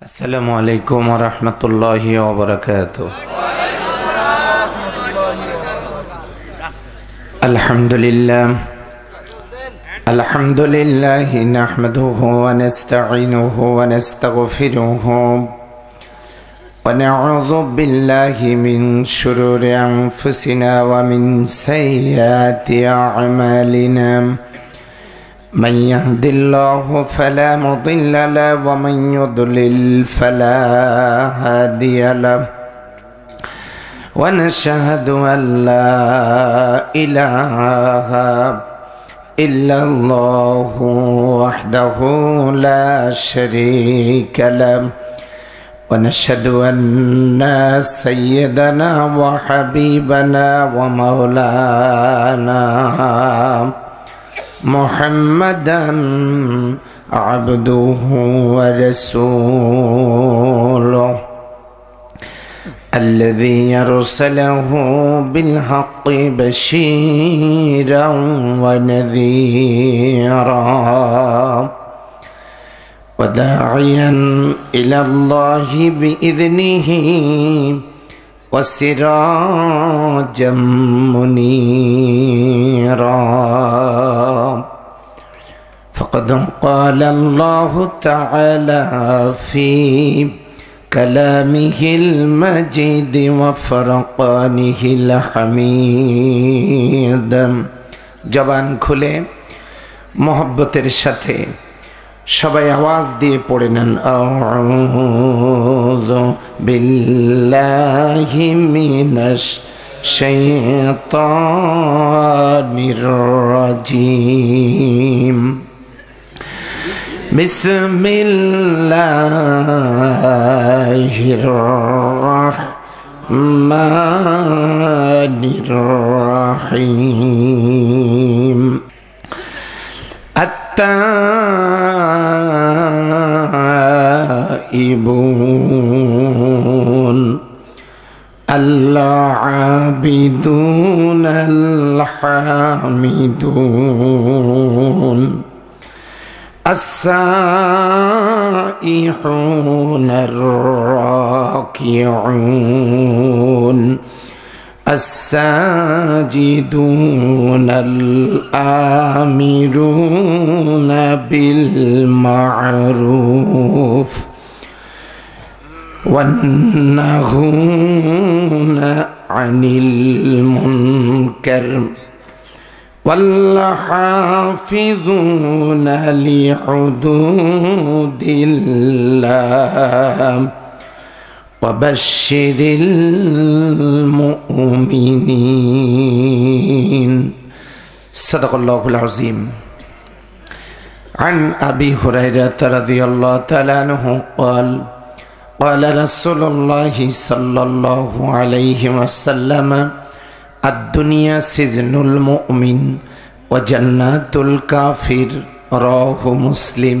السلام عليكم ورحمة الله وبركاته الحمد لله الحمد لله نحمده ونستعينه ونستغفره ونعوذ بالله من شرور أنفسنا ومن سيئات أعمالنا من يهد الله فلا مضل له ومن يضلل فلا هادي له ونشهد ان لا اله الا الله وحده لا شريك له ونشهد ان سيدنا وحبيبنا ومولانا محمدا عبده ورسوله الذي يرسله بالحق بشيرا ونذيرا وداعيا الى الله باذنه وسراجا منيرا فقد قال الله تعالى في كلامه المجيد وفرقانه الحميد জবান খুলে মোহব্বতের সাথে সবাই আওয়াজ দিয়ে পড়ে নেন বিল্লাহি মিনাশ শাইতানির রাজিম بسم الله الرحمن الرحيم التائبون العابدون الحامدون السائحون الراكعون الساجدون الآمرون بالمعروف والنهون عن المنكر والحافظون لحدود الله وبشر المؤمنين صدق الله العظيم عن أبي هريرة رضي الله تعالى عنه قال قال رسول الله صلى الله عليه وسلم الدنيا سجن المؤمن وجنات الكافر رواه مسلم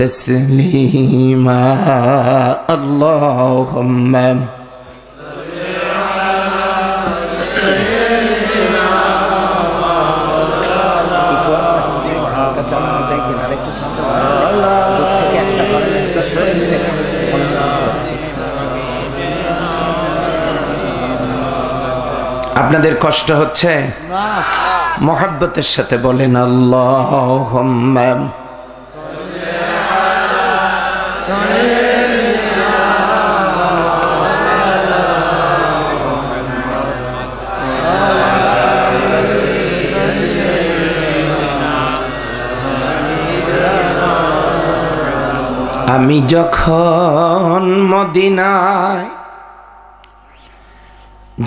تسليما اللهم আপনাদের কষ্ট হচ্ছে মহাব্বতের সাথে বলেন আল্লাহ আমি যখন মদিনায়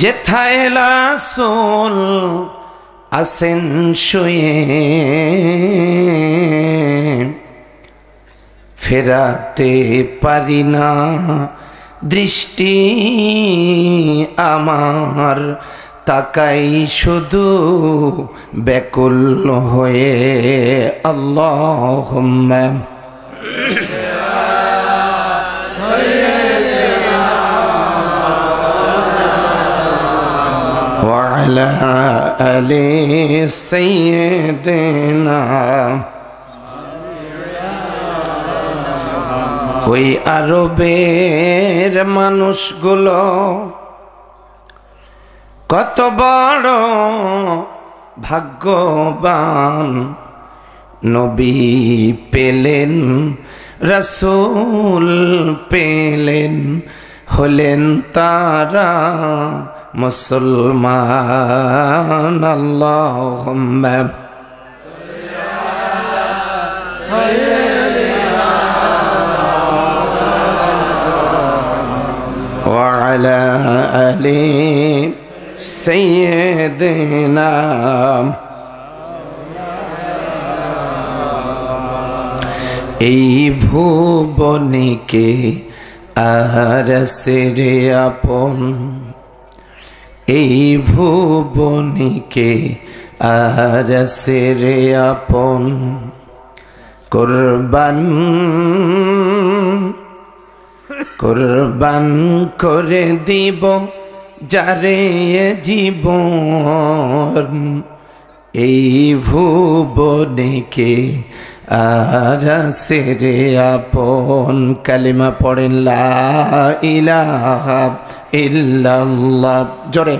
যেথায় সোল আসেন শুয়ে ফেরাতে পারি না দৃষ্টি আমার তাকাই শুধু ব্যাকুল হয়ে আল্লাহ وعلى آل দেনা ওই আরবের মানুষগুলো কত বড় ভাগ্যবান নবী পেলেন রসুল পেলেন হলেন তারা মুসলমান আল্লাহ وعلى آل سيدنا এই ভুবনিকে আর সেরে আপন এই ভুবনিকে আর সেরে আপন কোরবান কুরবান করে দিব যারে জীব এই ভুবনেকে আর সেরে আপন কালিমা পড়েন জরে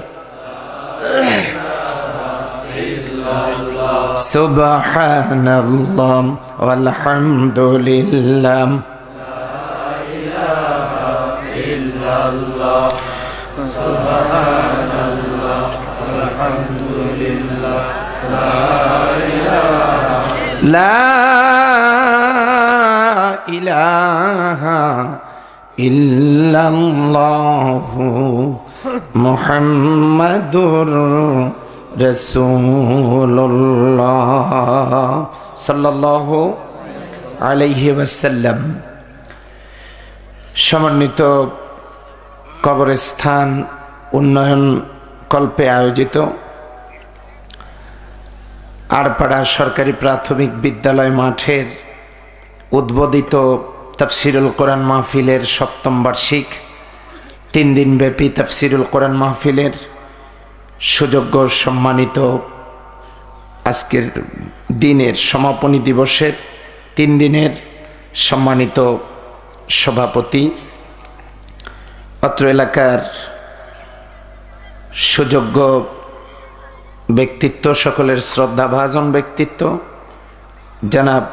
সুবাহ জোরে আলহামদুলিল্লাহ الله سبحان الله الحمد لله لا إله لا إله إلا الله محمد رسول الله صلى الله عليه وسلم সমন্বিত কবরস্থান উন্নয়ন কল্পে আয়োজিত আরপাড়া সরকারি প্রাথমিক বিদ্যালয় মাঠের উদ্বোধিত তাফসিরুল কোরআন মাহফিলের সপ্তম বার্ষিক তিন দিনব্যাপী তাফসিরুল কোরআন মাহফিলের সুযোগ্য সম্মানিত আজকের দিনের সমাপনী দিবসের তিন দিনের সম্মানিত সভাপতি অত্র এলাকার সুযোগ্য ব্যক্তিত্ব সকলের শ্রদ্ধাভাজন ব্যক্তিত্ব জানাব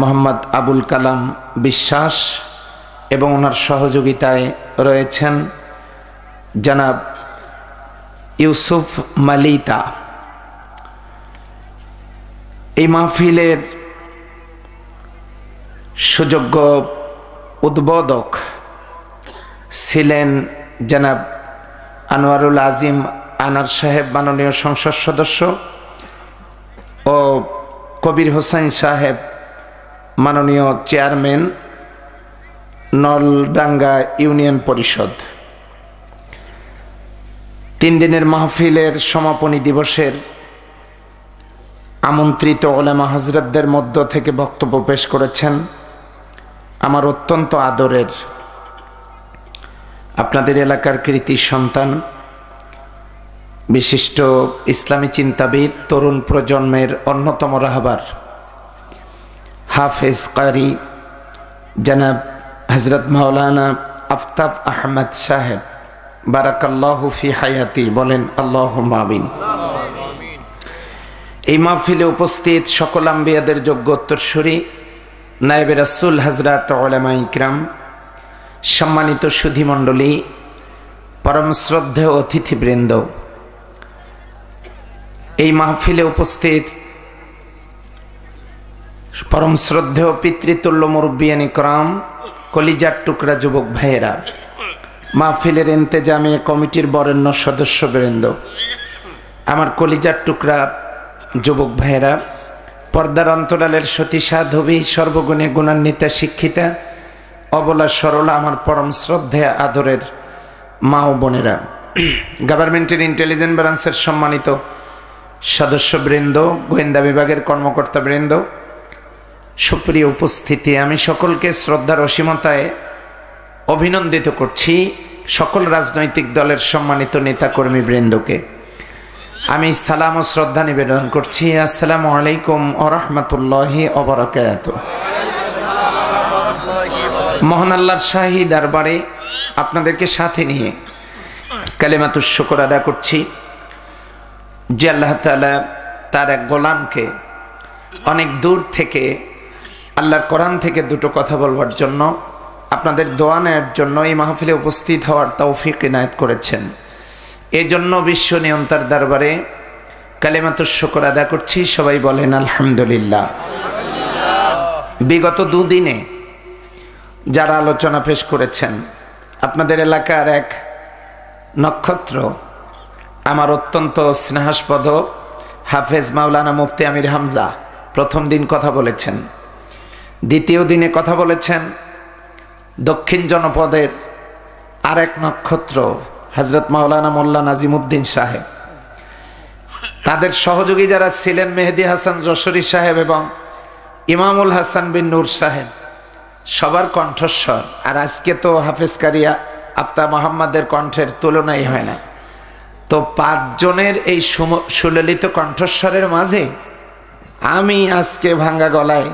মোহাম্মদ আবুল কালাম বিশ্বাস এবং ওনার সহযোগিতায় রয়েছেন জানাব ইউসুফ মালিতা এই মাহফিলের সুযোগ্য উদ্বোধক ছিলেন জনাব আনোয়ারুল আজিম আনার সাহেব মাননীয় সংসদ সদস্য ও কবির হোসেন সাহেব মাননীয় চেয়ারম্যান নলডাঙ্গা ইউনিয়ন পরিষদ তিন দিনের মাহফিলের সমাপনী দিবসের আমন্ত্রিত ওলামা হজরতদের মধ্য থেকে বক্তব্য পেশ করেছেন আমার অত্যন্ত আদরের আপনাদের এলাকার কৃতি সন্তান বিশিষ্ট ইসলামী চিন্তাবিদ তরুণ প্রজন্মের অন্যতম রাহবার হাফেজ কারি জানাব হজরত মাওলানা আফতাব আহমদ সাহেব বারাকাল্লাহ ফি হায়াতি বলেন আল্লাহ মাবিন এই মাহফিলে উপস্থিত সকল আম্বিয়াদের যোগ্য উত্তরসূরি নায়েবের রাসুল হজরত ওলামা ইকরাম সম্মানিত সুধিমণ্ডলী পরম শ্রদ্ধেয় অতিথিবৃন্দ এই মাহফিলে উপস্থিত পরম শ্রদ্ধেয় পিতৃতুল্য মুরব্বিয়ানি ক্রাম কলিজার টুকরা যুবক ভাইয়েরা মাহফিলের এন্তেজামে কমিটির বরেণ্য সদস্য বৃন্দ আমার কলিজার টুকরা যুবক ভাইয়েরা পর্দার অন্তরালের সতী সাধবী সর্বগুণে গুণান্বিতা শিক্ষিতা অবলা সরলা আমার পরম শ্রদ্ধে আদরের মা ও বোনেরা গভর্নমেন্টের ইন্টেলিজেন্স ব্রাঞ্চের সম্মানিত সদস্যবৃন্দ গোয়েন্দা বিভাগের কর্মকর্তাবৃন্দ সুপ্রিয় উপস্থিতি আমি সকলকে শ্রদ্ধার অসীমতায় অভিনন্দিত করছি সকল রাজনৈতিক দলের সম্মানিত নেতাকর্মী বৃন্দকে আমি সালাম ও শ্রদ্ধা নিবেদন করছি আসসালামু আলাইকুম আ রহমতুল্লাহি অবরাকাত মহান আল্লাহর শাহী দরবারে আপনাদেরকে সাথে নিয়ে কালেমাতুর শকর আদা করছি যে আল্লাহ তালা তার এক গোলামকে অনেক দূর থেকে আল্লাহর কোরআন থেকে দুটো কথা বলবার জন্য আপনাদের দোয়া নেয়ার জন্য এই মাহফিলে উপস্থিত হওয়ার তৌফিক ইনায়ত করেছেন এজন্য বিশ্ব নিয়ন্তার দরবারে কালেমাতুর শকর আদা করছি সবাই বলেন আলহামদুলিল্লাহ বিগত দুদিনে যারা আলোচনা পেশ করেছেন আপনাদের এলাকার এক নক্ষত্র আমার অত্যন্ত স্নেহাস্পদ হাফেজ মাওলানা মুফতি আমির হামজা প্রথম দিন কথা বলেছেন দ্বিতীয় দিনে কথা বলেছেন দক্ষিণ জনপদের আরেক নক্ষত্র হজরত মাওলানা মোল্লা নাজিমুদ্দিন সাহেব তাদের সহযোগী যারা ছিলেন মেহেদি হাসান যশোরী সাহেব এবং ইমামুল হাসান বিন নূর সাহেব সবার কণ্ঠস্বর আর আজকে তো হাফেজ কারিয়া আফতা মোহাম্মদের কণ্ঠের তুলনাই হয় না তো পাঁচজনের এই সুললিত কণ্ঠস্বরের মাঝে আমি আজকে ভাঙ্গা গলায়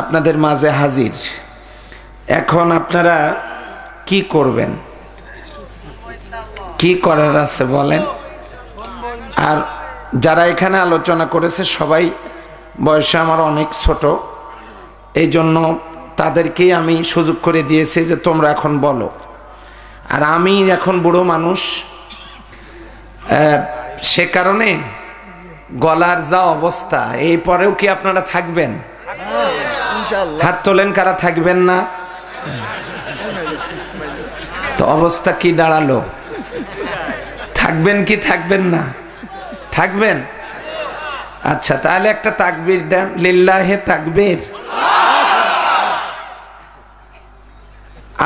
আপনাদের মাঝে হাজির এখন আপনারা কি করবেন কি করার আছে বলেন আর যারা এখানে আলোচনা করেছে সবাই বয়সে আমার অনেক ছোট এই জন্য তাদেরকেই আমি সুযোগ করে দিয়েছি যে তোমরা এখন বলো আর আমি এখন বুড়ো মানুষ সে কারণে গলার যা অবস্থা এই পরেও কি আপনারা থাকবেন হাত তোলেন কারা থাকবেন না তো অবস্থা কি দাঁড়ালো থাকবেন কি থাকবেন না থাকবেন আচ্ছা তাহলে একটা তাকবির দেন লিল্লাহে তাকবির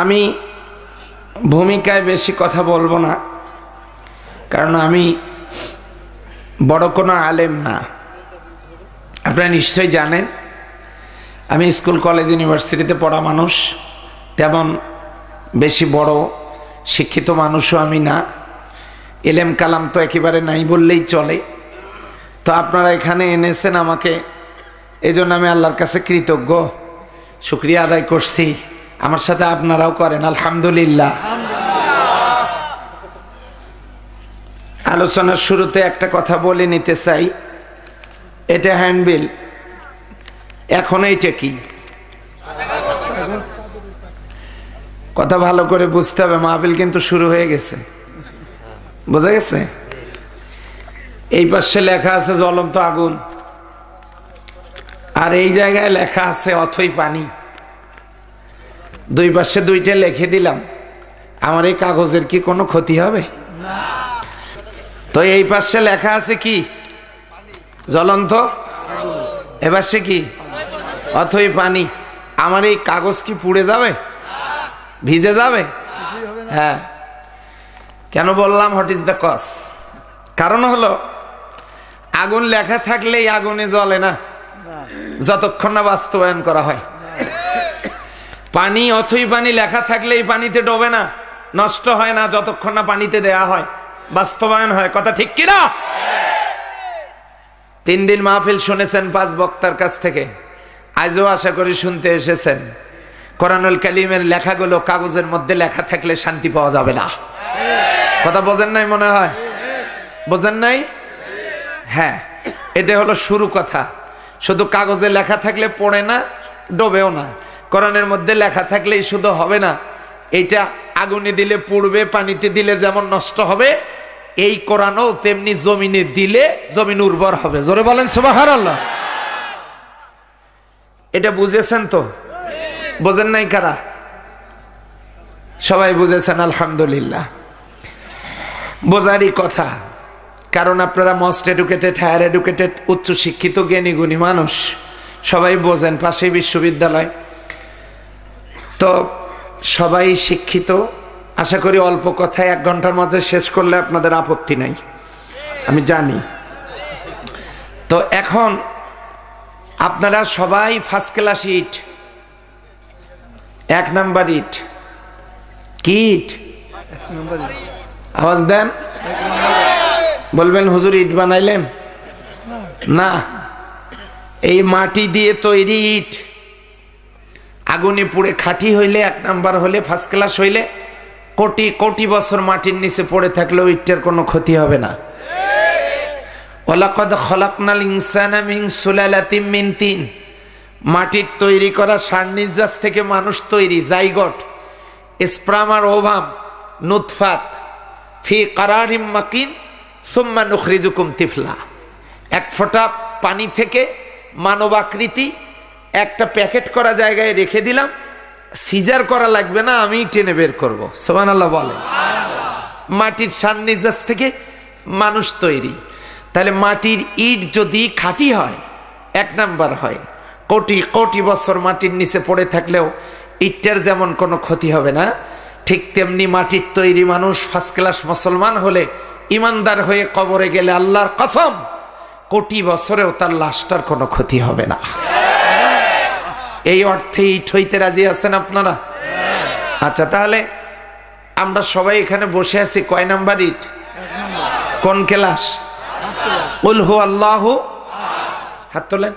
আমি ভূমিকায় বেশি কথা বলবো না কারণ আমি বড় কোনো আলেম না আপনারা নিশ্চয়ই জানেন আমি স্কুল কলেজ ইউনিভার্সিটিতে পড়া মানুষ তেমন বেশি বড় শিক্ষিত মানুষও আমি না এলেম কালাম তো একেবারে নাই বললেই চলে তো আপনারা এখানে এনেছেন আমাকে এজন্য আমি আল্লাহর কাছে কৃতজ্ঞ শুক্রিয়া আদায় করছি আমার সাথে আপনারাও করেন আলহামদুলিল্লাহ আলোচনার শুরুতে একটা কথা বলে নিতে চাই এটা হ্যান্ডবিল এখন এইটা কি কথা ভালো করে বুঝতে হবে মাহবিল কিন্তু শুরু হয়ে গেছে বোঝা গেছে এই পাশে লেখা আছে জ্বলন্ত আগুন আর এই জায়গায় লেখা আছে অথই পানি দুই পাশে দুইটা লিখে দিলাম আমার এই কাগজের কি কোনো ক্ষতি হবে তো এই পাশে লেখা আছে কি জ্বলন্ত এবার সে কি অথই পানি আমার এই কাগজ কি পুড়ে যাবে ভিজে যাবে হ্যাঁ কেন বললাম হোয়াট ইজ দ্য কস কারণ হলো আগুন লেখা থাকলেই আগুনে জ্বলে না যতক্ষণ না বাস্তবায়ন করা হয় পানি অথই পানি লেখা থাকলে এই পানিতে ডোবে না নষ্ট হয় না যতক্ষণ না পানিতে দেয়া হয় বাস্তবায়ন হয় কথা ঠিক কিনা তিন দিন মাহফিল শুনেছেন পাঁচ বক্তার কাছ থেকে আজও আশা করি শুনতে এসেছেন কোরআনুল কালিমের লেখাগুলো কাগজের মধ্যে লেখা থাকলে শান্তি পাওয়া যাবে না কথা বোঝেন নাই মনে হয় বোঝেন নাই হ্যাঁ এটা হলো শুরু কথা শুধু কাগজে লেখা থাকলে পড়ে না ডোবেও না কোরআনের মধ্যে লেখা থাকলেই শুধু হবে না এটা আগুনে দিলে পুড়বে পানিতে দিলে যেমন নষ্ট হবে এই কোরআনও তেমনি জমিনে দিলে জমিন উর্বর হবে জোরে বলেন সুবাহার আল্লাহ এটা বুঝেছেন তো বোঝেন নাই কারা সবাই বুঝেছেন আলহামদুলিল্লাহ বোঝারই কথা কারণ আপনারা মস্ট এডুকেটেড হায়ার এডুকেটেড উচ্চশিক্ষিত জ্ঞানী গুণী মানুষ সবাই বোঝেন পাশে বিশ্ববিদ্যালয় তো সবাই শিক্ষিত আশা করি অল্প কথায় এক ঘন্টার মধ্যে শেষ করলে আপনাদের আপত্তি নাই আমি জানি তো এখন আপনারা সবাই ফার্স্ট ক্লাস ইট এক নাম্বার ইট কি ইট আওয়াজ দেন বলবেন হুজুর ইট বানাইলেন না এই মাটি দিয়ে তৈরি ইট আগুনে পুড়ে খাঁটি হইলে এক নাম্বার হলে ফার্স্ট ক্লাস হইলে কোটি কোটি বছর মাটির নিচে পড়ে থাকলে ইটটার কোনো ক্ষতি হবে না ওলাকদ খলাকনাল ইনসানা মিং সুলালাতিম মিন তিন মাটির তৈরি করা সারনির্যাস থেকে মানুষ তৈরি জাইগট স্প্রামার ওভাম নুৎফাত ফি কারারিম মাকিন সুম্মা নুখরিজুকুম তিফলা এক ফোঁটা পানি থেকে মানব আকৃতি একটা প্যাকেট করা জায়গায় রেখে দিলাম সিজার করা লাগবে না আমি টেনে বের করব সোমান আল্লাহ বলে মাটির সান্নিজাস থেকে মানুষ তৈরি তাহলে মাটির ইট যদি খাঁটি হয় এক নাম্বার হয় কোটি কোটি বছর মাটির নিচে পড়ে থাকলেও ইটটার যেমন কোনো ক্ষতি হবে না ঠিক তেমনি মাটির তৈরি মানুষ ফার্স্ট ক্লাস মুসলমান হলে ইমানদার হয়ে কবরে গেলে আল্লাহর কসম কোটি বছরেও তার লাশটার কোনো ক্ষতি হবে না এই অর্থে ইট হইতে রাজি আছেন আপনারা আচ্ছা তাহলে আমরা সবাই এখানে বসে আছি কয় নাম্বার ইট কোন কেলাস উলহু আল্লাহ হাত তোলেন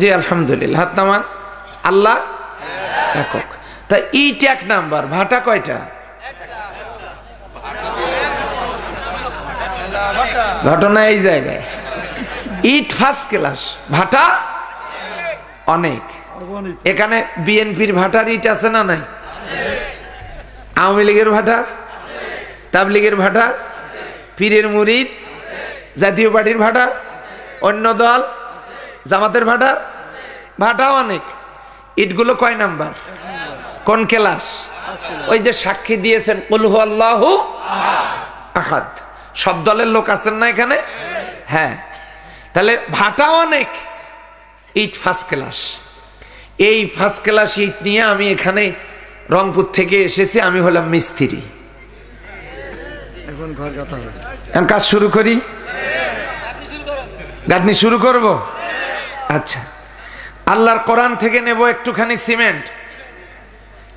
জি আলহামদুলিল্লাহ হাত নামান আল্লাহ একক তা ইট এক নাম্বার ভাটা কয়টা ঘটনা এই জায়গায় ইট ফার্স্ট ক্লাস ভাটা অনেক এখানে বিএনপির ভাটার ইট আছে না নাই আওয়ামী লীগের ভাটার তাবলিগের ভাটার পীরের মুরিদ জাতীয় পার্টির ভাটার অন্য দল জামাতের ভাটার ভাটাও অনেক ইটগুলো কয় নাম্বার কোন কেলাস ওই যে সাক্ষী দিয়েছেন কলহু আল্লাহ আহাদ সব দলের লোক আছেন না এখানে হ্যাঁ তাহলে ভাটা অনেক ইট ফার্স্ট ক্লাস এই ফার্স্ট ক্লাস ইট নিয়ে আমি এখানে রংপুর থেকে এসেছি আমি হলাম মিস্ত্রি এখন কাজ শুরু করি গাদনি শুরু করব আচ্ছা আল্লাহর কোরআন থেকে নেব একটুখানি সিমেন্ট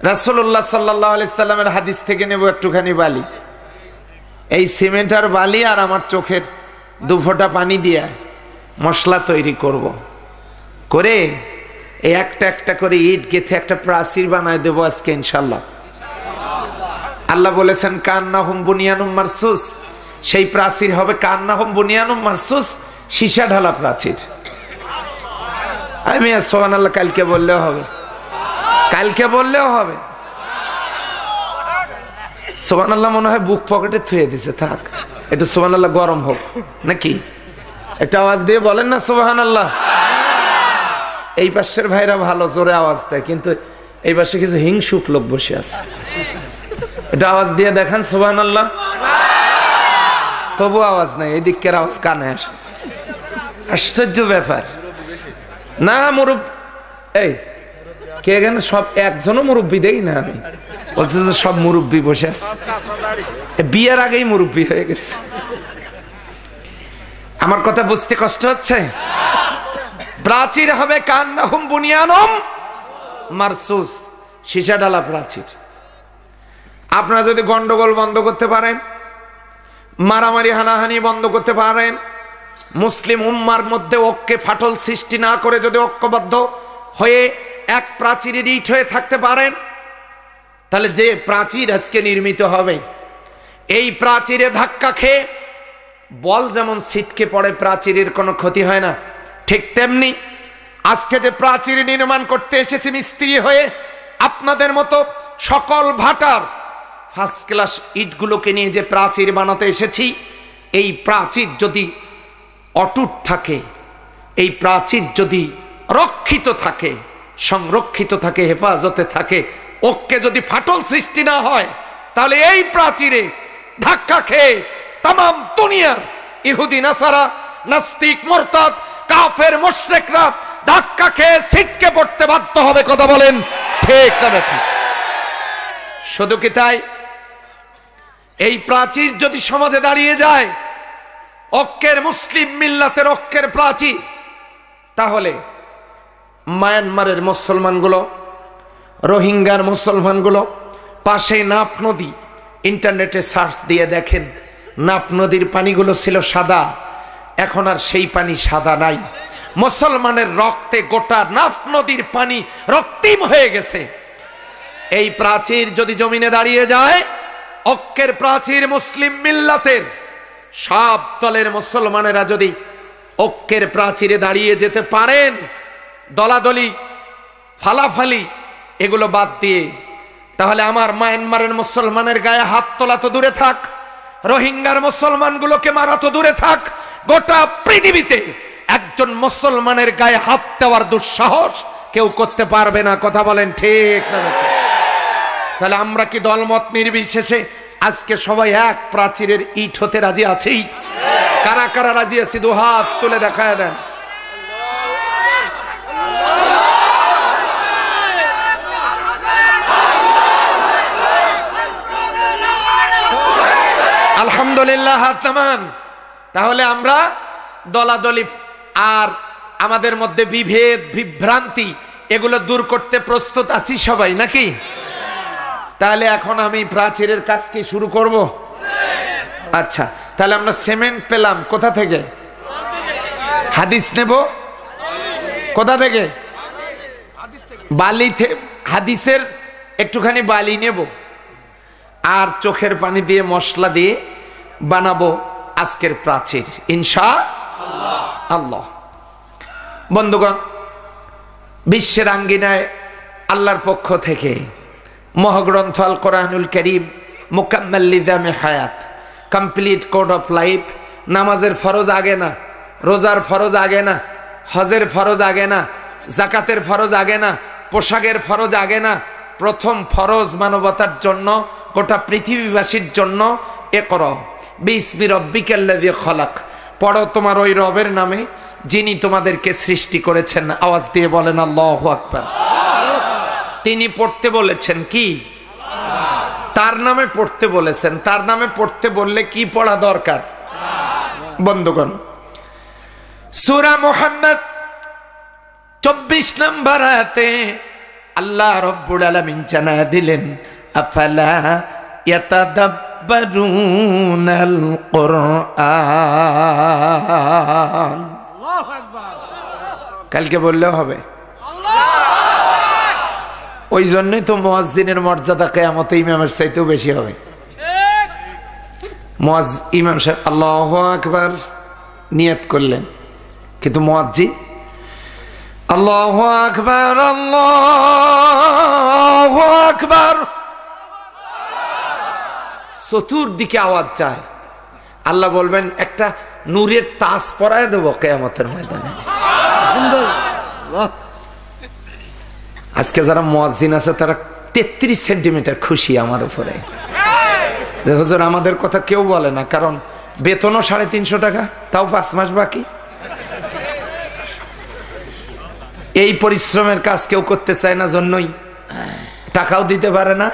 রাসুল্লাহ সাল্লাহ আলাইসাল্লামের হাদিস থেকে নেব একটুখানি বালি এই সিমেন্ট আর বালি আর আমার চোখের দুফোটা পানি দিয়ে মশলা তৈরি করবো করে এই একটা একটা করে ইট গেথে একটা প্রাচীর বানায় দেবো আজকে ইনশাল্লাহ আল্লাহ বলেছেন কান্না হোম বুনিয়ানুম মারসুস সেই প্রাচীর হবে কান্না হোম বুনিয়ানুম মারসুস সীসা ঢালা প্রাচীর আমি সোহান আল্লাহ কালকে বললেও হবে কালকে বললেও হবে সোহান আল্লাহ মনে হয় বুক পকেটে থুয়ে দিছে থাক একটু সোহান আল্লাহ গরম হোক নাকি একটা আওয়াজ দিয়ে বলেন না সোহান আল্লাহ এই পাশের ভাইরা ভালো জোরে আওয়াজ দেয় কিন্তু এই পাশে কিছু হিংসুক লোক বসে আছে এটা আওয়াজ দিয়ে দেখান সোহান আল্লাহ তবু আওয়াজ নাই এই দিকের আওয়াজ কানে আসে আশ্চর্য ব্যাপার না মুরুব এই কে এখানে সব একজনও মুরব্বী দেই না আমি বলছে যে সব মুরব্বী বসে আছে বিয়ের আগেই মুরব্বী হয়ে গেছে আমার কথা বুঝতে কষ্ট হচ্ছে প্রাচীর হবে কান্নাহুম বুনিয়ানম মারসুস সীসা ডালা প্রাচীর আপনারা যদি গন্ডগোল বন্ধ করতে পারেন মারামারি হানাহানি বন্ধ করতে পারেন মুসলিম উম্মার মধ্যে ঐক্যে ফাটল সৃষ্টি না করে যদি ঐক্যবদ্ধ হয়ে এক প্রাচীরের ইট হয়ে থাকতে পারেন তাহলে যে প্রাচীর আজকে নির্মিত হবে এই প্রাচীরে ধাক্কা খেয়ে বল যেমন ছিটকে পড়ে প্রাচীরের কোনো ক্ষতি হয় না ঠিক তেমনি আজকে যে প্রাচীর নির্মাণ করতে এসেছি মিস্ত্রি হয়ে আপনাদের মতো সকল ভাটার ফার্স্ট ক্লাস ইটগুলোকে নিয়ে যে প্রাচীর বানাতে এসেছি এই প্রাচীর যদি অটুট থাকে এই প্রাচীর যদি রক্ষিত থাকে সংরক্ষিত থাকে হেফাজতে থাকে ওকে যদি ফাটল সৃষ্টি না হয় তাহলে এই প্রাচীরে ধাক্কা খেয়ে তাম দুনিয়ার ইহুদি নাসারা নাস্তিক মোরতাদ কাফের মুশ্রেকরা ধাক্কা খেয়ে ছিটকে পড়তে বাধ্য হবে কথা বলেন ঠিক তবে ঠিক শুধু কি তাই এই প্রাচীর যদি সমাজে দাঁড়িয়ে যায় অক্ষের মুসলিম মিল্লাতের অক্ষের প্রাচীর তাহলে মায়ানমারের মুসলমানগুলো রোহিঙ্গার মুসলমানগুলো পাশে নাফ নদী ইন্টারনেটে সার্চ দিয়ে দেখেন নাফ নদীর পানিগুলো ছিল সাদা এখন আর সেই পানি সাদা নাই মুসলমানের রক্তে গোটা নাফ নদীর পানি রক্তিম হয়ে গেছে এই প্রাচীর যদি জমিনে দাঁড়িয়ে যায় অক্কের প্রাচীর মুসলিম মিল্লাতের সব দলের মুসলমানেরা যদি অক্কের প্রাচীরে দাঁড়িয়ে যেতে পারেন দলাদলি ফালাফালি এগুলো বাদ দিয়ে তাহলে আমার মায়ানমারের মুসলমানের গায়ে হাত তোলা তো দূরে থাক রোহিঙ্গার মুসলমানগুলোকে মারা তো দূরে থাক গোটা পৃথিবীতে একজন মুসলমানের গায়ে হাত দেওয়ার দুঃসাহস কেউ করতে পারবে না কথা বলেন ঠিক না তাহলে আমরা কি দলমত নির্বিশেষে আজকে সবাই এক প্রাচীরের ইট হতে রাজি আছি কারা কারা রাজি আছি দু হাত তুলে দেখা দেন আলহামদুলিল্লাহ হাত নামান তাহলে আমরা দলাদলিফ আর আমাদের মধ্যে বিভেদ বিভ্রান্তি এগুলো দূর করতে প্রস্তুত আছি সবাই নাকি তাহলে এখন আমি প্রাচীরের কাজ কি শুরু করব আচ্ছা তাহলে আমরা সিমেন্ট পেলাম কোথা থেকে হাদিস নেব কোথা থেকে বালি হাদিসের একটুখানি বালি নেব আর চোখের পানি দিয়ে মশলা দিয়ে বানাবো আজকের প্রাচীর ইনশা আল্লাহ বন্ধুগণ বিশ্বের আঙ্গিনায় আল্লাহর পক্ষ থেকে মহাগ্রন্থ আল কোরআনুল করিম মুকাম্মিদামে হায়াত কমপ্লিট কোড অফ লাইফ নামাজের ফরজ আগে না রোজার ফরজ আগে না হজের ফরজ আগে না জাকাতের ফরজ আগে না পোশাকের ফরজ আগে না প্রথম ফরজ মানবতার জন্য গোটা পৃথিবীবাসীর জন্য এ করো বিসমি রব্বিকাল্লাযী খলাক পড়ো তোমার ওই রবের নামে যিনি তোমাদেরকে সৃষ্টি করেছেন আওয়াজ দিয়ে বলেন আল্লাহ আকবর তিনি পড়তে বলেছেন কি তার নামে পড়তে বলেছেন তার নামে পড়তে বললে কি পড়া দরকার বন্ধুগণ সুরা মোহাম্মদ চব্বিশ নম্বর হাতে আল্লাহ রব্বুল আলমিন জানা দিলেন আফালা يتدبرون القرآن কালকে বললেও হবে ওই জন্যই তো মোয়াজদিনের মর্যাদা কেয়ামত ইমামের চাইতেও বেশি হবে ইমাম সাহেব আল্লাহ আকবার নিয়াত করলেন কিন্তু মোয়াজ্জি আল্লাহ আকবার আল্লাহ আকবার চতুর্দিকে আওয়াজ চায় আল্লাহ বলবেন একটা নূরের তাস পরায় দেবো কেয়ামতের ময়দানে আজকে যারা মসজিদ আছে তারা তেত্রিশ সেন্টিমিটার খুশি আমার উপরে হুজুর আমাদের কথা কেউ বলে না কারণ বেতনও সাড়ে তিনশো টাকা তাও পাঁচ মাস বাকি এই পরিশ্রমের কাজ কেউ করতে চায় না জন্যই টাকাও দিতে পারে না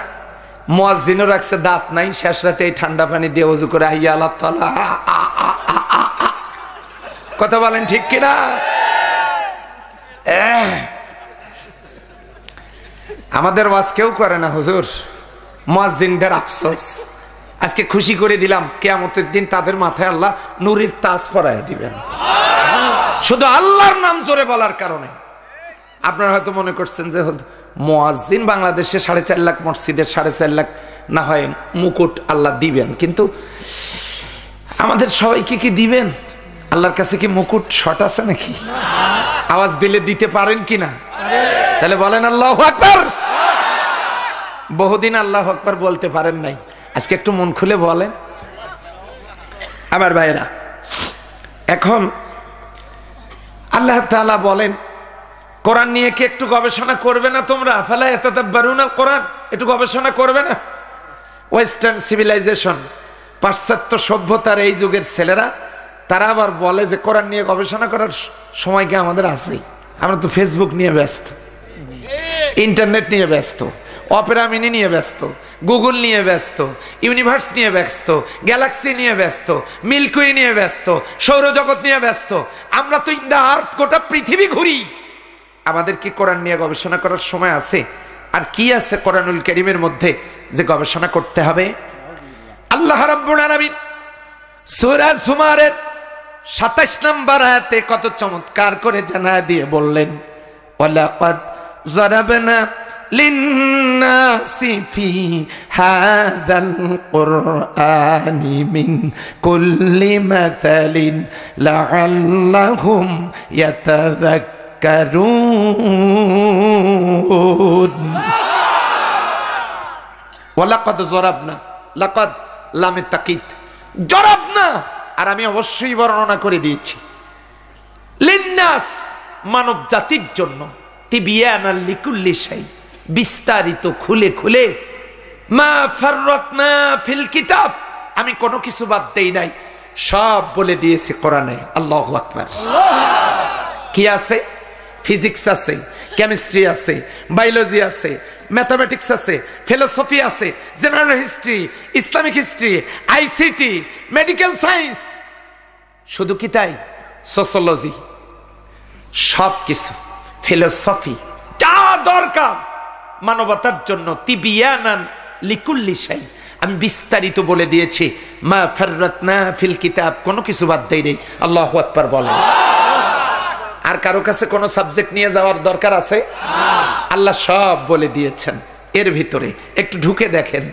মোয়াজিনও রাখছে দাঁত নাই শেষ রাতে এই ঠান্ডা পানি দিয়ে উজু করে হাইয়া আল্লাহ কথা বলেন ঠিক কিনা আমাদের ওয়াজ কেউ করে না হুজুর মোয়াজিনদের আফসোস আজকে খুশি করে দিলাম কেয়ামতের দিন তাদের মাথায় আল্লাহ নুরির তাজ পরায় দিবেন শুধু আল্লাহর নাম জোরে বলার কারণে আপনারা হয়তো মনে করছেন যে মোয়াজিন বাংলাদেশে সাড়ে চার লাখ মসজিদের সাড়ে চার লাখ না হয় মুকুট আল্লাহ দিবেন কিন্তু আমাদের সবাইকে কি দিবেন আল্লাহর কাছে কি মুকুট শট আছে নাকি আওয়াজ দিলে দিতে পারেন কি না তাহলে বলেন আল্লাহ আকবর বহুদিন আল্লাহ আকবর বলতে পারেন নাই আজকে একটু মন খুলে বলেন আমার ভাইরা এখন আল্লাহ তালা বলেন কোরআন নিয়ে কি একটু গবেষণা করবে না তোমরা ফেলা এত আল কোরআন একটু গবেষণা করবে না ওয়েস্টার্ন সিভিলাইজেশন পাশ্চাত্য সভ্যতার এই যুগের ছেলেরা তারা আবার বলে যে কোরআন নিয়ে গবেষণা করার সময় কি আমাদের আছেই আমরা তো ফেসবুক নিয়ে ব্যস্ত ইন্টারনেট নিয়ে ব্যস্ত অপেরা মিনি নিয়ে ব্যস্ত গুগল নিয়ে ব্যস্ত ইউনিভার্স নিয়ে ব্যস্ত গ্যালাক্সি নিয়ে ব্যস্ত মিল্কুই নিয়ে ব্যস্ত সৌরজগৎ নিয়ে ব্যস্ত আমরা তো ইন দ্য আর্থ গোটা পৃথিবী ঘুরি আমাদের কি কোরআন নিয়ে গবেষণা করার সময় আছে আর কি আছে কোরআনুল করিমের মধ্যে যে গবেষণা করতে হবে আল্লাহ রাব্বুল আলামিন সূরা জুমারের 27 নম্বর আয়াতে কত চমৎকার করে জানা দিয়ে বললেন ওয়ালাকাদ যারাবনা للناس في هذا القرآن من تذكرون ولقد ضربنا لقد لام জরাব না আর আমি অবশ্যই বর্ণনা করে দিয়েছি লিন্নাস মানব জাতির জন্য তিবিয়ানা লিকুল্লি সাই বিস্তারিত খুলে খুলে মা না ফিল কিতাব আমি কোনো কিছু বাদ দেই নাই সব বলে দিয়েছি কোরআনে আল্লাহু আকবার কি আছে ফিজিক্স আছে কেমিস্ট্রি আছে বায়োলজি আছে ম্যাথামেটিক্স আছে ফিলোসফি আছে general history Islamic history ICT medical science শুধু কি তাই সোসোলজি সব কিছু ফিলোসফি যা দরকার মানবতার জন্য তিবিয়ানান লিকুল্লি সাই আমি বিস্তারিত বলে দিয়েছি মা ফেররত না ফিল কিতাব কোনো কিছু বাদ দেয় নেই আল্লাহ আকবার বলেন আর কারো কাছে কোনো সাবজেক্ট নিয়ে যাওয়ার দরকার আছে আল্লাহ সব বলে দিয়েছেন এর ভিতরে একটু ঢুকে দেখেন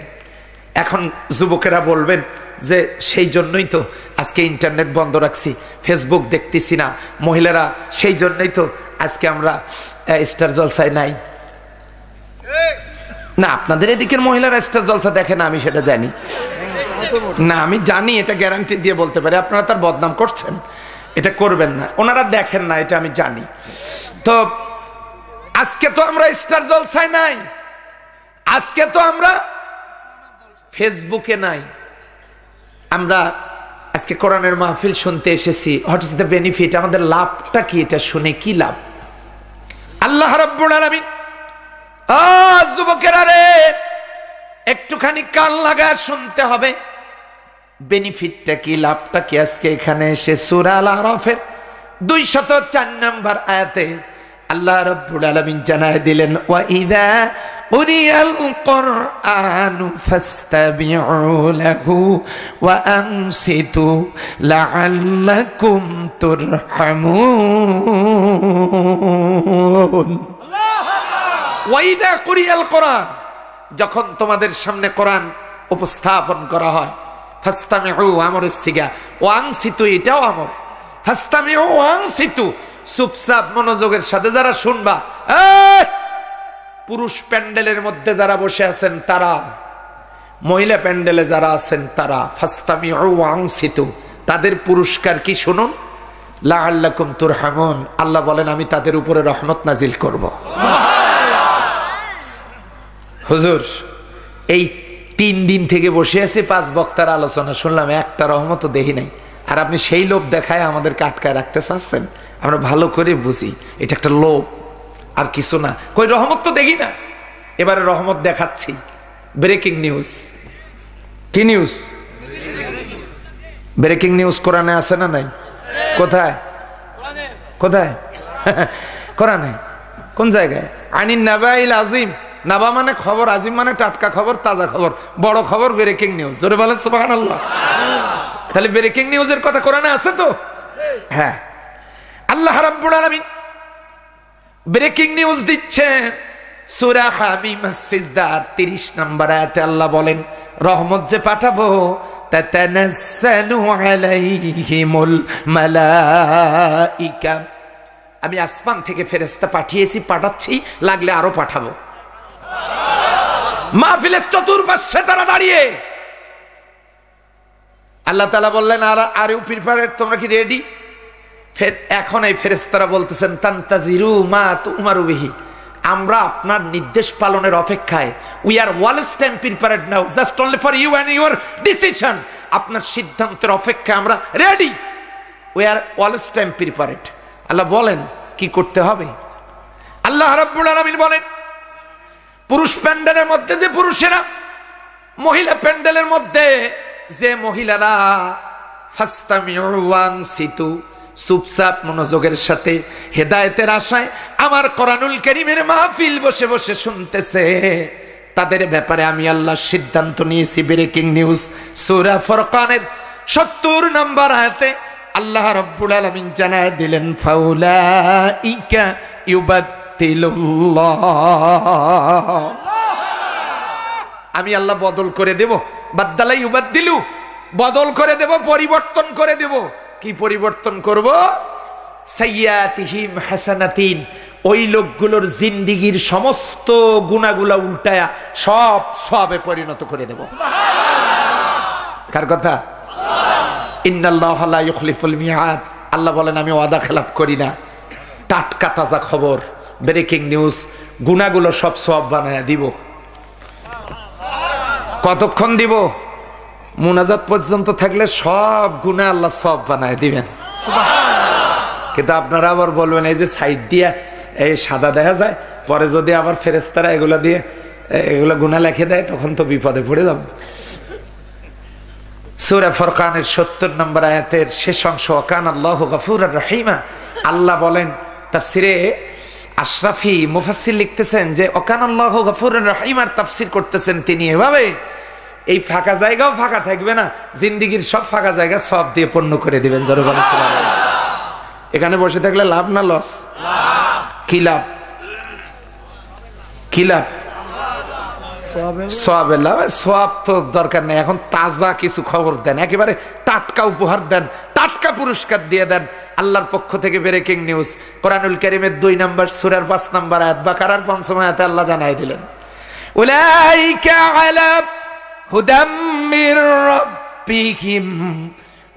এখন যুবকেরা বলবেন যে সেই জন্যই তো আজকে ইন্টারনেট বন্ধ রাখছি ফেসবুক দেখতেছি না মহিলারা সেই জন্যই তো আজকে আমরা স্টার জলসায় নাই না আপনাদের এদিকের মহিলারা স্টার জলসা দেখে না আমি সেটা জানি না আমি জানি এটা গ্যারান্টি দিয়ে বলতে পারি আপনারা তার বদনাম করছেন এটা করবেন না ওনারা দেখেন না এটা আমি জানি তো আজকে তো আমরা স্টার জলসায় নাই আজকে তো আমরা ফেসবুকে নাই আমরা আজকে কোরআনের মাহফিল শুনতে এসেছি হোয়াট ইস দ্য বেনিফিট আমাদের লাভটা কি এটা শুনে কি লাভ আল্লাহ রাব্বুল আলামিন আ যুবকেরা রে একটুখানি কান লাগা শুনতে হবে বেনিফিটটা কি লাভটা কি আজকে এখানে এসে সুরাল আরফের দুই শত চার নম্বর আয়াতে আল্লাহ রব্বুল আলমিন জানায় দিলেন ওয়াইদা ওয়াইদা যখন তোমাদের সামনে কোরআন উপস্থাপন করা হয় ফাস্তামিউ আমরের সিগা সিতু এটাও আমর ওয়াং সিতু চুপচাপ মনোযোগের সাথে যারা শুনবা পুরুষ প্যান্ডেলের মধ্যে যারা বসে আছেন তারা মহিলা প্যান্ডেলে যারা আছেন তারা ওয়াং সিতু তাদের পুরস্কার কি শুনুন লা আল্লাকুম তুর হামন আল্লাহ বলেন আমি তাদের উপরে রহমত নাজিল করব হুজুর এই তিন দিন থেকে বসে আছে পাঁচ বক্তার আলোচনা শুনলাম একটা রহমত দেখি নাই আর আপনি সেই লোভ দেখায় আমাদেরকে আটকায় রাখতে চাচ্ছেন আমরা ভালো করে বুঝি এটা একটা লোভ আর কিছু না কই রহমত তো দেখি না এবারে রহমত দেখাচ্ছি ব্রেকিং নিউজ কি নিউজ ব্রেকিং নিউজ কোরআনে আছে না নাই কোথায় কোথায় কোরআনে কোন জায়গায় আনিন নাবাইল আজিম নাবা মানে খবর আজিম মানে টাটকা খবর তাজা খবর বড় খবর ব্রেকিং নিউজ জোরে বলেন সুবাহান আল্লাহ তাহলে ব্রেকিং নিউজের কথা কোরআনে আছে তো হ্যাঁ আল্লাহ রাব্বুল আলামিন ব্রেকিং নিউজ দিচ্ছে সূরা হামিম সিজদার 30 নম্বর আয়াতে আল্লাহ বলেন রহমত যে পাঠাবো তাতানাসালু আলাইহিমুল মালাইকা আমি আসমান থেকে ফেরেস্তা পাঠিয়েছি পাঠাচ্ছি লাগলে আরো পাঠাবো মাহফিলের চতুর্পাশে তারা দাঁড়িয়ে আল্লাহ তালা বললেন আর আরে প্রিপারেড তোমরা কি রেডি ফের এখন এই ফেরেস্তারা বলতেছেন তান্তাজিরু মা তুমারু বিহি আমরা আপনার নির্দেশ পালনের অপেক্ষায় we are all time prepared now just only for you and your decision আপনার সিদ্ধান্তের অপেক্ষায় আমরা ready we are all time prepared আল্লাহ বলেন কি করতে হবে আল্লাহ রাব্বুল আলামিন বলেন পুরুষ প্যান্ডেলের মধ্যে যে পুরুষেরা মহিলা প্যান্ডেলের মধ্যে যে মহিলারা সিতু চুপচাপ মনোযোগের সাথে হেদায়েতের আশায় আমার করানুল করিমের মাহফিল বসে বসে শুনতেছে তাদের ব্যাপারে আমি আল্লাহ সিদ্ধান্ত নিয়েছি ব্রেকিং নিউজ সুরা ফরকানের সত্তর নাম্বার আয়াতে আল্লাহ রব্বুল আলমিন জানায় দিলেন ফাউলা ইকা ইউবাদ আমি আল্লাহ বদল করে দেব বাদালাই উবাদ দিলু বদল করে দেব পরিবর্তন করে দেব কি পরিবর্তন করব সাইয়াতিহিম হাসানাতিন ওই লোকগুলোর জিন্দিগির সমস্ত গুণাগুলা উল্টায়া সব সবে পরিণত করে দেব কার কথা ইন্দাল্লাহ আল্লাহ বলেন আমি ওয়াদা খেলাপ করি না টাটকা তাজা খবর ব্রেকিং নিউজ গুণাগুলো সব সব বানায় দিব কতক্ষণ দিব মুনাজাত পর্যন্ত থাকলে সব গুণা আল্লাহ সব বানায় দিবেন কিন্তু আপনারা আবার বলবেন এই যে সাইড দিয়া এই সাদা দেখা যায় পরে যদি আবার ফেরেস্তারা এগুলো দিয়ে এগুলো গুণা লেখে দেয় তখন তো বিপদে পড়ে যাব সুরা ফরকানের সত্তর নম্বর আয়াতের শেষ অংশ কান আল্লাহ গফুর রহিমা আল্লাহ বলেন তা সিরে আশরাফি মুফাসির লিখতেছেন যে অকানাল্লাহ গফুর রহিমার তাফসির করতেছেন তিনি এভাবে এই ফাঁকা জায়গাও ফাঁকা থাকবে না জিন্দিগির সব ফাঁকা জায়গা সব দিয়ে পণ্য করে দিবেন জনগণের এখানে বসে থাকলে লাভ না লস কি লাভ কি লাভ সোয়াবের লাভ সোয়াব তো দরকার নেই এখন তাজা কিছু খবর দেন একেবারে টাটকা উপহার দেন টাটকা পুরস্কার দিয়ে দেন আল্লাহর পক্ষ থেকে ব্রেকিং নিউজ কোরআনুল করিমের দুই নম্বর সুরের পাঁচ নম্বর আয়াত বা কারার পঞ্চম আয়াতে আল্লাহ জানাই দিলেন উলাইকা আলা হুদাম মির রাব্বিহিম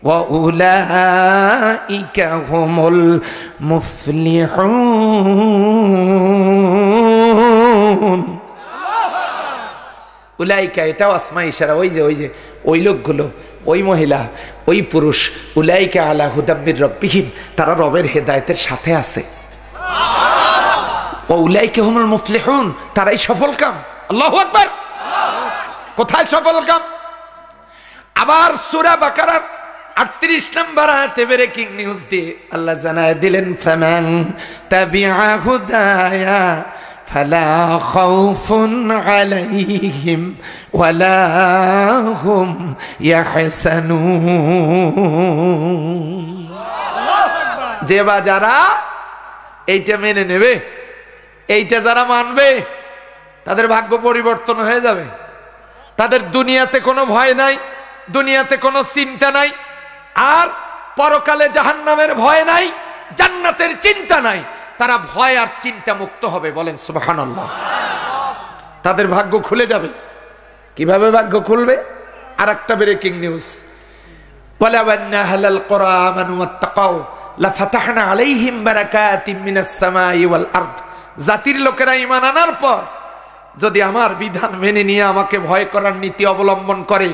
وأولئك هم المفلحون উলাইকা এটাও আসমা ইশারা ওই যে ওই যে ওই লোকগুলো ওই মহিলা ওই পুরুষ উলাইকা আলা হুদাম্বির রব্বিহীন তারা রবের হেদায়তের সাথে আছে ও উলাইকে হুমুল মুফলিহুন তারাই সফল কাম আল্লাহ আকবার কোথায় সফল কাম আবার সুরা বাকারার আটত্রিশ নম্বর আয়াতে নিউজ দিয়ে আল্লাহ জানায় দিলেন ফ্যামাং فلا خوف عليهم ولا هم يحسنون যে বা যারা এইটা মেনে নেবে এইটা যারা মানবে তাদের ভাগ্য পরিবর্তন হয়ে যাবে তাদের দুনিয়াতে কোনো ভয় নাই দুনিয়াতে কোনো চিন্তা নাই আর পরকালে জাহান্নামের ভয় নাই জান্নাতের চিন্তা নাই তারা ভয় আর চিন্তা মুক্ত হবে বলেন সুবহানাল্লাহ তাদের ভাগ্য খুলে যাবে কিভাবে ভাগ্য খুলবে আর একটা ব্রেকিং নিউজ জাতির লোকেরা ইমান আনার পর যদি আমার বিধান মেনে নিয়ে আমাকে ভয় করার নীতি অবলম্বন করে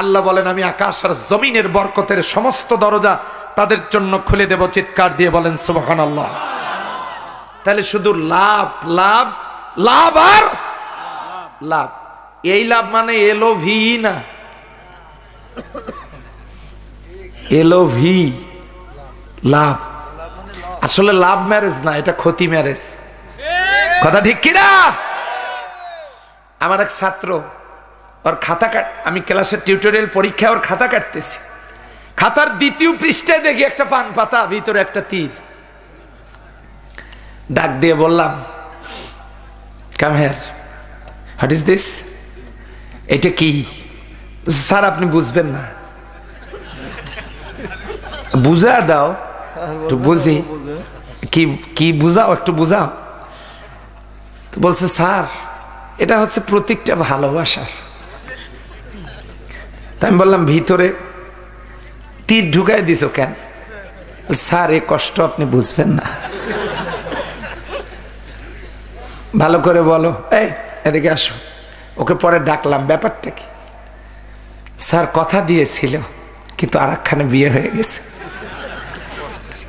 আল্লাহ বলেন আমি আকাশ আর জমিনের বরকতের সমস্ত দরজা তাদের জন্য খুলে দেব চিৎকার দিয়ে বলেন সুবহানাল্লাহ আল্লাহ তাহলে শুধু লাভ লাভ লাভ আর লাভ এই লাভ মানে এলো ভি না এলো ভি লাভ আসলে লাভ ম্যারেজ না এটা ক্ষতি ম্যারেজ কথা ঠিক কিনা আমার এক ছাত্র ওর খাতা কাট আমি ক্লাসের টিউটোরিয়াল পরীক্ষায় ওর খাতা কাটতেছি খাতার দ্বিতীয় পৃষ্ঠায় দেখি একটা পান পাতা ভিতরে একটা তীর ডাক দিয়ে বললাম come here what is this এটা কি স্যার আপনি বুঝবেন না বুঝা দাও একটু বুঝি কি কি বুঝাও একটু বুঝাও বলছে স্যার এটা হচ্ছে প্রতীকটা ভালোবাসার তাই আমি বললাম ভিতরে তীর ঢুকাই দিছ কেন স্যার এ কষ্ট আপনি বুঝবেন না ভালো করে বলো এই এদিকে আসো ওকে পরে ডাকলাম ব্যাপারটা কি স্যার কথা দিয়েছিল কিন্তু আর বিয়ে হয়ে গেছে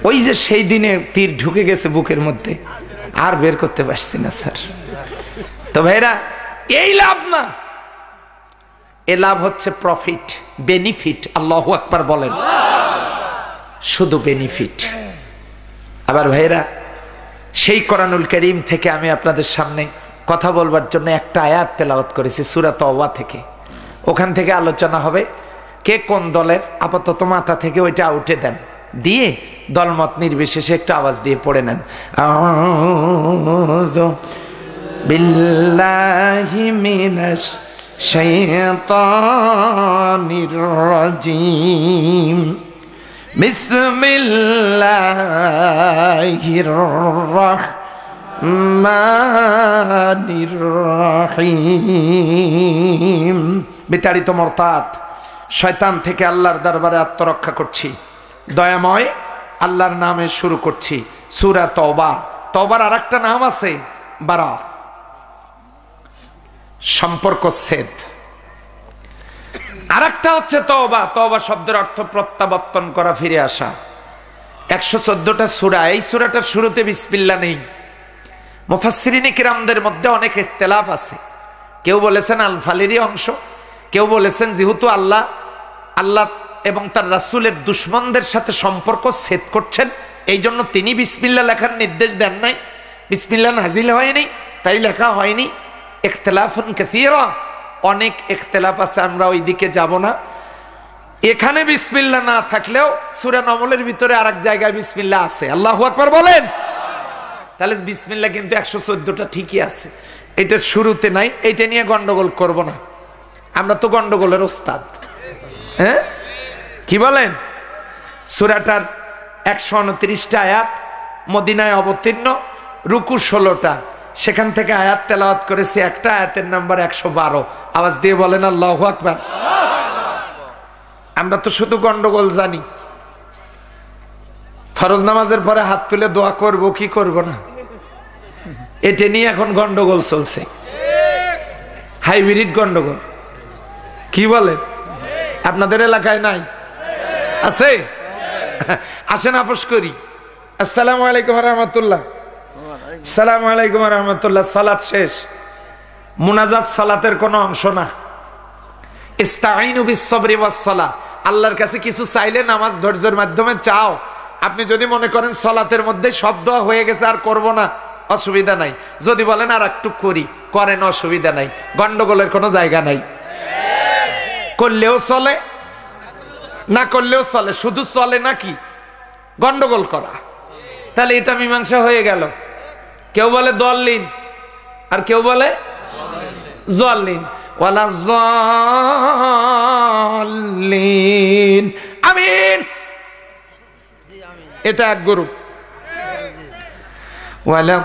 ওই যে সেই দিনে তীর ঢুকে গেছে বুকের মধ্যে আর বের করতে পারছি না স্যার তো ভাইরা এই লাভ না এ লাভ হচ্ছে প্রফিট বেনিফিট আল্লাহ আকবার বলেন শুধু বেনিফিট আবার ভাইরা সেই কোরআনুল করিম থেকে আমি আপনাদের সামনে কথা বলবার জন্য একটা আয়াত তেলাওয়াত করেছি সুরাত অওয়া থেকে ওখান থেকে আলোচনা হবে কে কোন দলের আপাতত মাথা থেকে ওইটা উঠে দেন দিয়ে দলমত নির্বিশেষে একটু আওয়াজ দিয়ে পড়ে নেন বিল্লাহি মিনাশ শাইতানির রাজিম بسم الله الرحمن الرحيم বিতাড়িত মর্তাত শয়তান থেকে আল্লাহর দরবারে আত্মরক্ষা করছি দয়াময় আল্লাহর নামে শুরু করছি সুরা তবা তবার আর একটা নাম আছে বারা সম্পর্ক সেদ আর একটা হচ্ছে তবা তবা শব্দের অর্থ প্রত্যাবর্তন করা ফিরে আসা একশো চোদ্দটা সুরা এই সুরাটা শুরুতে বিসপিল্লা নেই মুফাসরিনী কিরামদের মধ্যে অনেক ইখতলাফ আছে কেউ বলেছেন আলফালেরই অংশ কেউ বলেছেন যেহেতু আল্লাহ আল্লাহ এবং তার রাসুলের দুশ্মনদের সাথে সম্পর্ক সেদ করছেন এই জন্য তিনি বিসমিল্লা লেখার নির্দেশ দেন নাই বিসমিল্লা নাজিল হয়নি তাই লেখা হয়নি ইখতলাফুন কাসীরা অনেক একতেলাপ আছে আমরা ওই দিকে যাব না এখানে বিসমিল্লা না থাকলেও সুরান অমলের ভিতরে আর এক জায়গায় বিসমিল্লা আছে আল্লাহ আকবর বলেন তাহলে বিসমিল্লা কিন্তু একশো চোদ্দটা ঠিকই আছে এটার শুরুতে নাই এটা নিয়ে গন্ডগোল করব না আমরা তো গন্ডগোলের ওস্তাদ হ্যাঁ কি বলেন সুরাটার একশো উনত্রিশটা অ্যাপ মদিনায় অবতীর্ণ রুকু ষোলোটা সেখান থেকে আয়াত তেলাওয়াত করেছি একটা আয়াতের নাম্বার একশো বারো আওয়াজ দিয়ে বলেন আল্লাহ আকবার আমরা তো শুধু গন্ডগোল জানি ফরজ নামাজের পরে হাত তুলে দোয়া করব কি করব না এটা নিয়ে এখন গন্ডগোল চলছে হাইব্রিড গন্ডগোল কি বলেন আপনাদের এলাকায় নাই আছে আসেন আপোষ করি আসসালামু আলাইকুম রহমতুল্লাহ সালাম আলাইকুম রহমতুল্লাহ সালাত শেষ মুনাজাত সালাতের কোন অংশ না আল্লাহর কাছে কিছু চাইলে নামাজ ধৈর্যের মাধ্যমে চাও আপনি যদি মনে করেন সলাতের মধ্যে শব্দ হয়ে গেছে আর করব না অসুবিধা নাই যদি বলেন আর একটু করি করেন অসুবিধা নাই গন্ডগোলের কোনো জায়গা নাই করলেও চলে না করলেও চলে শুধু চলে নাকি গন্ডগোল করা তাহলে এটা মীমাংসা হয়ে গেল কেউ বলে লিন আর কেউ বলে লিন ওয়ালা জিন আমিন এটা এক গরু ওয়ালা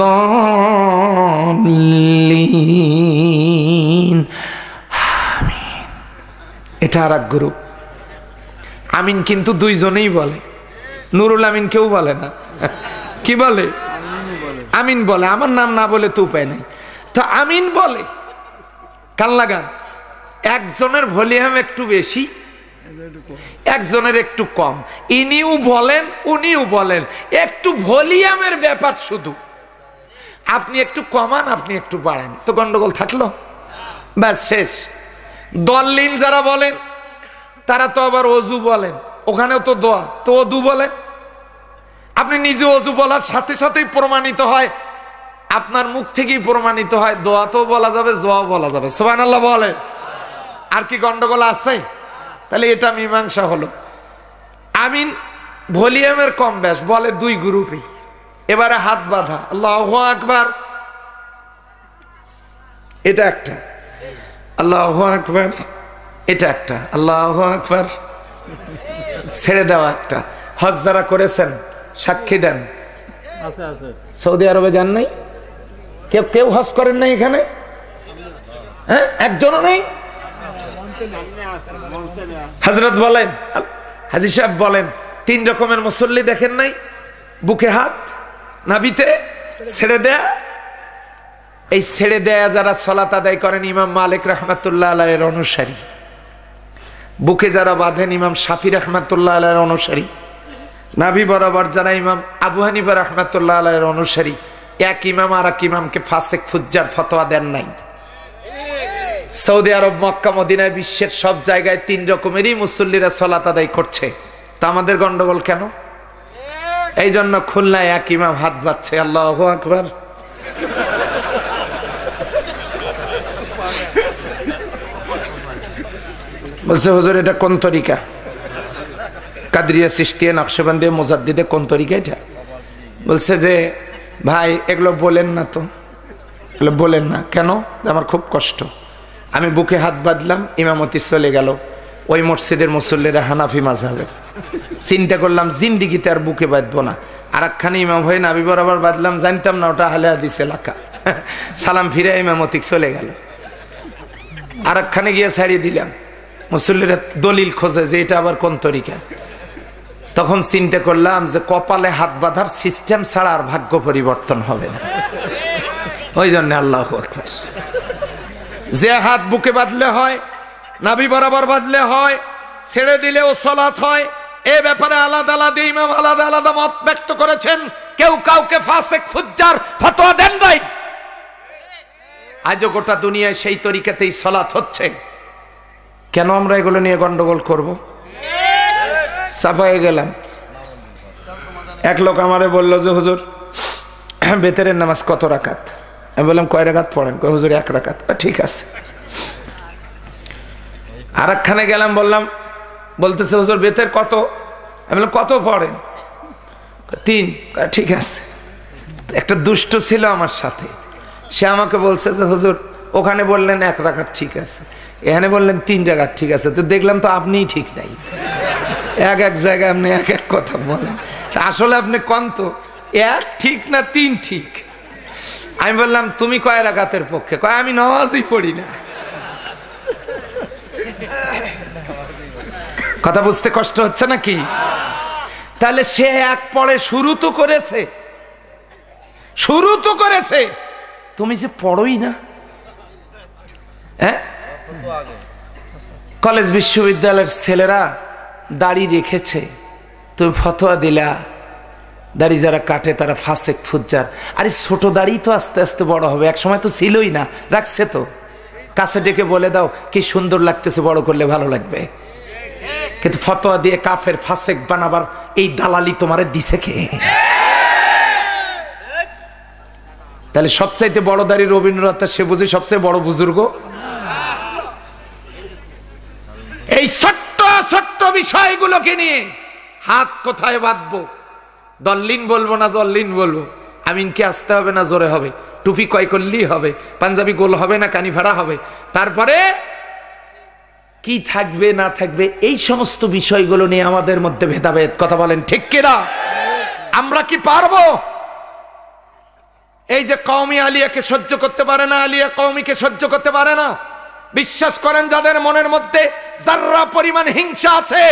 দলিন এটা আর এক গরু আমিন কিন্তু দুইজনেই বলে নুরুল আমিন কেউ বলে না কি বলে আমিন বলে আমার নাম না বলে তো উপায় নেই তো আমিন বলে কান লাগান একজনের ভলিউম একটু বেশি একজনের একটু কম ইনিও বলেন উনিও বলেন একটু ভলিউমের ব্যাপার শুধু আপনি একটু কমান আপনি একটু বাড়েন তো গন্ডগোল থাকলো ব্যাস শেষ দলিন যারা বলেন তারা তো আবার অজু বলেন ওখানেও তো দোয়া তো অদু বলেন আপনি নিজে অজু বলার সাথে সাথেই প্রমাণিত হয় আপনার মুখ থেকেই প্রমাণিত হয় দোয়া তো বলা যাবে জোয়াও বলা যাবে সোহান আল্লাহ বলে আর কি গন্ডগোল আছে তাহলে এটা মীমাংসা হলো আমিন ভলিউমের কম ব্যাস বলে দুই গ্রুপে এবারে হাত বাঁধা আল্লাহ আকবার এটা একটা আল্লাহ আকবার এটা একটা আল্লাহ আকবার ছেড়ে দেওয়া একটা হজ যারা করেছেন সাক্ষী দেন সৌদি আরবে যান নাই কেউ কেউ হজ করেন নাই এখানে হ্যাঁ একজনও নেই হাজরত বলেন হাজি সাহেব বলেন তিন রকমের মুসল্লি দেখেন নাই বুকে হাত নাবিতে ছেড়ে দেয়া এই ছেড়ে দেয়া যারা সলাত আদায় করেন ইমাম মালিক রহমাতুল্লাহ আলাইয়ের অনুসারী বুকে যারা বাঁধেন ইমাম শাফি রহমাতুল্লাহ আলাইয়ের অনুসারী নাভি বরাবর যারা ইমাম আবু হানিফা রহমাতুল্লাহ অনুসারী এক ইমাম আর এক ইমামকে ফাসেক ফুজ্জার ফতোয়া দেন নাই সৌদি আরব মক্কা মদিনায় বিশ্বের সব জায়গায় তিন রকমেরই মুসল্লিরা সলাত আদায় করছে তা আমাদের গন্ডগোল কেন এই জন্য খুলনায় এক ইমাম হাত বাচ্ছে আল্লাহ আকবর বলছে হুজুর এটা কোন তরিকা কাদরিয়া সিস্তিয়া মোজাদ মোজাদ্দিদে কোন তরিকা এটা বলছে যে ভাই এগুলো বলেন না তো এগুলো বলেন না কেন আমার খুব কষ্ট আমি বুকে হাত বাঁধলাম ইমামতি চলে গেল ওই মসজিদের মুসল্লিরা হানাফি মাঝাবে চিন্তা করলাম জিন্দিগিতে আর বুকে বাঁধবো না আর একখানে ইমাম হয়ে নাবি বরাবর বাঁধলাম জানতাম না ওটা হালে হাদিস এলাকা সালাম ফিরে ইমামতি চলে গেল আর একখানে গিয়ে ছাড়িয়ে দিলাম মুসল্লিরা দলিল খোঁজে যে এটা আবার কোন তরিকা তখন চিন্তা করলাম যে কপালে হাত বাঁধার সিস্টেম ছাড়া আর ভাগ্য পরিবর্তন হবে না ওই জন্য আল্লাহ যে হাত বুকে বাঁধলে হয় নাভি বরাবর বাঁধলে হয় ছেড়ে দিলে ও সলাৎ হয় এ ব্যাপারে আলাদা আলাদা ইমাম আলাদা আলাদা মত ব্যক্ত করেছেন কেউ কাউকে ফাসেক ফুজ্জার ফতোয়া দেন নাই আজও গোটা দুনিয়ায় সেই তরিকাতেই সলাৎ হচ্ছে কেন আমরা এগুলো নিয়ে গন্ডগোল করবো চাপায়ে গেলাম এক লোক আমারে বলল যে হুজুর বেতেরের নামাজ কত রাখাত আমি বললাম কয় রাকাত পড়েন কয় হুজুর এক রাকাত ঠিক আছে আর একখানে গেলাম বললাম বলতেছে হুজুর বেতের কত আমি বললাম কত পড়েন তিন ঠিক আছে একটা দুষ্ট ছিল আমার সাথে সে আমাকে বলছে যে হুজুর ওখানে বললেন এক রাখাত ঠিক আছে এখানে বললেন তিন রাখাত ঠিক আছে তো দেখলাম তো আপনিই ঠিক নাই এক এক জায়গায় আপনি এক এক কথা বলেন আসলে আপনি কন্ত তো এক ঠিক না তিন ঠিক আমি বললাম তুমি কয় রাগাতের পক্ষে কয় আমি নামাজই পড়ি না কথা বুঝতে কষ্ট হচ্ছে নাকি তাহলে সে এক পড়ে শুরু তো করেছে শুরু তো করেছে তুমি যে পড়োই না হ্যাঁ কলেজ বিশ্ববিদ্যালয়ের ছেলেরা দাড়ি রেখেছে তুমি ফতোয়া দিলা দাড়ি যারা কাটে তারা ফাঁসেক ফুজ্জার আরে ছোট দাড়ি তো আস্তে আস্তে বড় হবে এক সময় তো ছিলই না রাখছে তো কাছে ডেকে বলে দাও কি সুন্দর লাগতেছে বড় করলে ভালো লাগবে কিন্তু ফতোয়া দিয়ে কাফের ফাঁসেক বানাবার এই দালালি তোমার দিছে কে তাহলে সবচাইতে বড় দাড়ি রবীন্দ্রনাথ সে বুঝে সবচেয়ে বড় বুজুর্গ এই ছোট্ট ছোট্ট বিষয়গুলোকে নিয়ে হাত কোথায় বাঁধব দল্লিন বলবো না জল্লিন বলবো আমিনকে আসতে হবে না জোরে হবে টুপি কয় করলেই হবে পাঞ্জাবি গোল হবে না কানি ভাড়া হবে তারপরে কি থাকবে না থাকবে এই সমস্ত বিষয়গুলো নিয়ে আমাদের মধ্যে ভেদাভেদ কথা বলেন ঠিক কিনা আমরা কি পারবো এই যে কৌমি আলিয়াকে সহ্য করতে পারে না আলিয়া কৌমিকে সহ্য করতে পারে না বিশ্বাস করেন যাদের মনের মধ্যে যার্রা পরিমাণ হিংসা আছে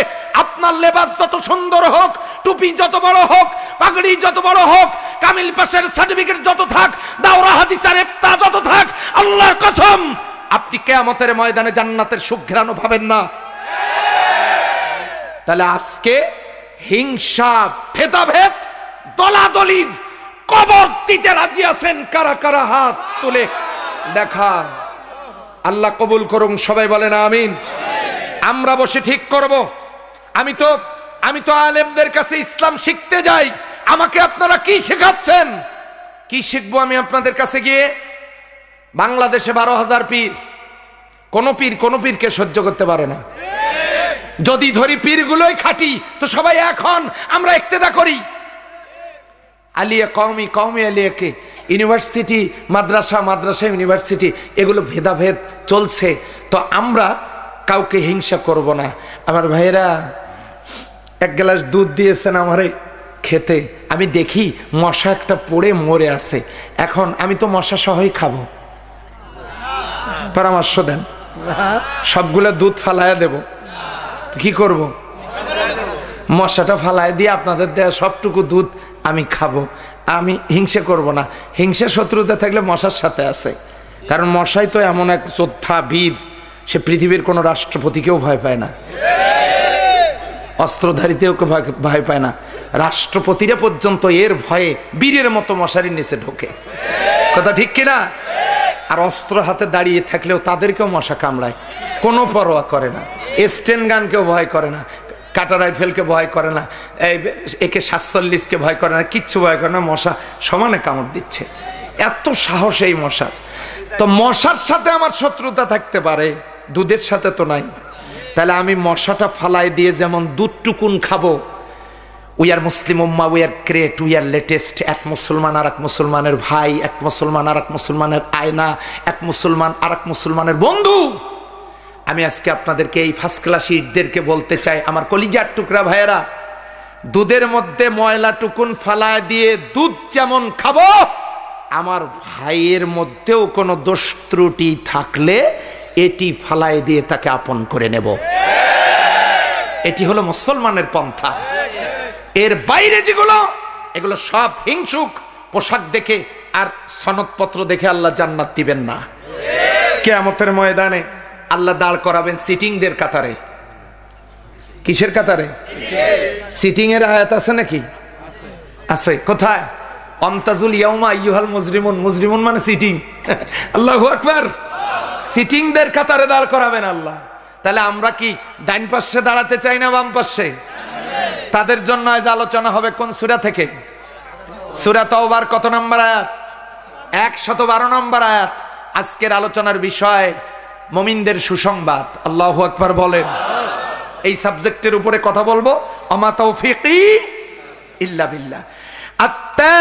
আপনার লেবাস যত সুন্দর হোক টুপি যত বড় হোক পাগড়ি যত বড় হোক কামিল পাশের সার্টিফিকেট যত থাক দাওরা হাদিসার এফতা যত থাক আল্লাহর কসম আপনি কেয়ামতের ময়দানে জান্নাতের সুঘ্রাণ পাবেন না তাহলে আজকে হিংসা ভেদাভেদ দলাদলির কবর দিতে রাজি আছেন কারা কারা হাত তুলে দেখা আল্লাহ কবুল করুন সবাই বলে না আমিন আমরা বসে ঠিক করব আমি তো আমি তো আলেমদের কাছে ইসলাম শিখতে যাই আমাকে আপনারা কি শেখাচ্ছেন কি শিখবো আমি আপনাদের কাছে গিয়ে বাংলাদেশে বারো হাজার পীর কোনো পীর কোনো পীরকে সহ্য করতে পারে না যদি ধরি পীরগুলোই খাটি তো সবাই এখন আমরা একতেদা করি আলিয়া কওমি কওমি আলিয়াকে ইউনিভার্সিটি মাদ্রাসা মাদ্রাসা ইউনিভার্সিটি এগুলো ভেদাভেদ চলছে তো আমরা কাউকে হিংসা করব না আমার ভাইরা এক গ্লাস দুধ দিয়েছেন আমারে খেতে আমি দেখি মশা একটা পড়ে মরে আছে এখন আমি তো মশা সহই খাব পরামর্শ দেন সবগুলা দুধ ফালাইয়া দেব কি করব মশাটা ফালাই দিয়ে আপনাদের দেয়া সবটুকু দুধ আমি খাবো আমি হিংসে করব না হিংসা শত্রুতা থাকলে মশার সাথে আছে কারণ মশাই তো এমন এক যোদ্ধা বীর সে পৃথিবীর কোনো রাষ্ট্রপতিকেও ভয় পায় না অস্ত্রধারীতেও ভয় পায় না রাষ্ট্রপতিরা পর্যন্ত এর ভয়ে বীরের মতো মশারির নিচে ঢোকে কথা ঠিক কিনা আর অস্ত্র হাতে দাঁড়িয়ে থাকলেও তাদেরকেও মশা কামড়ায় কোনো পরোয়া করে না স্টেন গানকেও ভয় করে না কাটা রাইফেলকে ভয় করে না এই একে সাতচল্লিশকে ভয় করে না কিচ্ছু ভয় করে না মশা সমানে কামড় দিচ্ছে এত সাহস এই মশার তো মশার সাথে আমার শত্রুতা থাকতে পারে দুধের সাথে তো নাই তাহলে আমি মশাটা ফালাই দিয়ে যেমন দুধটুকুন খাবো উই আর মুসলিম উম্মা we are great we are latest এক মুসলমান আর এক মুসলমানের ভাই এক মুসলমান আর এক মুসলমানের আয়না এক মুসলমান আর এক মুসলমানের বন্ধু আমি আজকে আপনাদেরকে এই ফার্স্ট ক্লাস ইটদেরকে বলতে চাই আমার কলিজার টুকরা ভাইয়েরা দুধের মধ্যে ময়লা টুকুন ফালায় দিয়ে দুধ যেমন খাব আমার ভাইয়ের মধ্যেও কোনো দোষ ত্রুটি থাকলে এটি ফালায় দিয়ে তাকে আপন করে নেব এটি হলো মুসলমানের পন্থা এর বাইরে যেগুলো এগুলো সব হিংসুক পোশাক দেখে আর সনদপত্র দেখে আল্লাহ জান্নাত দিবেন না কেয়ামতের ময়দানে আল্লাহ দাঁড় করাবেন সিটিংদের কাতারে কিসের কাতারে সিটিং এর আয়াত আছে নাকি আছে কোথায় অমতাজুল ইয়ামা ইউহাল মুজরিমুন মুজরিমুন মানে সিটিং আল্লাহ আকবার সিটিংদের কাতারে দাঁড় করাবেন আল্লাহ তাহলে আমরা কি ডাইন পাশে দাঁড়াতে চাই না বাম পাশে তাদের জন্য আজ আলোচনা হবে কোন সুরা থেকে সুরা তওবার কত নম্বর আয়াত একশত বারো নম্বর আয়াত আজকের আলোচনার বিষয় মমিনদের সুসংবাদ আল্লাহ আকবার বলেন এই সাবজেক্টের উপরে কথা বলবো আমা তৌফিকি ইল্লা বিল্লাহ একটা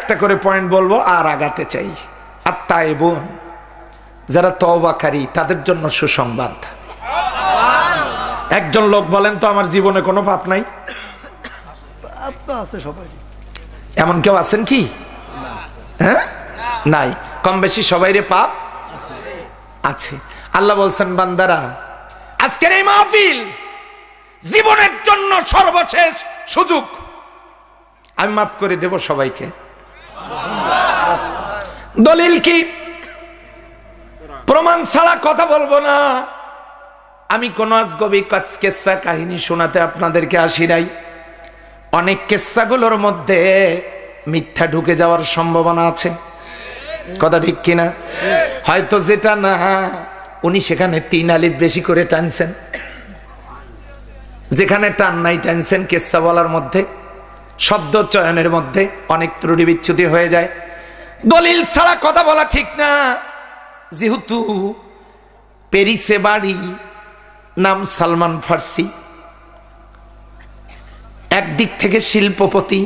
একটা করে পয়েন্ট বলবো আর আগাতে চাই বোন যারা তওবাকারী তাদের জন্য সুসংবাদ একজন লোক বলেন তো আমার জীবনে কোনো পাপ নাই পাপ তো আছে সবাই এমন কেউ আছেন কি হ্যাঁ নাই কম বেশি সবাইরে পাপ আছে আল্লাহ বলছেন বান্দারা আজকের এই মাহফিল জীবনের জন্য সর্বশেষ সুযোগ আমি মাফ করে দেব সবাইকে দলিল কি প্রমাণ ছাড়া কথা বলবো না আমি কোনো আজ কবি কেসা কাহিনী শোনাতে আপনাদেরকে আসি নাই অনেক কেসাগুলোর মধ্যে মিথ্যা ঢুকে যাওয়ার সম্ভাবনা আছে কথা ঠিক কিনা হয়তো যেটা না উনি সেখানে তিন আলিফ বেশি করে টানছেন যেখানে টান নাই টানছেন কেসা বলার মধ্যে শব্দ চয়নের মধ্যে অনেক ত্রুটি বিচ্ছুতি হয়ে যায় দলিল ছাড়া কথা বলা ঠিক না যেহেতু পেরিসে বাড়ি নাম সালমান ফার্সি একদিক থেকে শিল্পপতি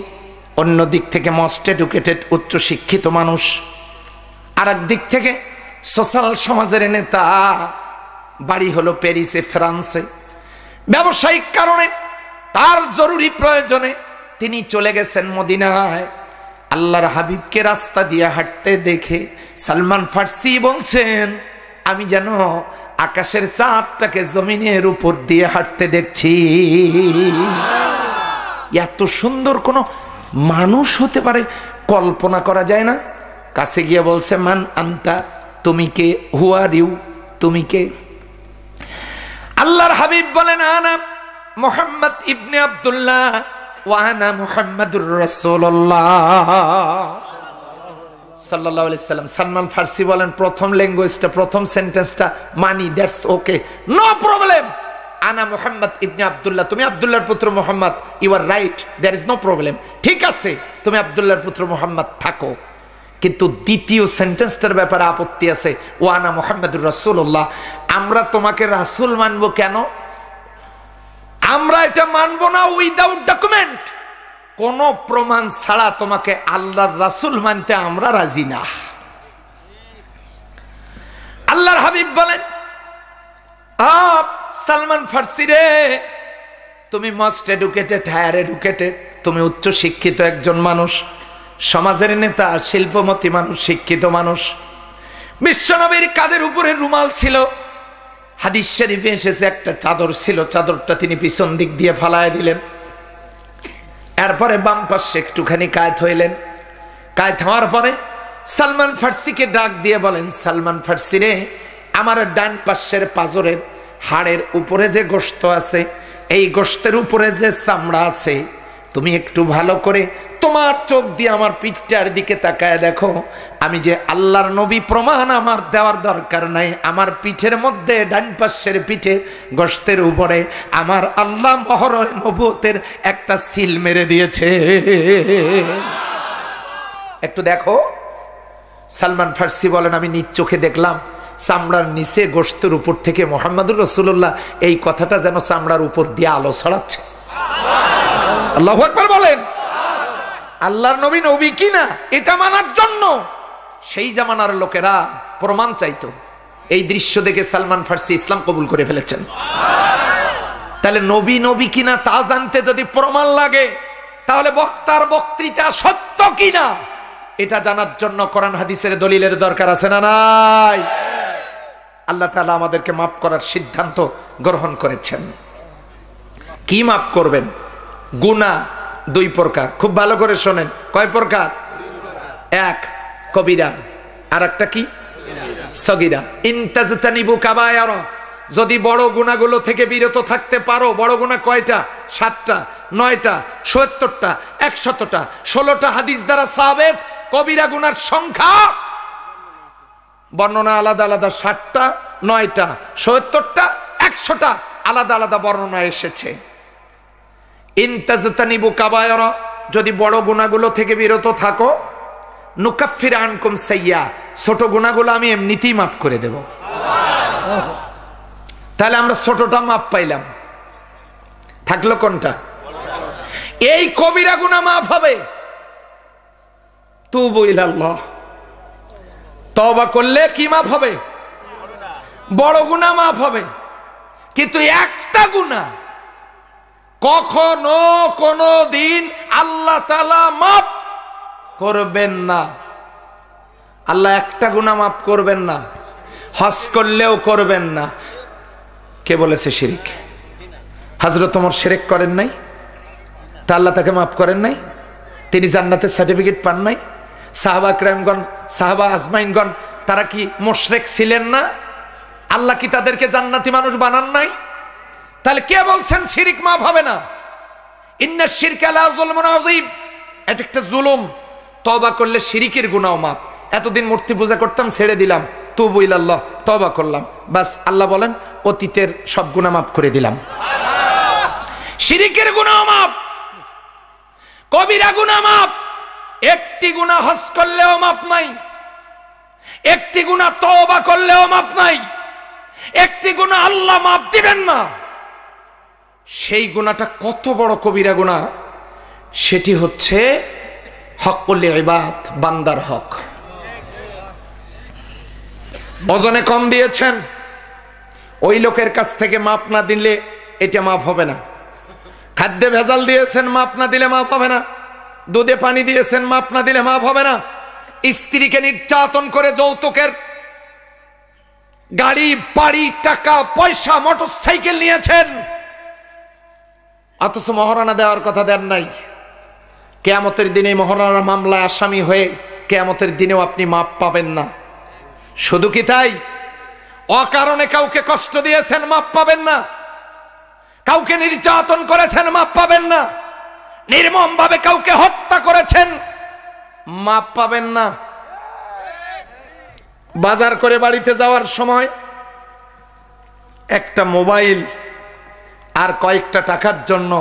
অন্য দিক থেকে মস্ট এডুকেটেড উচ্চ শিক্ষিত মানুষ আর দিক থেকে সোশ্যাল সমাজের নেতা বাড়ি হলো প্যারিসে ফ্রান্সে ব্যবসায়িক কারণে তার জরুরি প্রয়োজনে তিনি চলে গেছেন মদিনায় আল্লাহর হাবিবকে রাস্তা দিয়ে হাঁটতে দেখে সালমান ফার্সি বলছেন আমি যেন আকাশের চাঁদটাকে জমিনের উপর দিয়ে হাঁটতে দেখছি এত সুন্দর কোনো মানুষ হতে পারে কল্পনা করা যায় না কাছে গিয়ে বলছে মান আন্তা তুমি কে হুয়ার ইউ তুমি কে আল্লাহর হাবিব বলেন আনা মোহাম্মদ ইবনে আবদুল্লাহ ওয়ানা মোহাম্মদুর রসোল্লাহ সাল্লাহ সালমান ফার্সি বলেন প্রথম ল্যাঙ্গুয়েজটা প্রথম সেন্টেন্সটা মানি দ্যাটস ওকে নো প্রবলেম আনা মোহাম্মদ ইবনে আবদুল্লাহ তুমি আবদুল্লাহর পুত্র মোহাম্মদ you are right there is no problem ঠিক আছে তুমি আবদুল্লাহর পুত্র মোহাম্মদ থাকো কিন্তু দ্বিতীয় সেন্টেন্সটার ব্যাপারে আপত্তি আছে ও আনা মোহাম্মদুর আমরা তোমাকে রাসুল মানবো কেন আমরা এটা মানবো না উইদাউট ডকুমেন্ট কোন প্রমাণ ছাড়া তোমাকে আল্লাহর রাসুল মানতে আমরা রাজি না আল্লাহর হাবিব বলেন আপ সালমান ফার্সি রে তুমি মস্ট এডুকেটেড হায়ার এডুকেটেড তুমি উচ্চ শিক্ষিত একজন মানুষ সমাজের নেতা শিল্পমতি মানুষ শিক্ষিত মানুষ বিশ্বনবীর কাদের উপরে রুমাল ছিল হাদিস শরীফে এসেছে একটা চাদর ছিল চাদরটা তিনি পিছন দিক দিয়ে ফালায় দিলেন এরপরে বাম পাশে একটুখানি কায়েত হইলেন কায়েত হওয়ার পরে সালমান ফার্সিকে ডাক দিয়ে বলেন সালমান ফার্সি রে আমার ডান পাশের পাজরের হাড়ের উপরে যে গোস্ত আছে এই গোস্তের উপরে যে চামড়া আছে তুমি একটু ভালো করে তোমার চোখ দিয়ে আমার পিঠটার দিকে তাকায় দেখো আমি যে আল্লাহর নবী প্রমাণ আমার দেওয়ার দরকার নাই আমার পিঠের মধ্যে ডান পাশের পিঠে গস্তের উপরে আমার আল্লাহ মহর নবতের একটা সিল মেরে দিয়েছে একটু দেখো সালমান ফার্সি বলেন আমি নিজ চোখে দেখলাম চামড়ার নিচে গোস্তের উপর থেকে মোহাম্মদুর রসুল্লাহ এই কথাটা যেন চামড়ার উপর দিয়ে আলো ছড়াচ্ছে আল্লাহ একবার বলেন আল্লাহর নবী নবী কিনা এটা মানার জন্য সেই জামানার লোকেরা প্রমাণ চাইত এই দৃশ্য দেখে সালমান ফার্সি ইসলাম কবুল করে ফেলেছেন তাহলে নবী নবী কিনা তা জানতে যদি প্রমাণ লাগে তাহলে বক্তার বক্তৃতা সত্য কিনা এটা জানার জন্য কোরআন হাদিসের দলিলের দরকার আছে না নাই আল্লাহ তালা আমাদেরকে মাফ করার সিদ্ধান্ত গ্রহণ করেছেন কি মাফ করবেন গুনা দুই প্রকার খুব ভালো করে শোনেন কয় প্রকার এক কবিরা আর একটা কি সগিরা ইন্তাজতানিবু কাবায়ার যদি বড় গুণাগুলো থেকে বিরত থাকতে পারো বড় গুণা কয়টা সাতটা নয়টা সত্তরটা একশতটা ষোলোটা হাদিস দ্বারা সাবেদ কবিরা গুনার সংখ্যা বর্ণনা আলাদা আলাদা ষাটটা নয়টা সত্তরটা একশোটা আলাদা আলাদা বর্ণনা এসেছে ইনতাজতানিবু কাবায়র যদি বড় গুণাগুলো থেকে বিরত থাকো নুকাফির আনকুম সাইয়া ছোট গুণাগুলো আমি এমনিতেই মাফ করে দেব তাহলে আমরা ছোটটা মাপ পাইলাম থাকলো কোনটা এই কবিরা গুণা মাফ হবে তু বইলাল্লাহ তবা করলে কি মাফ হবে বড় গুণা মাফ হবে কিন্তু একটা গুণা কখনো কোনো দিন আল্লাহ তালা মাফ করবেন না আল্লাহ একটা গুণা মাফ করবেন না হস করলেও করবেন না কে বলেছে শিরিক হাজরত তোমার শিরেক করেন নাই তা আল্লাহ তাকে মাফ করেন নাই তিনি জান্নাতের সার্টিফিকেট পান নাই সাহাবা ক্রাইমগণ সাহাবা আজমাইনগণ তারা কি মোশরেক ছিলেন না আল্লাহ কি তাদেরকে জান্নাতি মানুষ বানান নাই তাহলে কে বলছেন শিরিক মাফ হবে না ইন্না শিরকালা জুলমুন আযীম এটা একটা জুলুম তবা করলে শিরিকের গুনাহ মাপ এতদিন মূর্তি পূজা করতাম ছেড়ে দিলাম তবু ইল্লাল্লাহ তবা করলাম বাস আল্লাহ বলেন অতীতের সব গুনাহ মাফ করে দিলাম শিরিকের গুনাহ মাফ কবিরা গুনাহ মাপ একটি গুনাহ হজ করলেও মাপ নাই একটি গুনাহ তওবা করলেও মাপ নাই একটি গুনাহ আল্লাহ মাপ দিবেন না সেই গোনাটা কত বড় কবিরা গোনা সেটি হচ্ছে হকল ইবাদ বান্দার হক ওজনে কম দিয়েছেন ওই লোকের কাছ থেকে মাপ না দিলে এটা মাপ হবে না খাদ্যে ভেজাল দিয়েছেন মাপ না দিলে মাপ হবে না দুধে পানি দিয়েছেন মাপ না দিলে মাপ হবে না স্ত্রীকে নির্যাতন করে যৌতুকের গাড়ি বাড়ি টাকা পয়সা মোটর সাইকেল নিয়েছেন অথচ মহারানা দেওয়ার কথা দেন নাই কেয়ামতের দিনে মহারানা মামলায় আসামি হয়ে কেয়ামতের দিনেও আপনি মাপ পাবেন না শুধু কি তাই অকারণে কাউকে কষ্ট দিয়েছেন মাপ পাবেন না কাউকে নির্যাতন করেছেন মাপ পাবেন না নির্মম ভাবে কাউকে হত্যা করেছেন মাপ পাবেন না বাজার করে বাড়িতে যাওয়ার সময় একটা মোবাইল আর কয়েকটা টাকার জন্য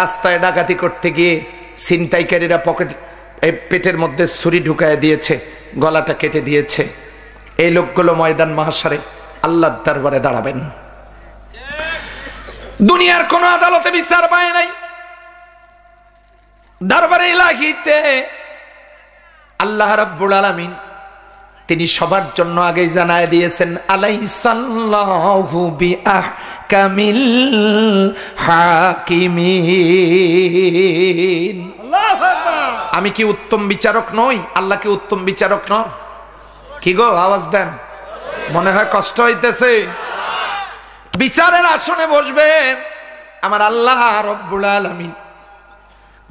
রাস্তায় ডাকাতি করতে গিয়ে ছিনতাইকারীরা পকেট পেটের মধ্যে ছুরি ঢুকায় দিয়েছে গলাটা কেটে দিয়েছে এই লোকগুলো ময়দান মহাসারে আল্লাহর দরবারে দাঁড়াবেন দুনিয়ার কোন আদালতে বিচার পায় নাই দরবারে ইলাহিতে আল্লাহ রব্বুল আলামিন তিনি সবার জন্য আগেই জানায় দিয়েছেন আলাই সাল্লাহু আহ কামিল হাকিমিন আমি কি উত্তম বিচারক নই আল্লাহ কি উত্তম বিচারক নন কি গো আওয়াজ দেন মনে হয় কষ্ট হইতেছে বিচারের আসনে বসবেন আমার আল্লাহ রব্বুল আলমিন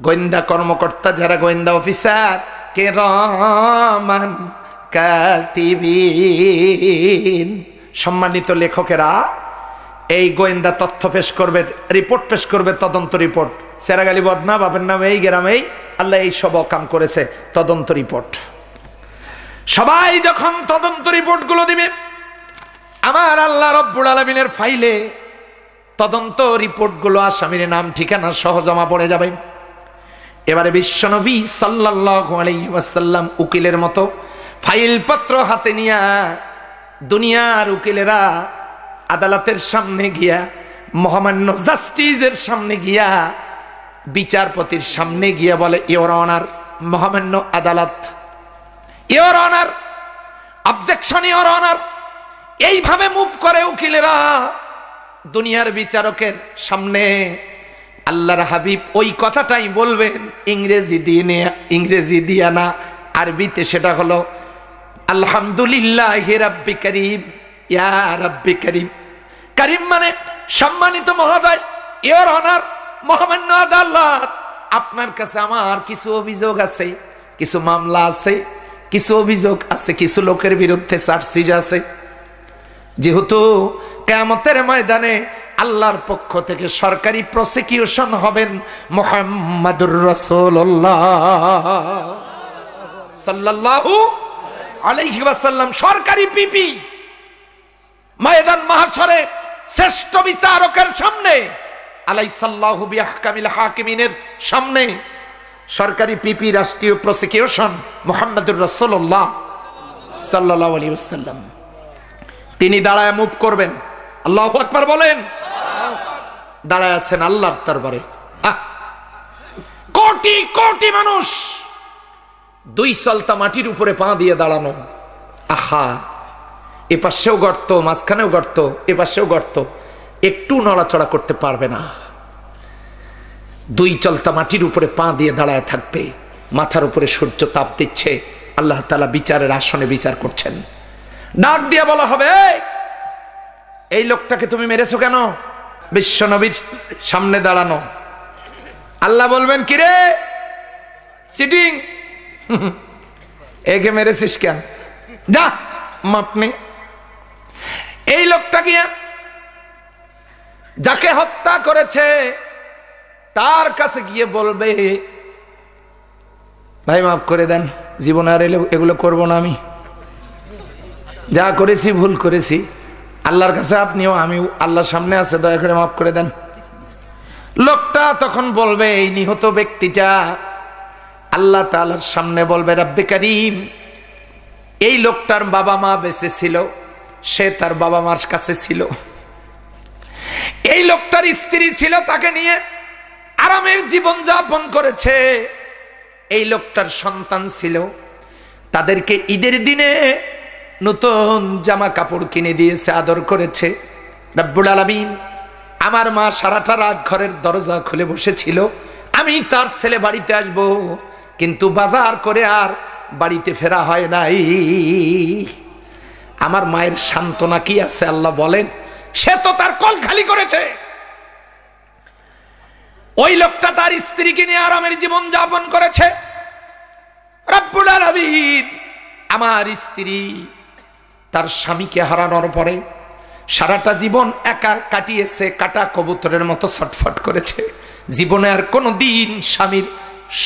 গোয়েন্দা কর্মকর্তা যারা গোয়েন্দা অফিসার কে রহমান কাতিবিন সম্মানিত লেখকেরা এই গোয়েন্দা তথ্য পেশ করবে রিপোর্ট পেশ করবে তদন্ত রিপোর্ট সেরাগালি বদনা বাবের নামে এই গ্রামেই আল্লাহ এই সব কাম করেছে তদন্ত রিপোর্ট সবাই যখন তদন্ত রিপোর্টগুলো দিবে আমার আল্লাহ রব্বুল আলমিনের ফাইলে তদন্ত রিপোর্টগুলো আসামির নাম ঠিকানা সহ জমা পড়ে যাবে এবারে বিশ্বনবী সাল্লাহ আলাইসাল্লাম উকিলের মতো ফাইলপত্র হাতে নিয়া দুনিয়ার উকিলেরা আদালতের সামনে গিয়া মহামান্য জাস্টিসের সামনে গিয়া বিচারপতির সামনে গিয়া বলে ইওর অনার মহামান্য আদালত your honour objection your honour এইভাবে মুভ করে উকিলেরা দুনিয়ার বিচারকের সামনে আল্লাহর হাবিব ওই কথাটাই বলবেন ইংরেজি দিয়ে ইংরেজি দিয়া না আরবিতে সেটা হলো আলহামদুলিল্লাহ রাব্বি করিম ইয়া করিম করিম মানে সম্মানিত মহোদয় ইয়ার অনার মহামান্য আদালত আপনার কাছে আমার কিছু অভিযোগ আছে কিছু মামলা আছে কিছু অভিযোগ আছে কিছু লোকের বিরুদ্ধে চার্জশিট আছে যেহেতু কেয়ামতের ময়দানে আল্লাহর পক্ষ থেকে সরকারি প্রসিকিউশন হবেন মোহাম্মদুর রসোল্লাহ সাল্লাল্লাহু আলাইসাল্লাম সরকারি পিপি মায়েদান মাহাসরে শ্রেষ্ঠ বিচারকের সামনে আলাইসাল্লাহবি আহকামিল হাকিমিনের সামনে সরকারি পিপি রাষ্ট্রীয় প্রসিকিউশন মোহাম্মদুর রসোল্লাহ সাল্লাহ আলী তিনি দাঁড়ায় মুভ করবেন আল্লাহ আকবর বলেন দাঁড়ায় আছেন আল্লাহ দরবারে কোটি কোটি মানুষ দুই সলতা মাটির উপরে পা দিয়ে দাঁড়ানো আহা এপাশেও গর্ত মাঝখানেও গর্ত এপাশেও গর্ত একটু নড়াচড়া করতে পারবে না দুই চলতা মাটির উপরে পা দিয়ে দাঁড়ায় থাকবে মাথার উপরে সূর্য তাপ দিচ্ছে আল্লাহ তালা বিচারের আসনে বিচার করছেন ডাক দিয়ে বলা হবে এই লোকটাকে তুমি মেরেছো কেন বিশ্বনবীর সামনে দাঁড়ানো আল্লাহ বলবেন কিরে সিটিং একে মেরেছিস কেন যা মাপ নেই এই লোকটা গিয়া যাকে হত্যা করেছে তার কাছে গিয়ে বলবে ভাই মাফ করে দেন জীবনে আর এগুলো করব না আমি যা করেছি ভুল করেছি আল্লাহর কাছে আপনিও আমি আল্লাহর সামনে আছে দয়া করে মাফ করে দেন লোকটা তখন বলবে এই নিহত ব্যক্তিটা আল্লাহ তালার সামনে বলবে রাব্বে কারিম এই লোকটার বাবা মা বেঁচে ছিল সে তার বাবা মার কাছে ছিল এই লোকটার স্ত্রী ছিল তাকে নিয়ে আরামের জীবন যাপন করেছে এই লোকটার সন্তান ছিল তাদেরকে ঈদের দিনে নতুন জামা কাপড় কিনে দিয়েছে আদর করেছে রাব্বুল আলমিন আমার মা সারাটা রাত ঘরের দরজা খুলে বসেছিল আমি তার ছেলে বাড়িতে আসবো কিন্তু বাজার করে আর বাড়িতে ফেরা হয় নাই আমার মায়ের সান্ত্বনা কি আছে আল্লাহ বলেন সে তো তার কল খালি করেছে ওই লোকটা তার স্ত্রীকে নিয়ে আরামের জীবন যাপন করেছে আমার স্ত্রী তার স্বামীকে হারানোর পরে সারাটা জীবন একা কাটিয়েছে কাটা কবুতরের মতো ছটফট করেছে জীবনে আর কোনো দিন স্বামীর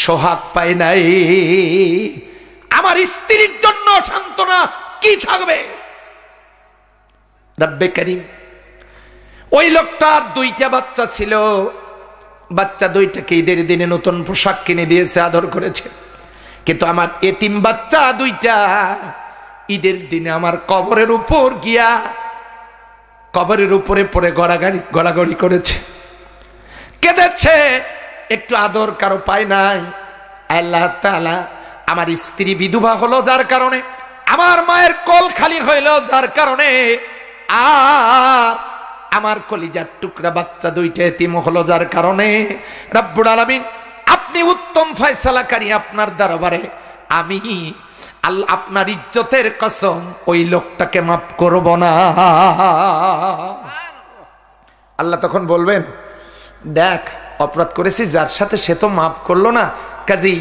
সোহাগ পাই নাই আমার স্ত্রীর জন্য সান্ত্বনা কি থাকবে রাব্বে করিম ওই লোকটার দুইটা বাচ্চা ছিল বাচ্চা দুইটাকে ঈদের দিনে নতুন পোশাক কিনে দিয়েছে আদর করেছে কিন্তু আমার এতিম বাচ্চা দুইটা ঈদের দিনে আমার কবরের উপর গিয়া কবরের উপরে পরে গড়াগাড়ি গড়াগড়ি করেছে কেঁদেছে একটু আদর কারো পায় নাই আল্লাহ তালা আমার স্ত্রী বিধবা হলো যার কারণে আমার মায়ের কল খালি হইল যার কারণে আর আমার কলিজার টুকরা বাচ্চা দুইটা এতিম হলো যার কারণে রাব্বুল আলমিন আপনি উত্তম ফয়সালাকারী আপনার দরবারে আমি আপনার ইজ্জতের কসম ওই লোকটাকে মাফ করব না আল্লাহ তখন বলবেন দেখ অপরাধ করেছি যার সাথে সে তো মাফ করলো না কাজেই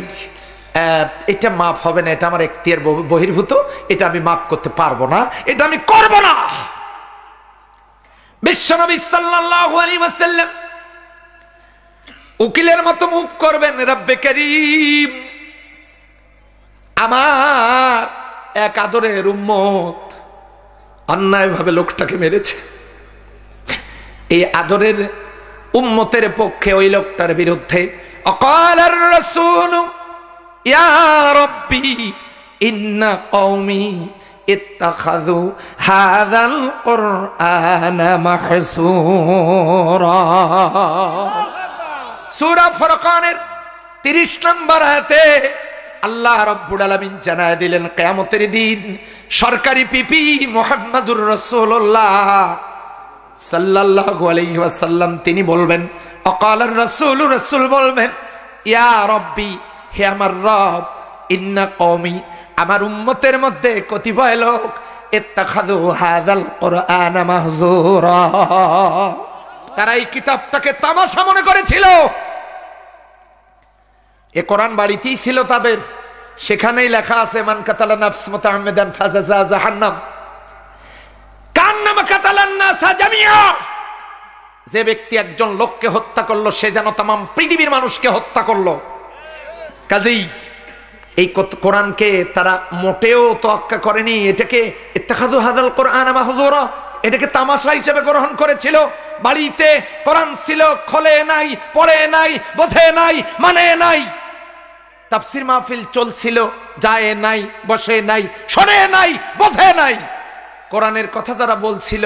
এটা মাফ হবে না এটা আমার একটি বহির্ভূত এটা আমি মাফ করতে পারবো না এটা আমি করব না বিশ্বনবী উকিলের মতো মুখ করবেন রব্বে করিম আমার এক আদরের উম্মত ভাবে লোকটাকে মেরেছে এই আদরের উম্মতের পক্ষে ওই লোকটার বিরুদ্ধে অকালার নম্বর হাতে আল্লাহ রব্বুল আলামিন জানায় দিলেন কিয়ামতের দিন সরকারি পিপি মোহাম্মদুর রসুল্লাহ সাল্লাহ আলহিহাসাল্লাম তিনি বলবেন বলবেন ইয়া রব্বি হে আমার রব ইন্না আমার উম্মতের মধ্যে কতিপয় লোক তারা এই কিতাবটাকে তামাশা মনে করেছিল এ কোরআন বাড়িতেই ছিল তাদের সেখানেই লেখা আছে মান কাতালা নাফস মোতাহমেদান জাহান্নাম যে ব্যক্তি একজন লোককে হত্যা করলো সে যেন তাম পৃথিবীর মানুষকে হত্যা করলো কাজেই এই কোরআনকে তারা মোটেও তোয়াক্কা করেনি এটাকে হাদাল কোরআন এটাকে তামাশা হিসেবে গ্রহণ করেছিল বাড়িতে কোরআন ছিল খোলে নাই পড়ে নাই বোঝে নাই মানে নাই তাফসির মাহফিল চলছিল যায় নাই বসে নাই শোনে নাই বোঝে নাই কোরআনের কথা যারা বলছিল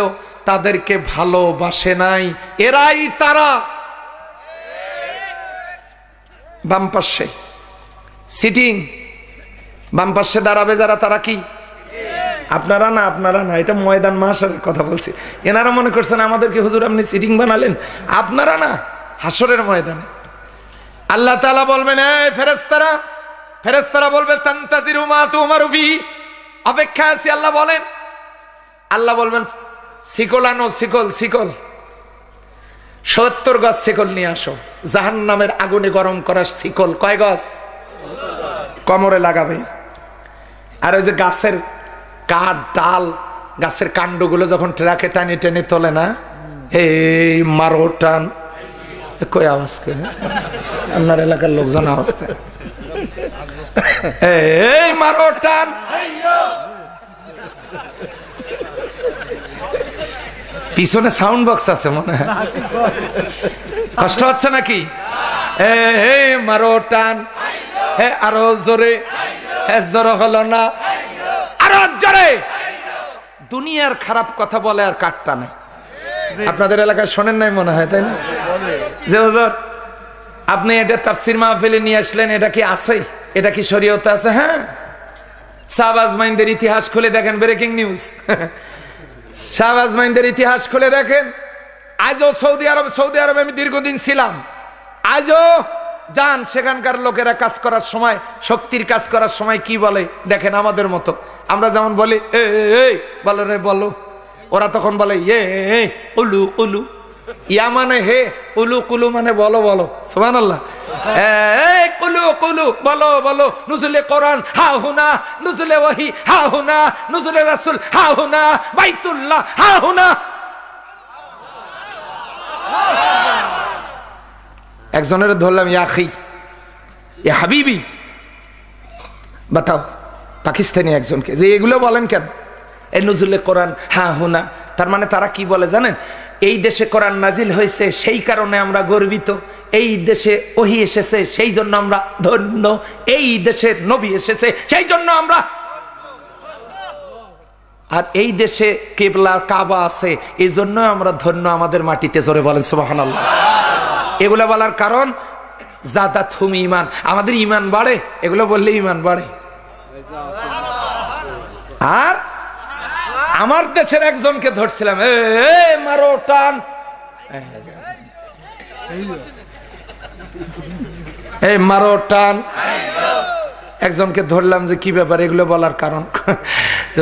তাদেরকে ভালোবাসে নাই এরাই তারা বামপাশে সিটিং বাম পাশে দাঁড়াবে যারা তারা কি আপনারা না আপনারা না এটা ময়দান মাহাসারের কথা বলছি এনারা মনে করছেন আমাদেরকে হুজুর আপনি সিটিং বানালেন আপনারা না হাসরের ময়দানে আল্লাহ তালা বলবেন ফেরেস্তারা ফেরেস্তারা বলবে তান্তাজির উমা তোমার অপেক্ষা আছি আল্লাহ বলেন আল্লাহ বলবেন শিকল আনো শিকল শিকল সত্তর গাছ শিকল নিয়ে আসো জাহান নামের আগুনে গরম করার শিকল কয় গাছ কমরে লাগাবে আর ওই যে গাছের কাঠ ডাল গাছের কাণ্ডগুলো যখন ট্রাকে টানে টেনে তোলে না এই মারো টান কই আওয়াজ কে আপনার এলাকার লোকজন আওয়াজ এই মারো টান পিছনে সাউন্ড বক্স আছে মনে হয় কষ্ট হচ্ছে নাকি হে মারো টান হে আরো জোরে হে জোরে হলো না আরো জোরে দুনিয়ার খারাপ কথা বলে আর কাঠ টানে আপনাদের এলাকায় শোনেন নাই মনে হয় তাই না যে হজর আপনি এটা সিনেমা ফেলে নিয়ে আসলেন এটা কি আছে এটা কি শরীয়তে আছে হ্যাঁ সাহাবাজ মাইন্দের ইতিহাস খুলে দেখেন ব্রেকিং নিউজ শাহবাজ মাইন্দের ইতিহাস খুলে দেখেন আজও সৌদি আরব সৌদি আরবে আমি দীর্ঘদিন ছিলাম আজও যান সেখানকার লোকেরা কাজ করার সময় শক্তির কাজ করার সময় কি বলে দেখেন আমাদের মতো আমরা যেমন বলি এ বলো রে বলো ওরা তখন বলে এ উলু ইয়া মানে হে কুলু কুলু মানে বলো বলো সোমান আল্লাহ বলো একজনের ধরলাম ইয়াখি ইয়া হাবিবি বাতাও পাকিস্তানি একজনকে যে এগুলো বলেন কেন এ নজরুল কোরআন হা হুনা তার মানে তারা কি বলে জানেন এই দেশে কোরআন নাজিল হয়েছে সেই কারণে আমরা গর্বিত এই দেশে ওহি এসেছে সেই জন্য আমরা ধন্য এই দেশে নবী এসেছে সেই জন্য আমরা আর এই দেশে কেবলা কাবা আছে এই জন্য আমরা ধন্য আমাদের মাটিতে জোরে বলেন সোহান আল্লাহ এগুলো বলার কারণ যাদা থুমি ইমান আমাদের ইমান বাড়ে এগুলো বললে ইমান বাড়ে আর আমার দেশের একজনকে ধরছিলাম মারো টান এই মারো টান একজনকে ধরলাম যে কি ব্যাপার এগুলো বলার কারণ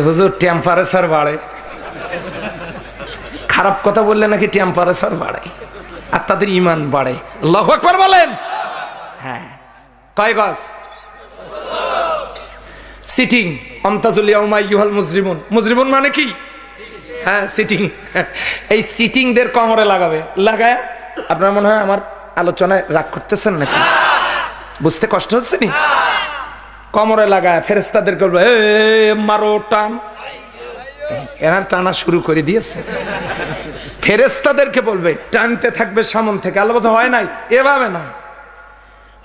হুজুর টেম্পারেচার বাড়ে খারাপ কথা বললে নাকি টেম্পারেচার বাড়ে আর তাদের ইমান বাড়ে লক্ষ একবার বলেন হ্যাঁ কয় গছ সিটিং অন্তাজুলিয়াউমাইহাল মুজরিমুন মুজরিমুন মানে কি হ্যাঁ সিটিং এই সিটিংদের কমরে লাগাবে লাগায় আপনার মনে হয় আমার আলোচনায় রাগ করতেছেন নাকি বুঝতে কষ্ট হচ্ছে নি কমরে লাগায় ফেরেস্তাদের করবে মারো টান এনার টানা শুরু করে দিয়েছে ফেরেস্তাদেরকে বলবে টানতে থাকবে সামন থেকে আল্লাহ বোঝা হয় নাই এভাবে না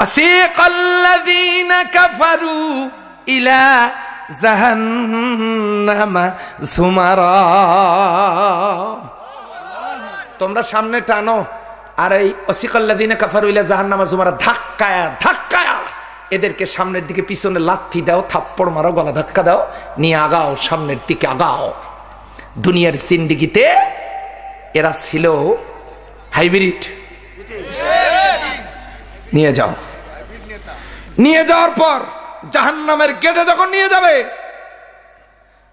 আসিক আল্লাযীনা কাফারু ইলা জাহান্নামা সুমারা তোমরা সামনে টানো আর এই অসিকল্লাদিনে কাফার উইলা জাহান্নামা সুমারা ধাক্কায়া ধাক্কায়া এদেরকে সামনের দিকে পিছনে লাথি দাও থাপ্পড় মারো গলা ধাক্কা দাও নিয়ে আগাও সামনের দিকে আগাও দুনিয়ার সিন্ডিগিতে এরা ছিল হাইব্রিড নিয়ে যাও নিয়ে যাওয়ার পর জাহান্নামের গেটে যখন নিয়ে যাবে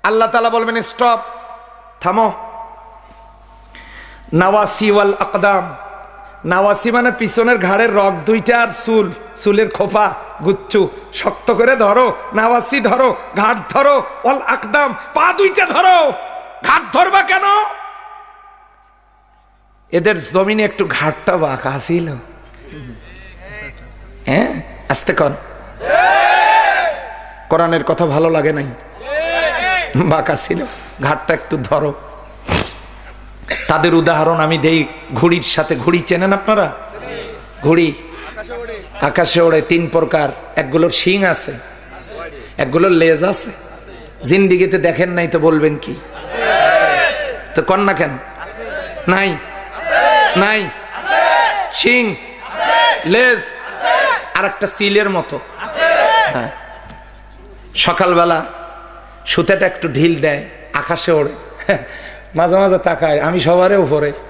আল্লাহ তালা বলবেন স্টপ থামো নাওয়াসি ওয়াল আকদাম নাওয়াসি মানে পিছনের ঘাড়ের রক দুইটা আর চুল চুলের খোপা গুচ্ছু শক্ত করে ধরো নাওয়াসি ধরো ঘাট ধরো ওয়াল আকদাম পা দুইটা ধরো ঘাট ধরবা কেন এদের জমিনে একটু ঘাটটা বাঁকা ছিল হ্যাঁ আসতে কন কোরআনের কথা ভালো লাগে নাই বাঁকা ছিল ঘাটটা একটু ধরো তাদের উদাহরণ আমি দেই ঘুড়ির সাথে ঘুড়ি চেনেন আপনারা ঘুড়ি আকাশে ওড়ে তিন প্রকার একগুলোর শিং আছে একগুলোর লেজ আছে জিন্দিগিতে দেখেন নাই তো বলবেন কি তো না কেন নাই নাই শিং লেজ আর একটা সিলের মতো হ্যাঁ সকালবেলা সুতাটা একটু ঢিল দেয় আকাশে ওড়ে মাঝে মাঝে তাকায় আমি সবারে উপরে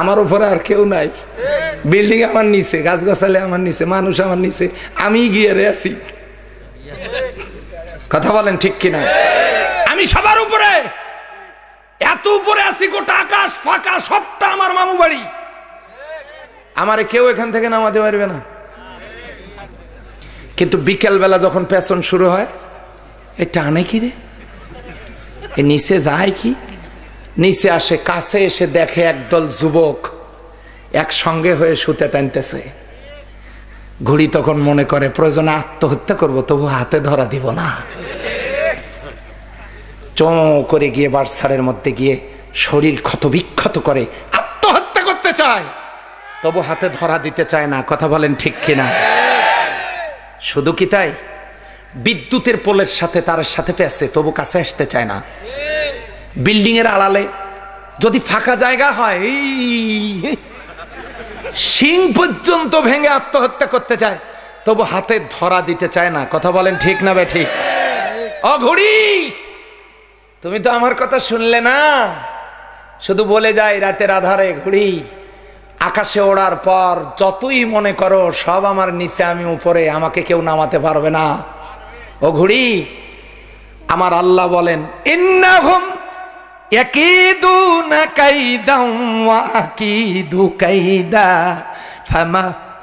আমার উপরে আর কেউ নাই বিল্ডিং আমার নিচে গাছালে আমার নিচে মানুষ আমার নিচে আমি গিয়ে রে আছি কথা বলেন ঠিক কিনা আমি সবার উপরে এত উপরে আছি গোটা আকাশ ফাঁকা সবটা আমার মামু বাড়ি আমারে কেউ এখান থেকে নামাতে পারবে না কিন্তু বিকেলবেলা যখন পেছন শুরু হয় এ টানে কি রে এ নিচে যায় কি নিচে আসে কাছে এসে দেখে একদল যুবক একসঙ্গে হয়ে সুতে টানতেছে ঘুড়ি তখন মনে করে প্রয়োজনে আত্মহত্যা করব তবু হাতে ধরা দিব না চ করে গিয়ে বার্সারের মধ্যে গিয়ে শরীর ক্ষতবিক্ষত করে আত্মহত্যা করতে চায় তবু হাতে ধরা দিতে চায় না কথা বলেন ঠিক কিনা শুধু কি তাই বিদ্যুতের পোলের সাথে তার সাথে পেয়েছে তবু কাছে আসতে চায় না বিল্ডিং এর আড়ালে যদি ফাঁকা জায়গা হয় শিং পর্যন্ত ভেঙে আত্মহত্যা করতে চায় তবু হাতে ধরা দিতে চায় না কথা বলেন ঠিক না বে ঠিক অঘড়ি তুমি তো আমার কথা শুনলে না শুধু বলে যাই রাতের আধারে ঘুড়ি আকাশে ওড়ার পর যতই মনে করো সব আমার নিচে আমি উপরে আমাকে কেউ নামাতে পারবে না ও ঘুড়ি আমার আল্লাহ বলেন ইন্নাহুম কাইদা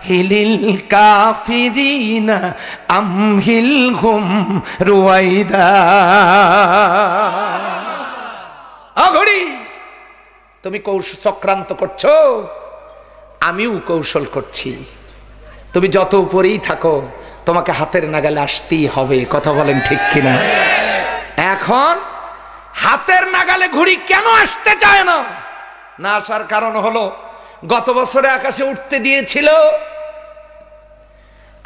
হিলিল কাফিরিনা রুয়াইদা তুমি কৌশ চক্রান্ত করছো আমিও কৌশল করছি তুমি যত উপরেই থাকো তোমাকে হাতের নাগালে আসতেই হবে কথা বলেন ঠিক কিনা এখন হাতের নাগালে ঘুড়ি কেন আসতে চায় না না আসার কারণ হলো গত বছরে আকাশে উঠতে দিয়েছিল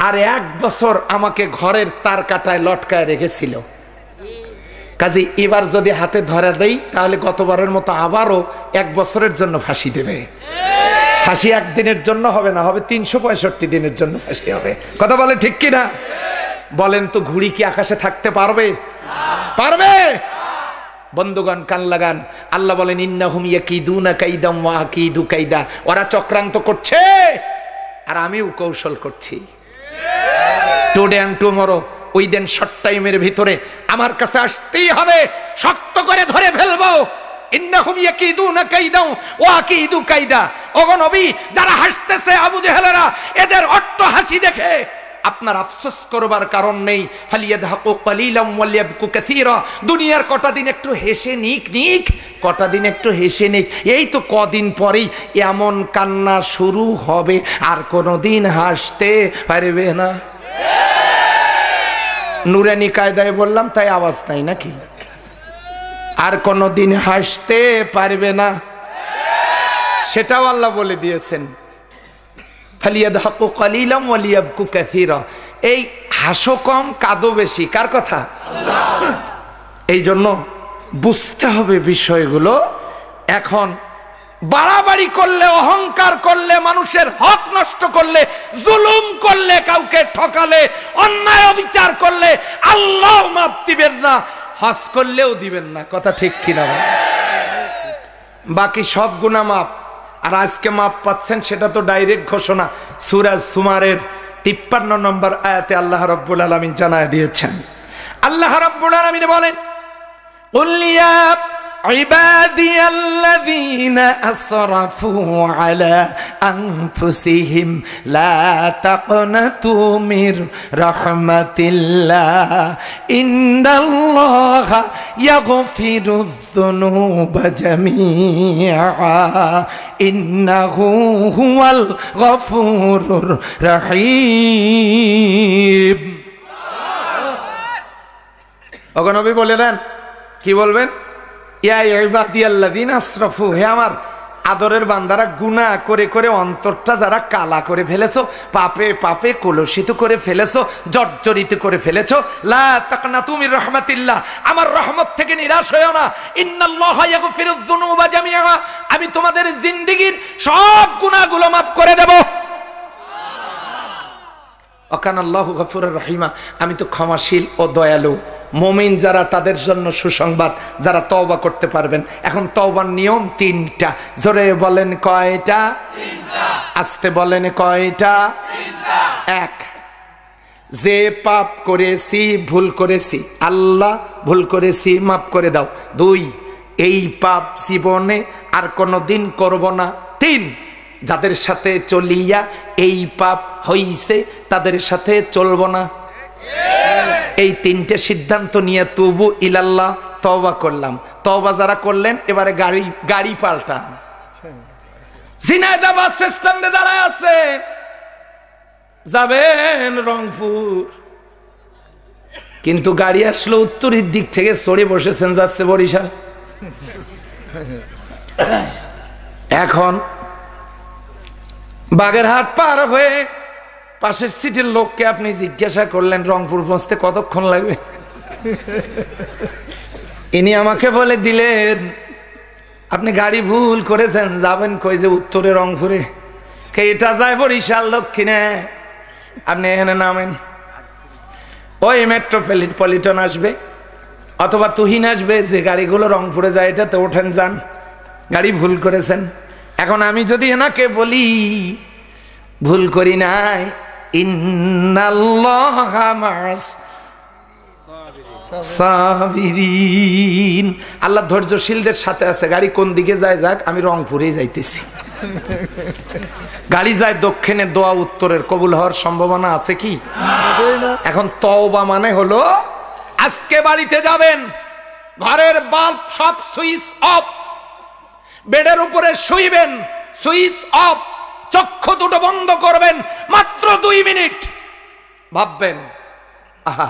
আর এক বছর আমাকে ঘরের তার কাটায় লটকায় রেখেছিল কাজে এবার যদি হাতে ধরা দেই তাহলে গতবারের মতো আবারও এক বছরের জন্য ফাঁসি দেবে ফাঁসি একদিনের জন্য হবে না হবে তিনশো পঁয়ষট্টি দিনের জন্য ফাঁসি হবে কথা বলে ঠিক কিনা বলেন তো ঘুড়ি কি আকাশে থাকতে পারবে পারবে বন্ধুগণ কান লাগান আল্লাহ বলেন ইন্না হুমিয়া কিদু না কাইদাম ওয়া কিদু কাইদা ওরা চক্রান্ত করছে আর আমিও কৌশল করছি টুডে অ্যান্ড টুমোরো ওই দিন শর্ট টাইমের ভিতরে আমার কাছে আসতেই হবে শক্ত করে ধরে ফেলবো ইন্না হুমিয়া কিদু না কাইদাম ওয়া কিদু কাইদা অগনবী যারা হাসতেছে আবু জেহেলেরা এদের অট্ট হাসি দেখে আপনার আফসোস করবার কারণ নেই দুনিয়ার কটা দিন একটু হেসে নিক নিক কটা দিন একটু হেসে নিক এই তো কদিন পরেই এমন কান্না শুরু হবে আর কোনো দিন হাসতে পারবে না নুরানি কায়দায় বললাম তাই আওয়াজ নাই নাকি আর কোনো দিন হাসতে পারবে না সেটাও আল্লাহ বলে দিয়েছেন এই হাসো কম কাদো বেশি কার কথা এই জন্য বুঝতে হবে বিষয়গুলো এখন বাড়াবাড়ি করলে অহংকার করলে মানুষের হক নষ্ট করলে জুলুম করলে কাউকে ঠকালে অন্যায় অবিচার করলে আল্লাহ মাপ দিবেন না হস করলেও দিবেন না কথা ঠিক কিনা বাকি সব গুণা মাপ আর আজকে মাপ পাচ্ছেন সেটা তো ডাইরেক্ট ঘোষণা সুরাজ সুমারের তিপ্পান্ন নম্বর আয়াতে আল্লাহ রব্বুল আলমিন জানায় দিয়েছেন আল্লাহ রব্বুল আলমিন বলেন عبادي الذين أسرفوا على أنفسهم لا تقنطوا من رحمة الله إن الله يغفر الذنوب جميعا إنه هو الغفور الرحيم অগণবী বলে দেন কি বলবেন হে আমার আদরের বান্দারা গুনা করে করে অন্তরটা যারা কালা করে ফেলেছো পাপে পাপে কলসিত করে ফেলেছো জর্জরিত করে ফেলেছো রহমাতিল্লাহ আমার রহমত থেকে নিরাশ হয়েও না ইন্নাল্লাহ আমি তোমাদের জিন্দিগির সব গুণাগুলো মাফ করে দেব অকান আল্লাহ গফুর রহিমা আমি তো ক্ষমাশীল ও দয়ালু মোমিন যারা তাদের জন্য সুসংবাদ যারা তওবা করতে পারবেন এখন তওবার নিয়ম তিনটা জোরে বলেন কয়টা আসতে বলেন কয়টা এক যে পাপ করেছি ভুল করেছি আল্লাহ ভুল করেছি মাফ করে দাও দুই এই পাপ জীবনে আর কোনো দিন করব না তিন যাদের সাথে চলিয়া এই পাপ হইছে তাদের সাথে চলব না এই তিনটে সিদ্ধান্ত নিয়ে তবু ইলাল্লাহ তবা করলাম তবা যারা করলেন এবারে গাড়ি গাড়ি পাল্টান জিনায়দাবাদ স্ট্যান্ডে দাঁড়ায় আছে যাবেন রংপুর কিন্তু গাড়ি আসলো উত্তরের দিক থেকে সরে বসেছেন যাচ্ছে বরিশাল এখন বাগেরহাট পার হয়ে পাশের সিটির লোককে আপনি জিজ্ঞাসা করলেন রংপুর পৌঁছতে কতক্ষণ লাগবে ইনি আমাকে বলে দিলেন আপনি গাড়ি ভুল করেছেন যাবেন কই যে উত্তরে রংপুরে কে এটা যায় বরিশাল দক্ষিণে আপনি এখানে নামেন ওই মেট্রোপলিটন আসবে অথবা তুহিন আসবে যে গাড়িগুলো রংপুরে যায় এটাতে ওঠেন যান গাড়ি ভুল করেছেন এখন আমি যদি এনাকে বলি ভুল করি নাই আল্লাহ ধৈর্যশীলদের সাথে আছে গাড়ি কোন দিকে যায় যাক আমি রংপুরে যাইতেছি গাড়ি যায় দক্ষিণে দোয়া উত্তরের কবুল হওয়ার সম্ভাবনা আছে কি এখন তওবা মানে হলো আজকে বাড়িতে যাবেন ঘরের বাল্ব সব সুইচ অফ বেডের উপরে শুইবেন সুইচ অফ চক্ষু দুটো বন্ধ করবেন মাত্র দুই মিনিট ভাববেন আহা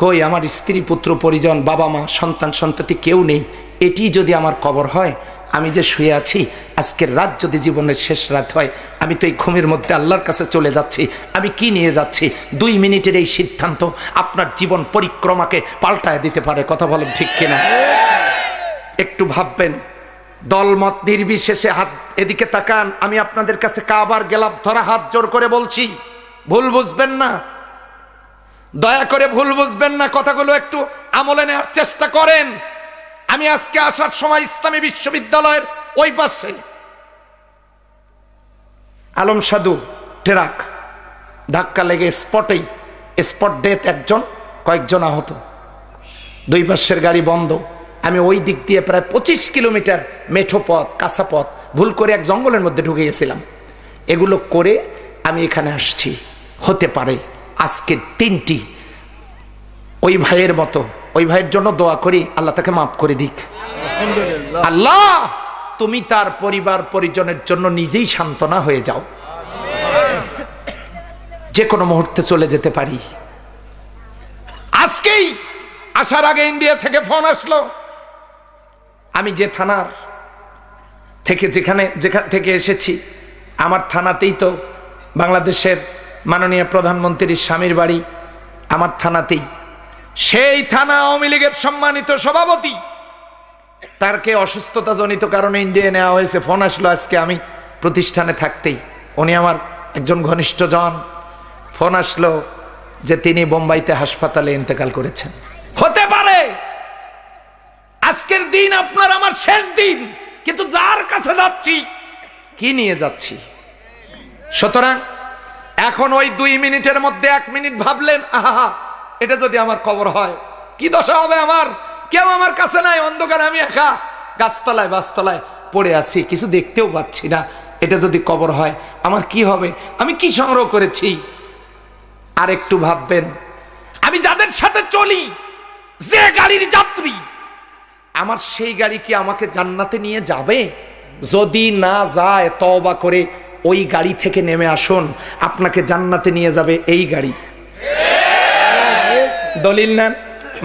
কই আমার স্ত্রী পুত্র পরিজন বাবা মা সন্তান সন্ততি কেউ নেই এটি যদি আমার কবর হয় আমি যে শুয়ে আছি আজকের রাত যদি জীবনের শেষ রাত হয় আমি তো এই ঘুমের মধ্যে আল্লাহর কাছে চলে যাচ্ছি আমি কি নিয়ে যাচ্ছি দুই মিনিটের এই সিদ্ধান্ত আপনার জীবন পরিক্রমাকে পাল্টায় দিতে পারে কথা বলেন ঠিক কিনা একটু ভাববেন দলমত নির্বিশেষে হাত এদিকে তাকান আমি আপনাদের কাছে কাবার গেলাপ ধরা হাত জোর করে বলছি ভুল বুঝবেন না দয়া করে ভুল বুঝবেন না কথাগুলো একটু আমলে নেওয়ার চেষ্টা করেন আমি আজকে আসার সময় ইসলামী বিশ্ববিদ্যালয়ের ওই পাশে আলম সাধু টেরাক ধাক্কা লেগে স্পটেই স্পট ডেথ একজন কয়েকজন আহত দুই পাশের গাড়ি বন্ধ আমি ওই দিক দিয়ে প্রায় পঁচিশ কিলোমিটার মেঠো পথ কাঁচা পথ ভুল করে এক জঙ্গলের মধ্যে ঢুকে গেছিলাম এগুলো করে আমি এখানে আসছি হতে পারে আজকে তিনটি ওই ভাইয়ের মতো ওই ভাইয়ের জন্য দোয়া করি আল্লাহ তাকে মাফ করে দিক আল্লাহ তুমি তার পরিবার পরিজনের জন্য নিজেই সান্ত্বনা হয়ে যাও যে কোনো মুহূর্তে চলে যেতে পারি আজকেই আসার আগে ইন্ডিয়া থেকে ফোন আসলো আমি যে থানার থেকে যেখানে যেখান থেকে এসেছি আমার থানাতেই তো বাংলাদেশের মাননীয় প্রধানমন্ত্রীর স্বামীর বাড়ি আমার থানাতেই সেই থানা আওয়ামী লীগের সম্মানিত সভাপতি তারকে অসুস্থতা জনিত কারণে ইন্ডিয়া নেওয়া হয়েছে ফোন আসলো আজকে আমি প্রতিষ্ঠানে থাকতেই উনি আমার একজন ঘনিষ্ঠ জন ফোন আসলো যে তিনি বোম্বাইতে হাসপাতালে ইন্তেকাল করেছেন হতে আজকের দিন আপনার আমার শেষ দিন কিন্তু যার কাছে যাচ্ছি কি নিয়ে যাচ্ছি সুতরাং এখন ওই দুই মিনিটের মধ্যে এক মিনিট ভাবলেন আহা এটা যদি আমার কবর হয় কি দশা হবে আমার কেউ আমার কাছে নাই অন্ধকার আমি একা গাছতলায় বাসতলায় পড়ে আছি কিছু দেখতেও পাচ্ছি না এটা যদি কবর হয় আমার কি হবে আমি কি সংগ্রহ করেছি আর একটু ভাববেন আমি যাদের সাথে চলি যে গাড়ির যাত্রী আমার সেই গাড়ি কি আমাকে জান্নাতে নিয়ে যাবে যদি না যায় তবা করে ওই গাড়ি থেকে নেমে আসুন আপনাকে জান্নাতে নিয়ে যাবে এই গাড়ি দলিল নেন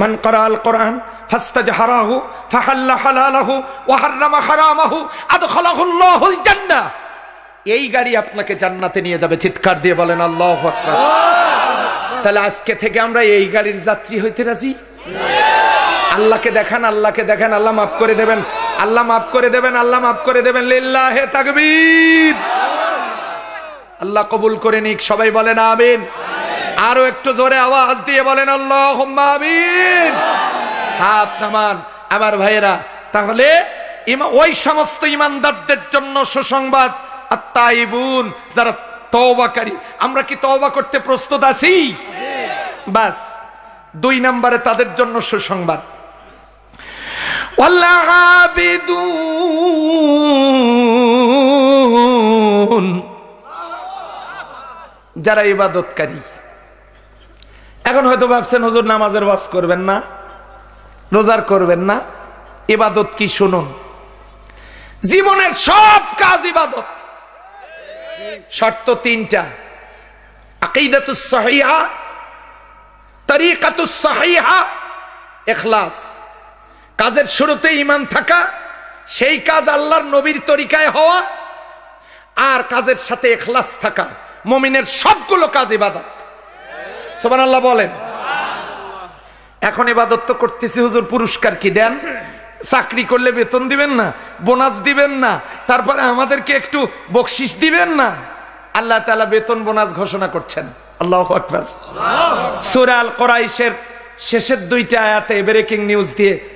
মান করা আল কোরআন ফাস্তাজহারাহু ফাহাল্লা হালালাহু ওয়া হাররামা হারামাহু আদখালাহুল্লাহুল জান্নাহ এই গাড়ি আপনাকে জান্নাতে নিয়ে যাবে চিৎকার দিয়ে বলেন আল্লাহু আকবার তাহলে আজকে থেকে আমরা এই গাড়ির যাত্রী হইতে রাজি আল্লাহকে দেখেন আল্লাহকে দেখেন আল্লাহ মাফ করে দেবেন আল্লাহ মাফ করে দেবেন আল্লাহ মাফ করে দেবেন লিল্লাহে তাকবীর আল্লাহ কবুল করে নিক সবাই বলেন আমিন আরো একটু জোরে আওয়াজ দিয়ে বলেন আল্লাহ আমিন হাত নামান আমার ভাইয়েরা তাহলে ওই সমস্ত ইমানদারদের জন্য সুসংবাদ আর যারা তওবাকারী আমরা কি তওবা করতে প্রস্তুত আছি বাস দুই নম্বরে তাদের জন্য সুসংবাদ যারা ইবাদতকারী এখন হয়তো ভাবছেন হজুর নামাজের বাস করবেন না রোজার করবেন না ইবাদত কি শুনুন জীবনের সব কাজ ইবাদত শর্ত তিনটা আকিদাতুস সাহিহা এখলাস কাজের শুরুতে ইমান থাকা সেই কাজ আল্লাহর নবীর তরিকায় হওয়া আর কাজের সাথে এখলাস থাকা মমিনের সবগুলো কাজ ইবাদত সোমান আল্লাহ বলেন এখন ইবাদত তো করতেছি হুজুর পুরস্কার কি দেন চাকরি করলে বেতন দিবেন না বোনাস দিবেন না তারপরে আমাদেরকে একটু বকশিস দিবেন না আল্লাহ তালা বেতন বোনাস ঘোষণা করছেন আল্লাহ আকবর সুরাল করাইশের শেষের দুইটা আয়াতে ব্রেকিং নিউজ দিয়ে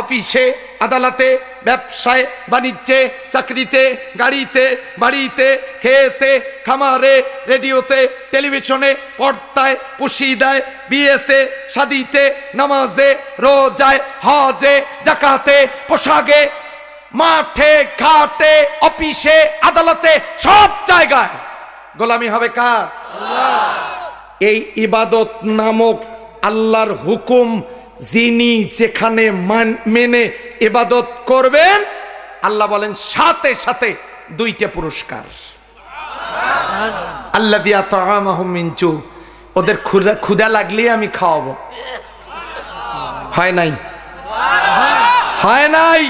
অফিসে আদালতে ব্যবসায় বাণিজ্যে চাকরিতে গাড়িতে বাড়িতে খেতে খামারে রেডিওতে টেলিভিশনে পর্দায় দেয় বিয়েতে সাদিতে নামাজে রোজায় হজে জাকাতে পোশাকে মাঠে ঘাটে অফিসে আদালতে সব জায়গায় গোলামি হবে কার এই ইবাদত নামক আল্লাহর হুকুম যিনি যেখানে মেনে এবাদত করবেন আল্লাহ বলেন সাথে সাথে দুইটা পুরস্কার আল্লাহ দিয়া তাহমিনচু ওদের ক্ষুদা ক্ষুদা লাগলেই আমি খাওয়াবো হয় নাই হয় নাই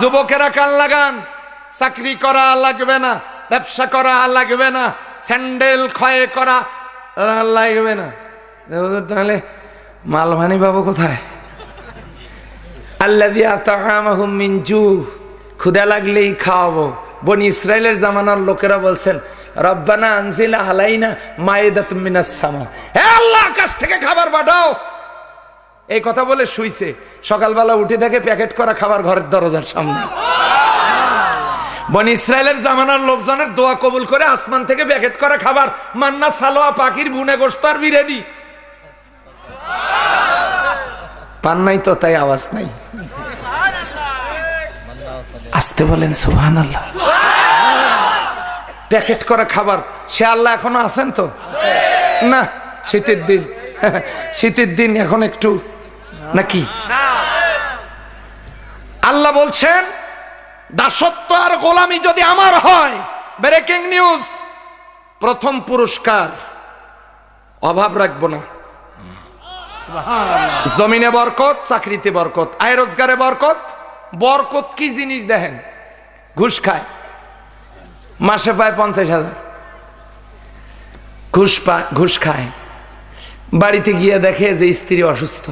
যুবকেরা কান লাগান চাকরি করা লাগবে না ব্যবসা করা লাগবে না স্যান্ডেল ক্ষয় করা লাগবে না তাহলে মালমানি বাবু কোথায় আল্লা লাগলেই খাওয়াবো বনি ইসরায়েলের জামানার লোকেরা বলছেন রব্বানা আনজিলা হালাইনা মায়েদাত হে আল্লাহ আকাশ থেকে খাবার পাঠাও এই কথা বলে শুইছে সকালবেলা উঠে থেকে প্যাকেট করা খাবার ঘরের দরজার সামনে বন ইসরায়েলের জামানার লোকজনের দোয়া কবুল করে আসমান থেকে প্যাকেট করা খাবার মান্না সালোয়া পাখির বুনে গোস্ত আর বিরিয়ানি পান নাই তো তাই আওয়াজ নাই আসতে বলেন সুহান আল্লাহ প্যাকেট করা খাবার সে আল্লাহ এখনো আছেন তো না শীতের দিন শীতের দিন এখন একটু নাকি আল্লাহ বলছেন দাসত্ব আর গোলামি যদি আমার হয় ব্রেকিং নিউজ প্রথম পুরস্কার অভাব রাখবো না জমিনে বরকত চাকরিতে বরকত আয় রোজগারে বরকত বরকত কি জিনিস দেখেন ঘুষ খায় মাসে পায় পঞ্চাশ হাজার ঘুষ পায় ঘুষ খায় বাড়িতে গিয়ে দেখে যে স্ত্রী অসুস্থ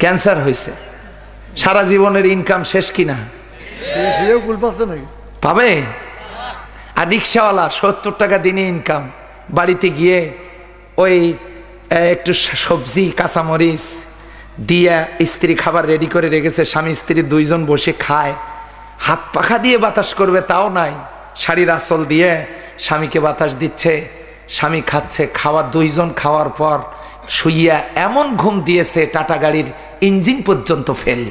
ক্যান্সার হয়েছে সারা জীবনের ইনকাম শেষ কিনা পাবে আর রিক্সাওয়ালা সত্তর টাকা দিনে ইনকাম বাড়িতে গিয়ে ওই একটু সবজি কাঁচামরিচ দিয়া স্ত্রী খাবার রেডি করে রেখেছে স্বামী স্ত্রী দুইজন বসে খায় হাত পাখা দিয়ে বাতাস করবে তাও নাই শাড়ির আসল দিয়ে স্বামীকে বাতাস দিচ্ছে স্বামী খাচ্ছে খাওয়া দুইজন খাওয়ার পর শুইয়া এমন ঘুম দিয়েছে টাটা গাড়ির ইঞ্জিন পর্যন্ত ফেল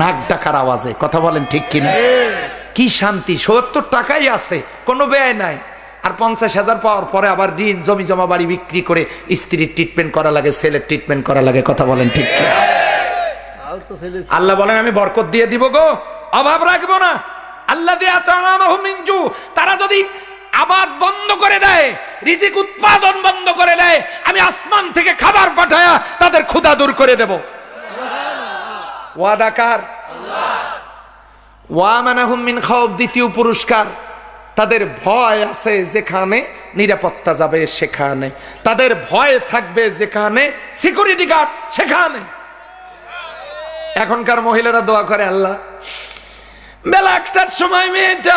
নাক ডাকার আওয়াজে কথা বলেন ঠিক কিনা কি শান্তি সত্তর টাকাই আছে কোনো ব্যয় নাই আর পঞ্চাশ হাজার পাওয়ার পরে আবার ঋণ জমি জমা বাড়ি বিক্রি করে স্ত্রীর ট্রিটমেন্ট করা লাগে ছেলের ট্রিটমেন্ট করা লাগে কথা বলেন ঠিক আল্লাহ বলেন আমি বরকত দিয়ে দিব গো অভাব রাখবো না আল্লাহ দিয়ে তারা যদি আবাদ বন্ধ করে দেয় রিজিক উৎপাদন বন্ধ করে দেয় আমি আসমান থেকে খাবার পাঠায়া তাদের ক্ষুধা দূর করে দেব ওয়াদাকার ওয়া মানাহুম মিন খাওব দ্বিতীয় পুরস্কার তাদের ভয় আছে যেখানে নিরাপত্তা যাবে সেখানে তাদের ভয় থাকবে যেখানে সিকিউরিটি গার্ড সেখানে এখনকার মহিলারা দোয়া করে আল্লাহ বেলা একটার সময় মেয়েটা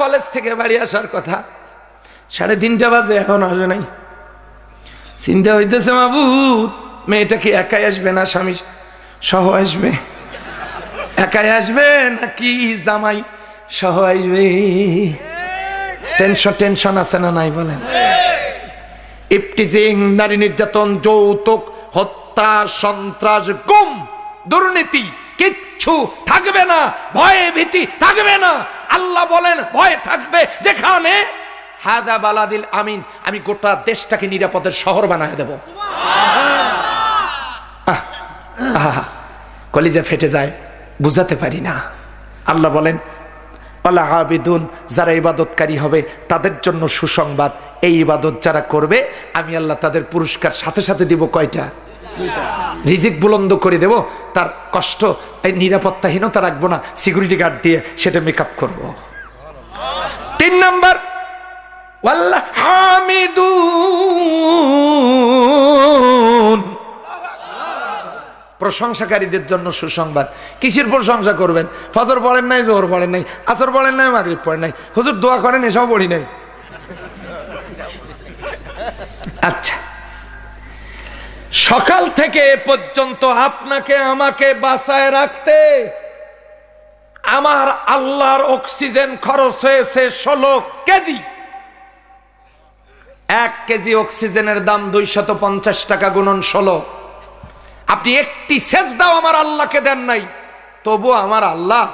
কলেজ থেকে বাড়ি আসার কথা সাড়ে তিনটা বাজে এখন আসে নাই চিন্তা হইতেছে বাবু মেয়েটা কি একাই আসবে না স্বামী সহ আসবে একাই আসবে নাকি জামাই সহ আসবে টেনশন টেনশন আছে না নাই বলেন ইফটিজিং নারী নির্যাতন যৌতুক হত্যা সন্ত্রাস গুম দুর্নীতি কিচ্ছু থাকবে না ভয়ে ভীতি থাকবে না আল্লাহ বলেন ভয় থাকবে যেখানে হাদা বালাদিল আমিন আমি গোটা দেশটাকে নিরাপদের শহর বানায় দেব কলিজা ফেটে যায় বুঝাতে পারি না আল্লাহ বলেন ওলা আবেদুন যারা ইবাদতকারী হবে তাদের জন্য সুসংবাদ এই ইবাদত যারা করবে আমি আল্লাহ তাদের পুরস্কার সাথে সাথে দিব কয়টা রিজিক বুলন্দ করে দেব তার কষ্ট নিরাপত্তাহীনতা রাখবো না সিকিউরিটি গার্ড দিয়ে সেটা মেক আপ করব তিন নম্বর ওয়াল্লাহ হামিদুন প্রশংসাকারীদের জন্য সুসংবাদ কিসের প্রশংসা করবেন ফজর পড়েন নাই জোর পড়েন নাই আসর পড়েন নাই মাগরীব পড়েন নাই হুজুর দোয়া করেন এসব পড়ি নাই আচ্ছা সকাল থেকে এ পর্যন্ত আপনাকে আমাকে বাসায় রাখতে আমার আল্লাহর অক্সিজেন খরচ হয়েছে ষোলো কেজি এক কেজি অক্সিজেনের দাম দুইশত টাকা গুণন ষোলো আপনি একটি দাও আমার আল্লাহকে দেন নাই তবু আমার আল্লাহ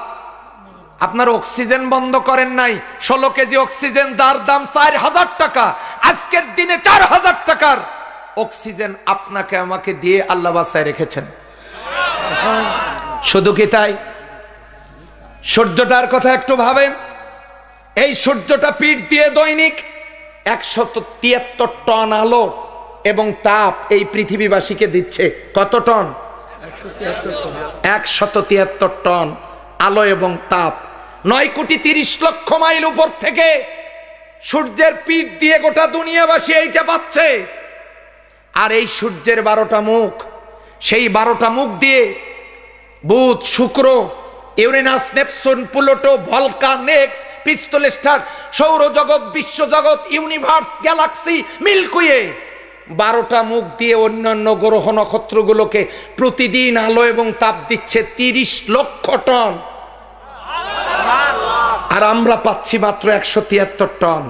আপনার অক্সিজেন বন্ধ করেন নাই ষোলো কেজি অক্সিজেন যার দাম চার হাজার টাকা আজকের দিনে চার হাজার টাকার অক্সিজেন আপনাকে আমাকে দিয়ে আল্লাহ বাসায় রেখেছেন শুধু কি তাই সূর্যটার কথা একটু ভাবেন এই সূর্যটা পিঠ দিয়ে দৈনিক একশো তিয়াত্তর টন আলো এবং তাপ এই পৃথিবীবাসীকে দিচ্ছে কত টন একশত তিয়াত্তর টন আলো এবং তাপ নয় কোটি তিরিশ লক্ষ মাইল উপর থেকে সূর্যের পিঠ দিয়ে গোটা দুনিয়াবাসী এইটা পাচ্ছে আর এই সূর্যের বারোটা মুখ সেই বারোটা মুখ দিয়ে বুধ শুক্র ইউরেনাস নেপসুন পুলোটো ভলকা নেক্স পিস্তলেস্টার সৌরজগৎ বিশ্বজগৎ ইউনিভার্স গ্যালাক্সি মিল্কুয়ে বারোটা মুখ দিয়ে অন্যান্য গ্রহ নক্ষত্রগুলোকে প্রতিদিন আলো এবং তাপ দিচ্ছে তিরিশ লক্ষ টন আর আমরা পাচ্ছি মাত্র একশো তিয়াত্তর টন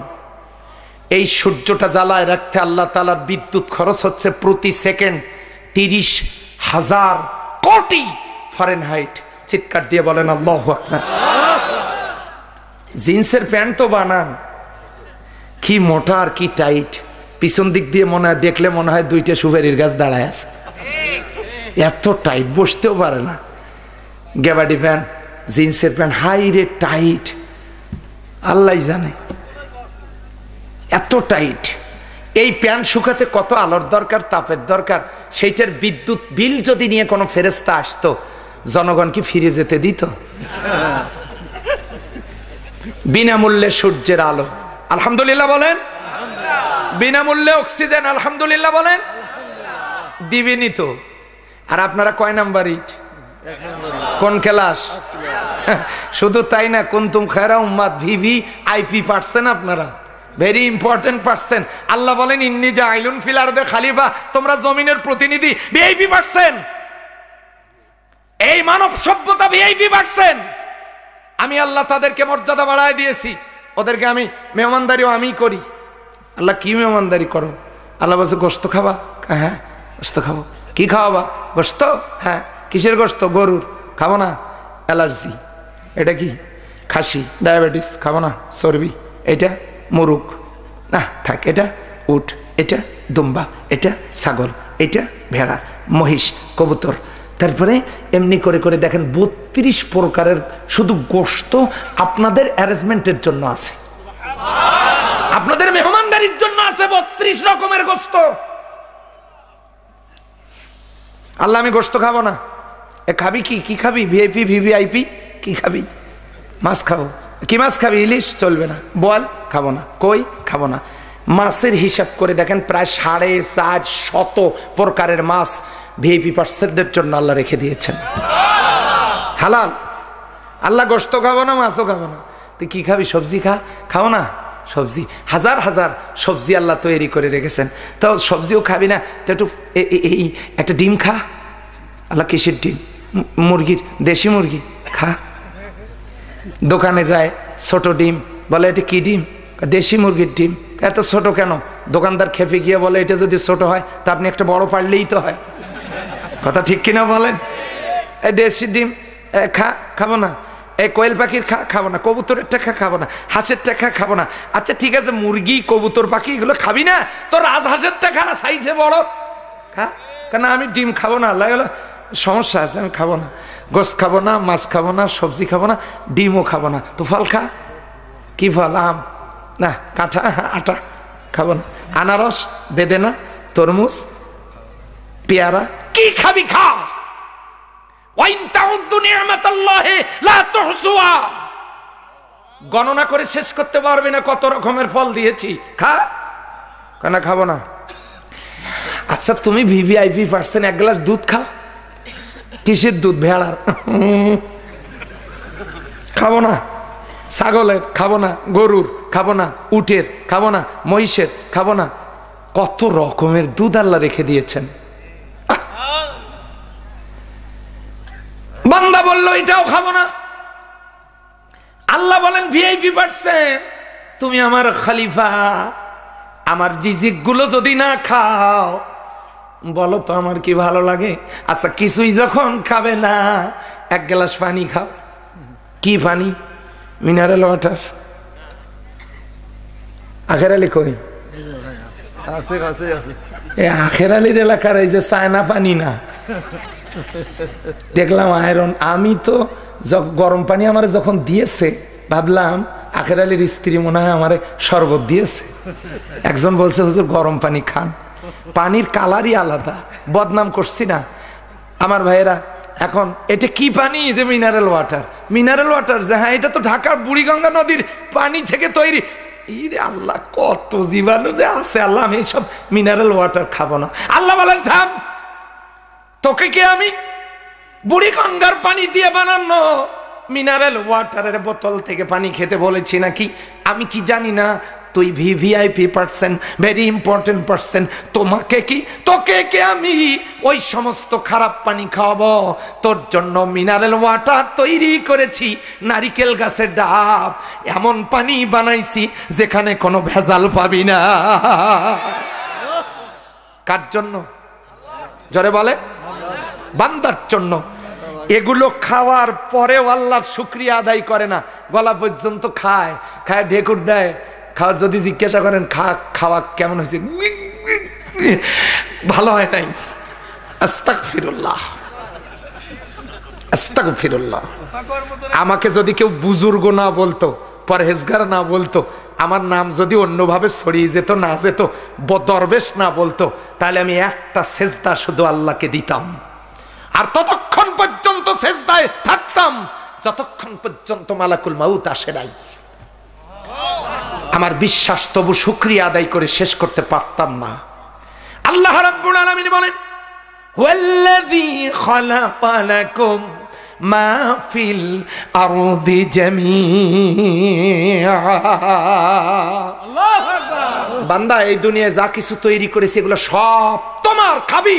এই সূর্যটা জ্বালায় রাখতে আল্লাহ তালার বিদ্যুৎ খরচ হচ্ছে প্রতি সেকেন্ড তিরিশ হাজার কোটি হাইট চিৎকার দিয়ে বলেন আল্লাহ আপনার জিন্সের প্যান্ট তো বানান কি মোটা আর কি টাইট পিছন দিক দিয়ে মনে হয় দেখলে মনে হয় দুইটা সুপারির গাছ দাঁড়ায় আছে এত টাইট বসতেও পারে না গেবাডি প্যান্ট জিন্সের প্যান্ট হাই রে টাইট আল্লাহ জানে এত টাইট এই প্যান্ট শুকাতে কত আলোর দরকার তাপের দরকার সেইটার বিদ্যুৎ বিল যদি নিয়ে কোনো ফেরেস্তা আসতো জনগণ কি ফিরে যেতে দিত বিনামূল্যে সূর্যের আলো আলহামদুলিল্লাহ বলেন বিনামূল্যে অক্সিজেন আলহামদুলিল্লাহ বলেন দিবেনি তো আর আপনারা কয় নাম্বার ইট কোন ক্লাস শুধু তাই না কুন্তুম খেরা উম্মাদ ভিভি আইপি পারছেন আপনারা ভেরি ইম্পর্টেন্ট পার্সেন আল্লাহ বলেন ইন্নি যা আইলুন দে খালিফা তোমরা জমিনের প্রতিনিধি ভিআইপি পারছেন এই মানব সভ্যতা ভিআইপি পারছেন আমি আল্লাহ তাদেরকে মর্যাদা বাড়ায় দিয়েছি ওদেরকে আমি মেহমানদারিও আমি করি আল্লাহ কী মেমানদারি করো আল্লাহ বলছে গোস্ত খাবা হ্যাঁ, হ্যাঁ গোস্ত খাবো কি খাওয়াবা গোস্ত হ্যাঁ কিসের গোস্ত গরুর খাবো না অ্যালার্জি এটা কি খাসি ডায়াবেটিস খাবো না চর্বি এটা মুরুক না থাক এটা উট এটা দুম্বা এটা ছাগল এটা ভেড়া মহিষ কবুতর তারপরে এমনি করে করে দেখেন বত্রিশ প্রকারের শুধু গোস্ত আপনাদের অ্যারেঞ্জমেন্টের জন্য আছে আপনাদের মেহমানদারির জন্য আছে বত্রিশ রকমের গোস্ত আল্লাহ আমি গোস্ত খাবো না এ খাবি কি কি খাবি ভিআইপি ভিভিআইপি কি খাবি মাছ খাবো কি মাছ খাবি ইলিশ চলবে না বল খাবো না কই খাবো না মাছের হিসাব করে দেখেন প্রায় সাড়ে চার শত প্রকারের মাছ ভিআইপি পার্সেলদের জন্য আল্লাহ রেখে দিয়েছেন হালাল আল্লাহ গোস্ত খাবো না মাছও খাবো না তুই কি খাবি সবজি খা খাও না সবজি হাজার হাজার সবজি আল্লাহ তৈরি করে রেখেছেন তাও সবজিও খাবি না তো একটু এই একটা ডিম খা আল্লাহ কিসের ডিম মুরগির দেশি মুরগি খা দোকানে যায় ছোট ডিম বলে এটা কি ডিম দেশি মুরগির ডিম এত ছোট কেন দোকানদার খেপে গিয়ে বলে এটা যদি ছোট হয় তা আপনি একটা বড় পারলেই তো হয় কথা ঠিক কিনা বলেন দেশি ডিম খা খাবো না এই কয়েল পাখির খা খাবো না কবুতরের টাকা খাবো না হাঁসের টাকা খাবো না আচ্ছা ঠিক আছে মুরগি কবুতর পাখি এগুলো খাবি না তো হাঁসের টাকা না সাইজে বড় খা কেন আমি ডিম খাবো না আল্লাহ গেল সমস্যা আছে আমি খাবো না গোস খাবো না মাছ খাবো না সবজি খাবো না ডিমও খাবো না তো ফল খা কি ফল আম না কাঁঠা আটা খাবো না আনারস বেদেনা তরমুজ পেয়ারা কি খাবি খা গণনা করে শেষ করতে পারবে না কত রকমের ফল দিয়েছি খা কেন খাবো না আচ্ছা তুমি ভিভিআইপি পার্সেন্ট এক গ্লাস দুধ খাও কিসের দুধ ভেড়ার খাবো না ছাগলের খাবো না গরুর খাবো না উটের খাবো না মহিষের খাবো না কত রকমের দুধ আল্লাহ রেখে দিয়েছেন বান্দা বলল এটাও খাবো না আল্লাহ বলেন ভিআইপি পার্সেন তুমি আমার খালিফা আমার রিজিক গুলো যদি না খাও বলো তো আমার কি ভালো লাগে আচ্ছা কিছুই যখন খাবে না এক গ্লাস পানি খাও কি পানি মিনারেল ওয়াটার আখের আলী কই আখের আলীর এলাকার এই যে চায়না পানি না দেখলাম আয়রন আমি তো গরম পানি আমার যখন দিয়েছে ভাবলাম আখের আলীর স্ত্রী মনে হয় আমার শরবত দিয়েছে একজন বলছে হুজুর গরম পানি খান পানির কালারই আলাদা বদনাম করছি না আমার ভাইয়েরা এখন এটা কি পানি যে মিনারেল ওয়াটার মিনারেল ওয়াটার যে হ্যাঁ এটা তো ঢাকার বুড়িগঙ্গা নদীর পানি থেকে তৈরি ইরে আল্লাহ কত জীবাণু যে আছে আল্লাহ আমি এইসব মিনারেল ওয়াটার খাবো না আল্লাহ বলেন থাম তোকে কি আমি বুড়ি গঙ্গার পানি দিয়ে বানানো মিনারেল ওয়াটারের বোতল থেকে পানি খেতে বলেছি নাকি আমি কি জানি না তুই VVIP person very important person তোমাকে কি তোকে কে আমি ওই সমস্ত খারাপ পানি খাওয়াবো তোর জন্য মিনারেল ওয়াটার তৈরি করেছি নারিকেল গাছের ডাব এমন পানি বানাইছি যেখানে কোনো ভেজাল পাবি না কার জন্য জরে বলে বান্দার জন্য এগুলো খাওয়ার পরেও আল্লাহর শুক্রিয়া আদায় করে না গলা পর্যন্ত খায় খায় ঢেকুর দেয় খাওয়া যদি জিজ্ঞাসা করেন খা খাওয়া কেমন হয়েছে ভালো হয় নাই আস্তাক ফিরুল্লাহ আস্তাক ফিরুল্লাহ আমাকে যদি কেউ বুজুর্গ না বলতো পরহেজগার না বলতো আমার নাম যদি অন্যভাবে ছড়িয়ে যেত না যেত দরবেশ না বলতো তাহলে আমি একটা সেজদা শুধু আল্লাহকে দিতাম আর ততক্ষণ পর্যন্ত সেজদায় থাকতাম যতক্ষণ পর্যন্ত মালাকুল মাউত আসে নাই আমার বিশ্বাস তবু শুক্রিয়া আদায় করে শেষ করতে পারতাম না আল্লাহ রাব্বুল আলামিন বলেন ওয়াল্লাযী খালাকালাকুম মা ফিল আরদি জামিআ বান্দা এই দুনিয়ায় যা কিছু তৈরি করেছে এগুলো সব তোমার খাবি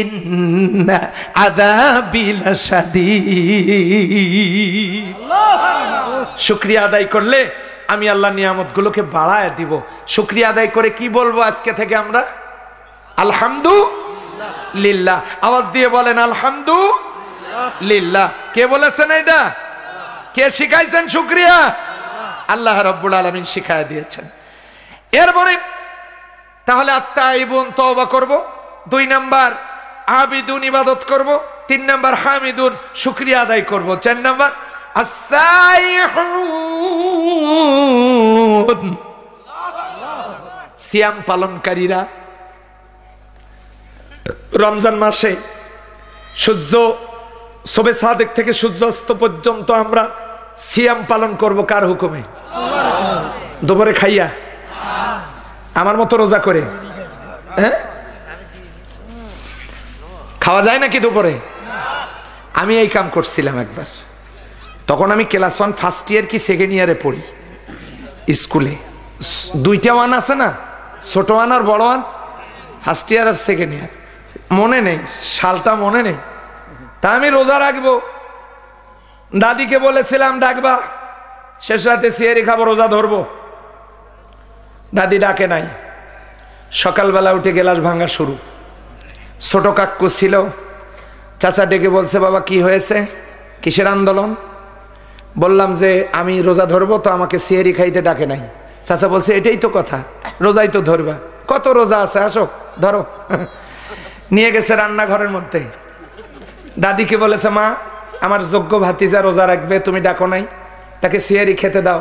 ইন্না আদাবিল শুক্রিয়া আদায় করলে আমি আল্লাহ নিয়ামত গুলোকে বাড়ায় দিব শুক্রিয়া আদায় করে কি বলবো আজকে থেকে আমরা আলহামদু লিল্লাহ আওয়াজ দিয়ে বলেন আলহামদু লিল্লাহ কে বলেছেন এটা কে শিখাইছেন শুক্রিয়া আল্লাহ রব্বুল আলমিন শিখায় দিয়েছেন এরপরে তাহলে আত্মা বোন তবা করবো দুই নাম্বার আবিদুন ইবাদত করব তিন নাম্বার হামিদুন শুক্রিয়া আদায় করব চার নাম্বার সিয়াম পালনকারীরা রমজান মাসে সূর্য সবে সাদেক থেকে সূর্যাস্ত পর্যন্ত আমরা সিয়াম পালন করব কার হুকুমে দুপুরে খাইয়া আমার মতো রোজা করে হ্যাঁ খাওয়া যায় নাকি দুপুরে আমি এই কাম করছিলাম একবার তখন আমি ক্লাস ওয়ান ফার্স্ট ইয়ার কি সেকেন্ড ইয়ারে পড়ি স্কুলে দুইটা ওয়ান আছে না ছোট ওয়ান আর বড় ওয়ান ফার্স্ট ইয়ার আর সেকেন্ড ইয়ার মনে নেই শালটা মনে নেই তা আমি রোজা রাখবো দাদিকে বলেছিলাম ডাকবা শেষ রাতে সিয়ারি খাবো রোজা ধরবো দাদি ডাকে নাই সকালবেলা উঠে গেলাস ভাঙা শুরু ছোট কাক্কু ছিল চাচা ডেকে বলছে বাবা কি হয়েছে কিসের আন্দোলন বললাম যে আমি রোজা ধরবো তো আমাকে সিয়ারি খাইতে ডাকে নাই চাচা বলছে এটাই তো কথা রোজাই তো ধরবা কত রোজা আছে আসো ধরো নিয়ে গেছে রান্নাঘরের মধ্যে দাদিকে বলেছে মা আমার যোগ্য ভাতিজা রোজা রাখবে তুমি ডাকো নাই তাকে সিয়ারি খেতে দাও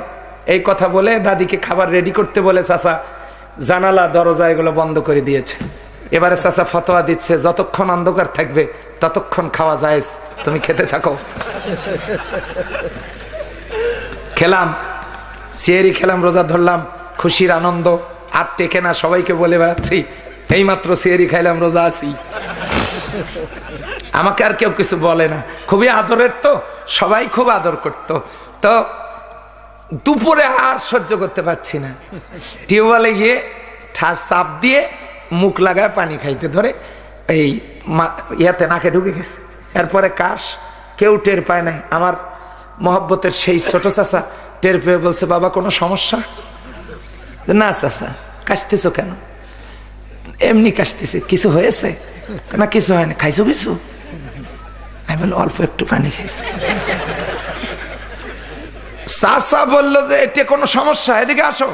এই কথা বলে দাদিকে খাবার রেডি করতে বলে চাচা জানালা দরজা এগুলো বন্ধ করে দিয়েছে এবারে চাচা ফতোয়া দিচ্ছে যতক্ষণ অন্ধকার থাকবে ততক্ষণ খাওয়া যায় তুমি খেতে থাকো খেলাম সিয়েরি খেলাম রোজা ধরলাম খুশির আনন্দ আর টেকে না সবাইকে বলে বেড়াচ্ছি এই মাত্র সিয়েরি খাইলাম রোজা আছি আমাকে আর কেউ কিছু বলে না খুবই আদরের তো সবাই খুব আদর করত তো দুপুরে আর সহ্য করতে পারছি না টিউবওয়েলে গিয়ে ঠাস চাপ দিয়ে মুখ লাগায় পানি খাইতে ধরে এই ইয়াতে নাকে ঢুকে গেছে এরপরে কাশ কেউ টের পায় নাই আমার মহব্বতের সেই ছোট চাষা টের পেয়ে বলছে বাবা কোনো সমস্যা না চাচা কাশতেছ কেন এমনি কাশতেছে কিছু হয়েছে না কিছু হয়নি খাইছো কিছু আমি বললাম অল্প একটু পানি খাইছি চাষা বললো যে এটা কোনো সমস্যা এদিকে আসো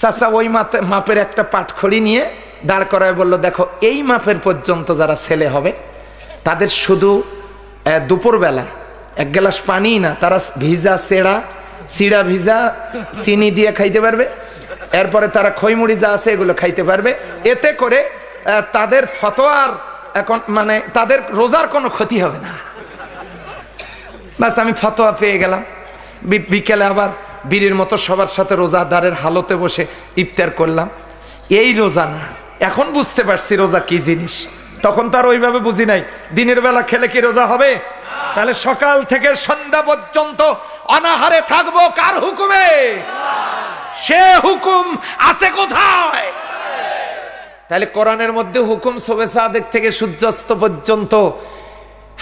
চাচা ওই মাপের একটা পাটখড়ি নিয়ে দাঁড় করায় বলল দেখো এই মাপের পর্যন্ত যারা ছেলে হবে তাদের শুধু দুপুরবেলা এক গ্লাস পানি না তারা ভিজা সেড়া সিড়া ভিজা চিনি দিয়ে খাইতে পারবে এরপরে তারা খইমুড়ি যা আছে এগুলো খাইতে পারবে এতে করে তাদের ফতোয়ার এখন মানে তাদের রোজার কোনো ক্ষতি হবে না বাস আমি ফতোয়া পেয়ে গেলাম বিকেলে আবার বীরের মতো সবার সাথে রোজাদারের হালতে বসে ইফতার করলাম এই রোজা না এখন বুঝতে পারছি রোজা কি জিনিস তখন তো আর ওইভাবে বুঝি নাই দিনের বেলা খেলে কি রোজা হবে তাহলে সকাল থেকে সন্ধ্যা পর্যন্ত অনাহারে থাকবো কার হুকুমে সে হুকুম আছে কোথায় তাহলে কোরআনের মধ্যে হুকুম সোবে সাদেক থেকে সূর্যাস্ত পর্যন্ত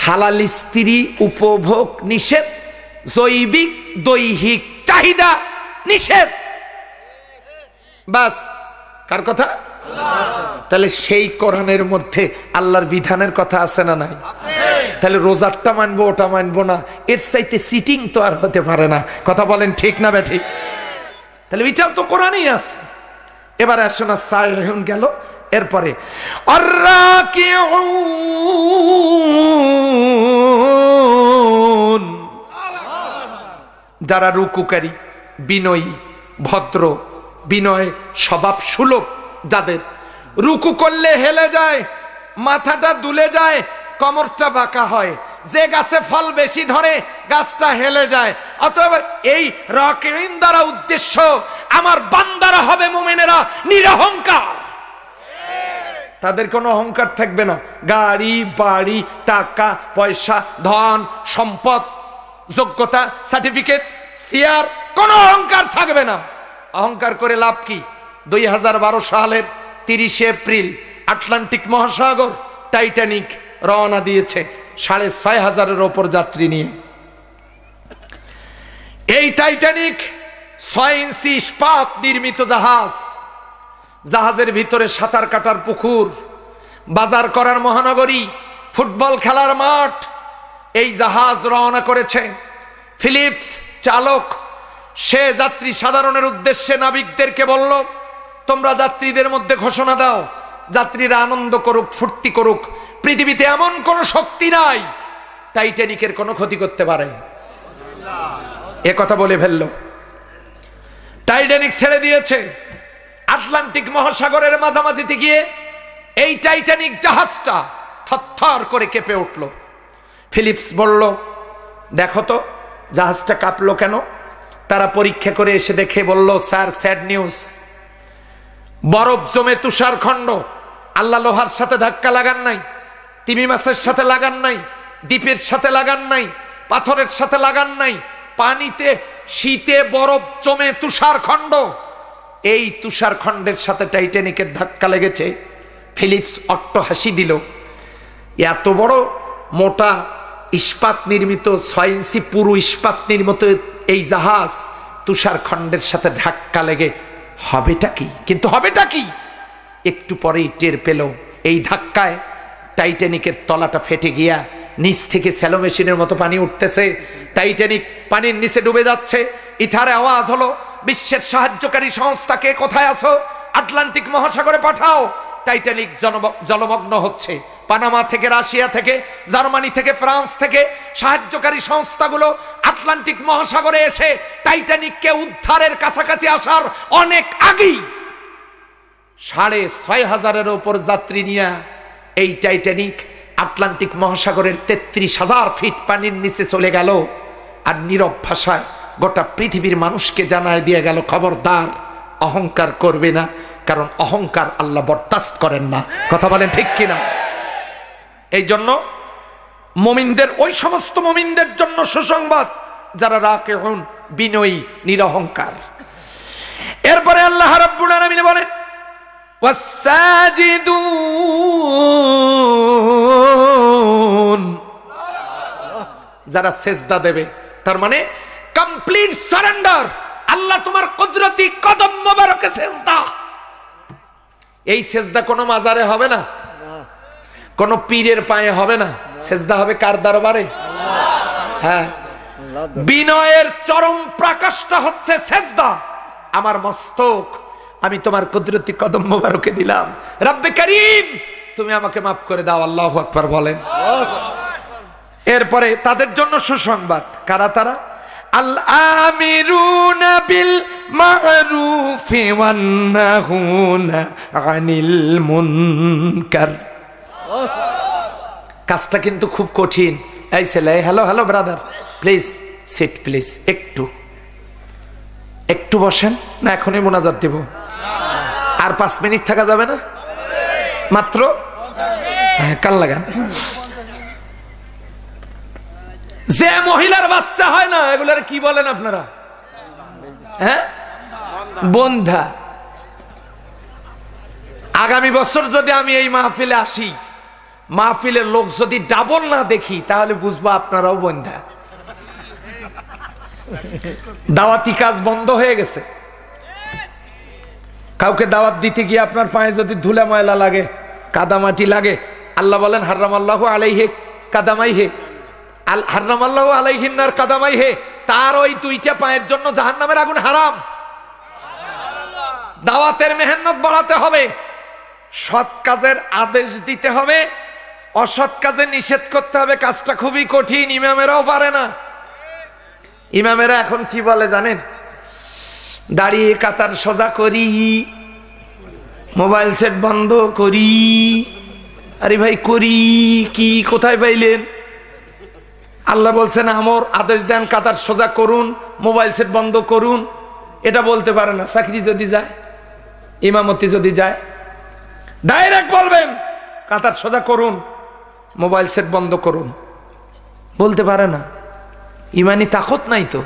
হালাল স্ত্রী উপভোগ নিষেধ জৈবিক দৈহিক চাহিদা নিষেধ বাস কার কথা তাহলে সেই কোরআনের মধ্যে আল্লাহর বিধানের কথা আছে না নাই তাহলে রোজারটা মানবো ওটা মানবো না এর সাইতে সিটিং তো আর হতে পারে না কথা বলেন ঠিক না ব্যাঠি তাহলে এটাও তো কোরআনই আছে এবার আসো না সাহেন গেল এরপরে অর্রা কেউ যারা রুকুকারী বিনয়ী ভদ্র বিনয় স্বভাব সুলভ যাদের রুকু করলে হেলে যায় মাথাটা দুলে যায় কমরটা বাঁকা হয় যে গাছে ফল বেশি ধরে গাছটা হেলে যায় অতএব এই রকেইন দ্বারা উদ্দেশ্য আমার বান্দারা হবে মোমেনেরা নিরহংকার তাদের কোনো অহংকার থাকবে না গাড়ি বাড়ি টাকা পয়সা ধন সম্পদ যোগ্যতা সার্টিফিকেট সিয়ার কোনো অহংকার থাকবে না অহংকার করে লাভ কি দুই সালের তিরিশে এপ্রিল আটলান্টিক মহাসাগর টাইটানিক রওনা দিয়েছে সাড়ে ছয় হাজারের ওপর যাত্রী নিয়ে এই টাইটানিক ছয় ইঞ্চি ইস্পাত নির্মিত জাহাজ জাহাজের ভিতরে সাঁতার কাটার পুকুর বাজার করার মহানগরী ফুটবল খেলার মাঠ এই জাহাজ রওনা করেছে ফিলিপস চালক সে যাত্রী সাধারণের উদ্দেশ্যে নাবিকদেরকে বলল তোমরা যাত্রীদের মধ্যে ঘোষণা দাও যাত্রীরা আনন্দ করুক ফুর্তি করুক পৃথিবীতে এমন কোন শক্তি নাই টাইটানিকের কোনো ক্ষতি করতে পারে এ কথা বলে ফেলল টাইটানিক ছেড়ে দিয়েছে আটলান্টিক মহাসাগরের মাঝামাঝিতে গিয়ে এই টাইটানিক জাহাজটা থর করে কেঁপে উঠলো ফিলিপস বলল দেখো তো জাহাজটা কাঁপলো কেন তারা পরীক্ষা করে এসে দেখে বলল স্যার স্যাড নিউজ বরফ জমে তুষারখণ্ড আল্লাহ লোহার সাথে ধাক্কা লাগান নাই তিমি মাছের সাথে লাগান নাই দ্বীপের সাথে লাগান নাই পাথরের সাথে লাগান নাই পানিতে শীতে বরফ জমে তুষারখণ্ড এই তুষারখণ্ডের সাথে টাইটানিকের ধাক্কা লেগেছে ফিলিপস অট্ট হাসি দিল এত বড় মোটা ইস্পাত নির্মিত ছয় ইঞ্চি পুরু ইস্পাত নির্মিত এই জাহাজ তুষার খণ্ডের সাথে ধাক্কা লেগে হবেটা কি কিন্তু হবেটা কি একটু পরেই টের পেল এই ধাক্কায় টাইটানিকের তলাটা ফেটে গিয়া নিচ থেকে স্যালো মেশিনের মতো পানি উঠতেছে টাইটানিক পানির নিচে ডুবে যাচ্ছে ইথারে আওয়াজ হলো বিশ্বের সাহায্যকারী সংস্থাকে কোথায় আসো আটলান্টিক মহাসাগরে পাঠাও টাইটানিক জলমগ্ন হচ্ছে পানামা থেকে রাশিয়া থেকে জার্মানি থেকে ফ্রান্স থেকে সাহায্যকারী সংস্থাগুলো আটলান্টিক মহাসাগরে এসে টাইটানিককে উদ্ধারের কাছাকাছি আসার অনেক আগেই সাড়ে ছয় হাজারের ওপর যাত্রী নিয়ে এই টাইটানিক আটলান্টিক মহাসাগরের তেত্রিশ হাজার ফিট পানির নিচে চলে গেল আর নীরব ভাষায় গোটা পৃথিবীর মানুষকে জানায় দিয়ে গেল খবরদার অহংকার করবে না কারণ অহংকার আল্লাহ বরদাস্ত করেন না কথা বলেন ঠিক কিনা এই জন্য মমিনদের ওই সমস্ত মমিনদের জন্য সুসংবাদ যারা রাকে হন বিনয়ী নিরহংকার এরপরে আল্লাহ রাব্বুল আলামিন বলেন যারা সেজদা দেবে তার মানে কমপ্লিট সারেন্ডার আল্লাহ তোমার কুদরতি কদম মোবারকে সেজদা এই সেজদা কোনো মাজারে হবে না কোনো পীরের পায়ে হবে না সেজদা হবে কার দরবারে হ্যাঁ বিনয়ের চরম প্রকাশটা হচ্ছে সেজদা আমার মস্তক আমি তোমার কুদরতি কদম মোবারকে দিলাম রাব্বে করিম তুমি আমাকে মাফ করে দাও আল্লাহ আকবার বলেন এরপরে তাদের জন্য সুসংবাদ কারা তারা الآمرون بالمعروف والنهون عن المنكر কাজটা কিন্তু খুব কঠিন এই ছেলে hello hello brother please sit please একটু একটু বসেন না এখনই মোনাজাত দেব আর পাঁচ মিনিট থাকা যাবে না মাত্র হ্যাঁ কাল লাগান যে মহিলার বাচ্চা হয় না এগুলার কি বলেন আপনারা হ্যাঁ বন্ধা আগামী বছর যদি আমি এই মাহফিলে আসি মাহফিলের লোক যদি ডাবল না দেখি তাহলে বুঝবো আপনারাও বন্ধা দাওয়াতি কাজ বন্ধ হয়ে গেছে কাউকে দাওয়াত দিতে গিয়ে আপনার পায়ে যদি ধুলা ময়লা লাগে কাদামাটি লাগে আল্লাহ বলেন হার্রাম আল্লাহ হে কাদামাই হে আল হারামাল্লাহ আলাইহিন্নার কাদামাই হে তার ওই দুইটা পায়ের জন্য জাহান্নামের আগুন হারাম দাওয়াতের মেহনত বাড়াতে হবে সৎ কাজের আদেশ দিতে হবে অসৎ কাজে নিষেধ করতে হবে কাজটা খুবই কঠিন ইমামেরাও পারে না ইমামেরা এখন কি বলে জানেন দাঁড়িয়ে কাতার সোজা করি মোবাইল সেট বন্ধ করি আরে ভাই করি কি কোথায় পাইলেন আল্লাহ বলছেন আমর আদেশ দেন কাতার সোজা করুন মোবাইল সেট বন্ধ করুন এটা বলতে পারে না চাকরি যদি যায় ইমামতি যদি যায় ডাইরেক্ট বলবেন কাতার সোজা করুন মোবাইল সেট বন্ধ করুন বলতে পারে না ইমানি তাকত নাই তো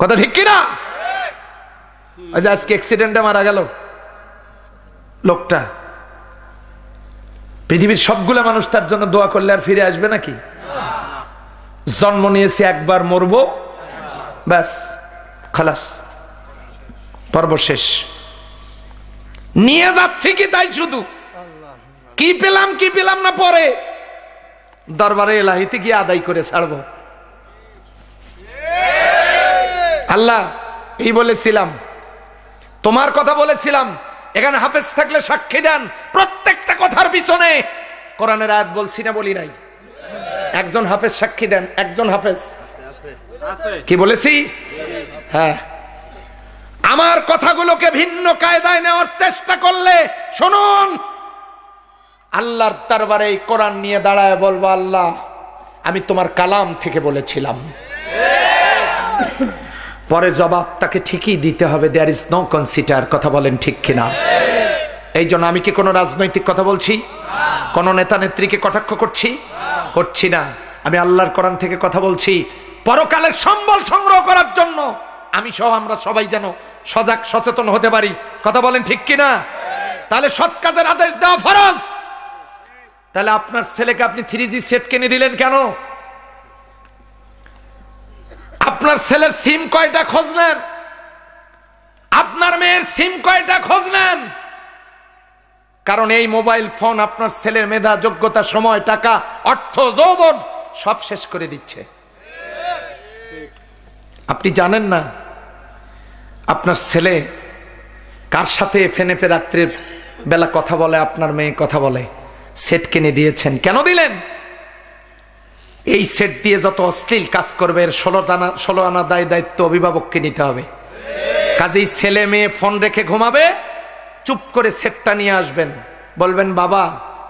কথা ঠিক কিনা ওই আচ্ছা, যে আজকে অ্যাক্সিডেন্টে মারা গেল লোকটা পৃথিবীর সবগুলো মানুষ তার জন্য দোয়া করলে আর ফিরে আসবে নাকি জন্ম নিয়েছি একবার মরব ব্যাস খালাস পর্ব শেষ নিয়ে যাচ্ছি কি তাই শুধু কি পেলাম কি পেলাম না পরে দরবারে এলাহিতে গিয়ে আদায় করে ছাড়ব আল্লাহ এই বলেছিলাম তোমার কথা বলেছিলাম এখানে হাফেজ থাকলে সাক্ষী দেন প্রত্যেকটা কথার পিছনে কোরআনের আয়াত বলছি না বলি নাই একজন হাফেজ সাক্ষী দেন একজন হাফেজ কি বলেছি হ্যাঁ আমার কথাগুলোকে ভিন্ন কায়দায় নেওয়ার চেষ্টা করলে শুনুন আল্লাহর দরবারে এই কোরআন নিয়ে দাঁড়ায় বলবো আল্লাহ আমি তোমার কালাম থেকে বলেছিলাম পরে জবাব তাকে ঠিকই দিতে হবে দেয়ার ইজ নো কনসিডার কথা বলেন ঠিক কিনা এই জন্য আমি কি কোনো রাজনৈতিক কথা বলছি কোনো নেতা নেত্রীকে কটাক্ষ করছি করছি না আমি আল্লাহর কোরআন থেকে কথা বলছি পরকালের সম্বল সংগ্রহ করার জন্য আমি সহ আমরা সবাই যেন সজাগ সচেতন হতে পারি কথা বলেন ঠিক কিনা তাহলে সৎ কাজের আদেশ দেওয়া ফরজ তাহলে আপনার ছেলেকে আপনি থ্রি জি সেট কিনে দিলেন কেন আপনার ছেলের সিম কয়টা খোঁজলেন আপনার মেয়ের সিম কয়টা খোঁজলেন কারণ এই মোবাইল ফোন আপনার ছেলের মেধা যোগ্যতা সময় টাকা অর্থ যৌবন সব শেষ করে দিচ্ছে আপনি জানেন না আপনার ছেলে কার সাথে ফেনে ফে রাত্রের বেলা কথা বলে আপনার মেয়ে কথা বলে সেট কিনে দিয়েছেন কেন দিলেন এই সেট দিয়ে যত অশ্লীল কাজ করবে এর ষোলো আনা ষোলো আনা দায় দায়িত্ব অভিভাবককে নিতে হবে কাজেই ছেলে মেয়ে ফোন রেখে ঘুমাবে চুপ করে সেটটা নিয়ে আসবেন বলবেন বাবা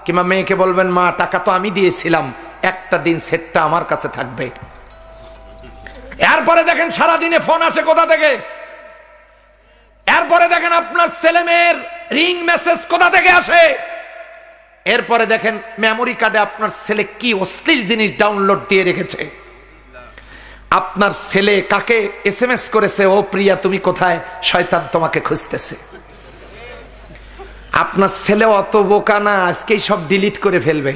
কিংবা মেয়েকে বলবেন মা টাকা তো আমি দিয়েছিলাম একটা দিন সেটটা আমার কাছে থাকবে এরপরে দেখেন সারাদিনে ফোন আসে কোথা থেকে এরপরে দেখেন আপনার ছেলে মেয়ের রিং মেসেজ কোথা থেকে আসে এরপরে দেখেন মেমোরি কার্ডে আপনার ছেলে কি অশ্লীল জিনিস ডাউনলোড দিয়ে রেখেছে আপনার ছেলে কাকে এস করেছে ও প্রিয়া তুমি কোথায় শয়তান তোমাকে খুঁজতেছে আপনার ছেলে অত বোকা না আজকেই সব ডিলিট করে ফেলবে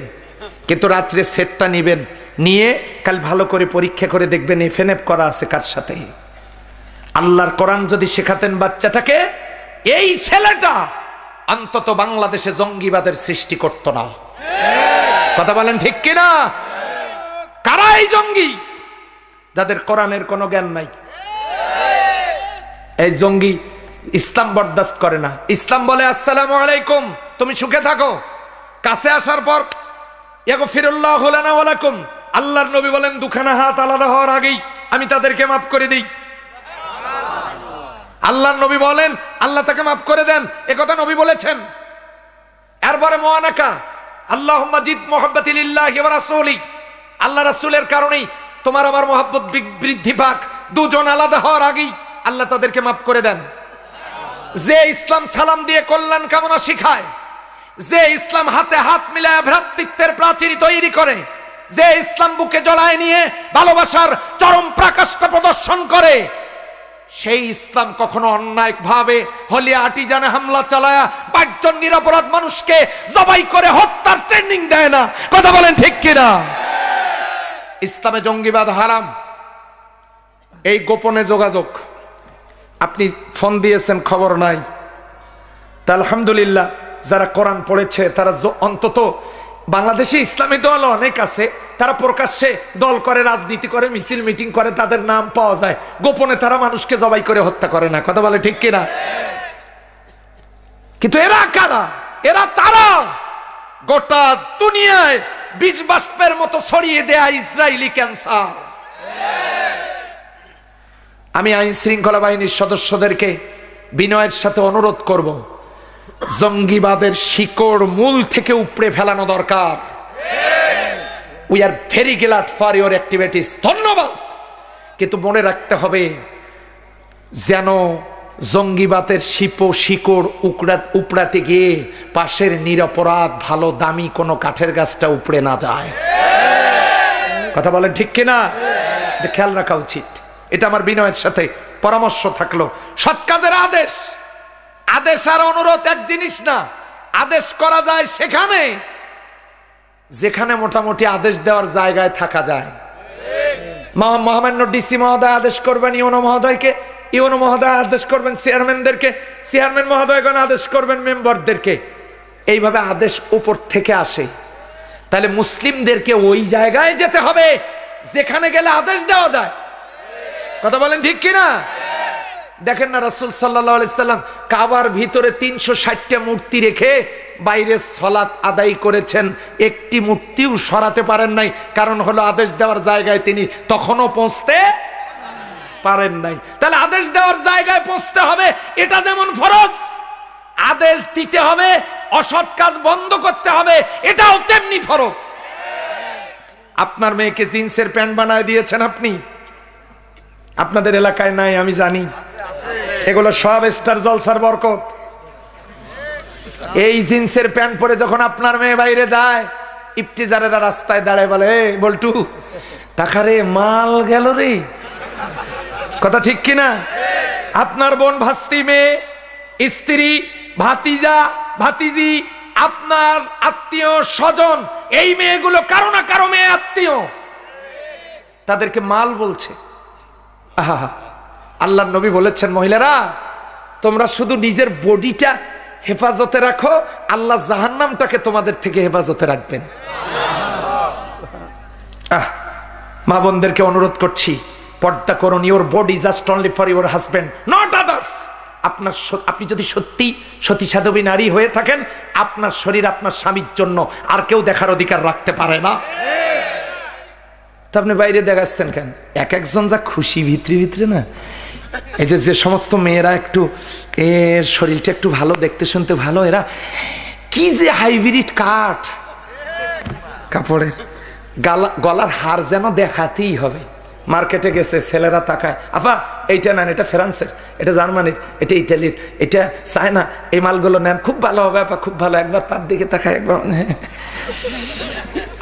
কিন্তু রাত্রে সেটটা নেবেন নিয়ে কাল ভালো করে পরীক্ষা করে দেখবেন এফএনএফ করা আছে কার সাথে আল্লাহর কোরআন যদি শেখাতেন বাচ্চাটাকে এই ছেলেটা অন্তত বাংলাদেশে জঙ্গিবাদের সৃষ্টি করত না কথা বলেন ঠিক কিনা কারাই জঙ্গি যাদের কোরআনের কোনো জ্ঞান নাই এই জঙ্গি ইসলাম বরদাস্ত করে না ইসলাম বলে আসসালাম আলাইকুম তুমি সুখে থাকো কাছে আসার পর এগো ফিরুল্লাহ হলানা ওয়ালাকুম আল্লাহর নবী বলেন দুখানা হাত আলাদা হওয়ার আগেই আমি তাদেরকে মাফ করে দিই আল্লাহর নবী বলেন আল্লাহ তাকে মাফ করে দেন একথা নবী বলেছেন এরপরে মোয়ানাকা আল্লাহ মাজিদ মোহাম্মতিল্লাহ আল্লাহ রাসুলের কারণেই তোমার আমার মোহাম্মত বৃদ্ধি পাক দুজন আলাদা হওয়ার আগেই আল্লাহ তাদেরকে মাফ করে দেন যে ইসলাম সালাম দিয়ে কল্যাণ কামনা শিখায় যে ইসলাম হাতে হাত মিলায় ভ্রাতৃত্বের প্রাচীর তৈরি করে যে ইসলাম বুকে জড়ায় নিয়ে ভালোবাসার চরম প্রাকাশটা প্রদর্শন করে সেই ইসলাম কখনো অন্যায় ভাবে হলিয়া হামলা চালায়া পাঁচজন নিরাপরাধ মানুষকে জবাই করে হত্যার ট্রেনিং দেয় না কথা বলেন ঠিক কিনা ইসলামে জঙ্গিবাদ হারাম এই গোপনে যোগাযোগ আপনি ফোন দিয়েছেন খবর নাই তা আলহামদুলিল্লাহ যারা কোরআন পড়েছে তারা অন্তত বাংলাদেশে ইসলামী দল অনেক আছে তারা প্রকাশ্যে দল করে রাজনীতি করে মিছিল মিটিং করে তাদের নাম পাওয়া যায় গোপনে তারা মানুষকে জবাই করে হত্যা করে না কথা বলে ঠিক কিনা কিন্তু এরা কারা এরা তারা গোটা দুনিয়ায় বীজ বাষ্পের মতো ছড়িয়ে দেয়া ইসরায়েলি ক্যান্সার আমি আইন শৃঙ্খলা বাহিনীর সদস্যদেরকে বিনয়ের সাথে অনুরোধ করব জঙ্গিবাদের শিকড় মূল থেকে উপড়ে ফেলানো দরকার we are very glad for your activities ধন্যবাদ কিন্তু মনে রাখতে হবে যেন জঙ্গিবাদের শিপ শিকড় উকড়া উপড়াতে গিয়ে পাশের নিরপরাধ ভালো দামি কোনো কাঠের গাছটা উপড়ে না যায় কথা বলেন ঠিক কিনা খেয়াল রাখা উচিত এটা আমার বিনয়ের সাথে পরামর্শ থাকলো সৎ কাজের আদেশ আদেশ আর অনুরোধ এক জিনিস না আদেশ করা যায় সেখানে যেখানে মোটামুটি আদেশ দেওয়ার জায়গায় থাকা যায় মহামান্য ডিসি মহোদয় আদেশ করবেন ইউনো মহোদয়কে ইউনো মহোদয় আদেশ করবেন চেয়ারম্যানদেরকে চেয়ারম্যান মহোদয়গণ আদেশ করবেন মেম্বারদেরকে এইভাবে আদেশ উপর থেকে আসে তাহলে মুসলিমদেরকে ওই জায়গায় যেতে হবে যেখানে গেলে আদেশ দেওয়া যায় কথা বলেন ঠিক কিনা দেখেন না রসুল সাল্লাম কাবার ভিতরে তিনশো ষাটটা মূর্তি রেখে বাইরে সলাৎ আদায় করেছেন একটি মূর্তিও সরাতে পারেন নাই কারণ হলো আদেশ দেওয়ার জায়গায় তিনি তখনও পৌঁছতে পারেন নাই তাহলে আদেশ দেওয়ার জায়গায় পৌঁছতে হবে এটা যেমন ফরজ আদেশ দিতে হবে অসৎ কাজ বন্ধ করতে হবে এটাও তেমনি ফরজ আপনার মেয়েকে জিন্সের প্যান্ট বানায় দিয়েছেন আপনি আপনাদের এলাকায় নাই আমি জানি এগুলো সব স্টার জলসার বরকত এই জিন্সের প্যান্ট পরে যখন আপনার মেয়ে বাইরে যায় ইফতিজারেরা রাস্তায় দাঁড়ায় বলে বলটু টাকা রে মাল গেল রে কথা ঠিক কিনা আপনার বোন ভাস্তি মেয়ে স্ত্রী ভাতিজা ভাতিজি আপনার আত্মীয় স্বজন এই মেয়েগুলো কারো না কারো মেয়ে আত্মীয় তাদেরকে মাল বলছে আহা আল্লাহ নবী বলেছেন মহিলারা তোমরা শুধু নিজের বডিটা হেফাজতে রাখো আল্লাহ জাহান্নামটাকে তোমাদের থেকে হেফাজতে রাখবেন আহ মা বোনদেরকে অনুরোধ করছি পর্দা করুন your body just only for your husband not others আপনার আপনি যদি সত্যি সতী সাধবী নারী হয়ে থাকেন আপনার শরীর আপনার স্বামীর জন্য আর কেউ দেখার অধিকার রাখতে পারে না তা আপনি বাইরে দেখাচ্ছেন কেন এক একজন যা খুশি ভিতরে ভিতরে না এই যে যে সমস্ত মেয়েরা একটু এর শরীরটা একটু ভালো দেখতে শুনতে ভালো এরা কি যে হাইব্রিড কাঠ কাপড়ের গালা গলার হার যেন দেখাতেই হবে মার্কেটে গেছে ছেলেরা তাকায় আপা এইটা নেন এটা ফ্রান্সের এটা জার্মানির এটা ইটালির এটা চায়না এই মালগুলো নেন খুব ভালো হবে আপা খুব ভালো একবার তার দিকে তাকায় একবার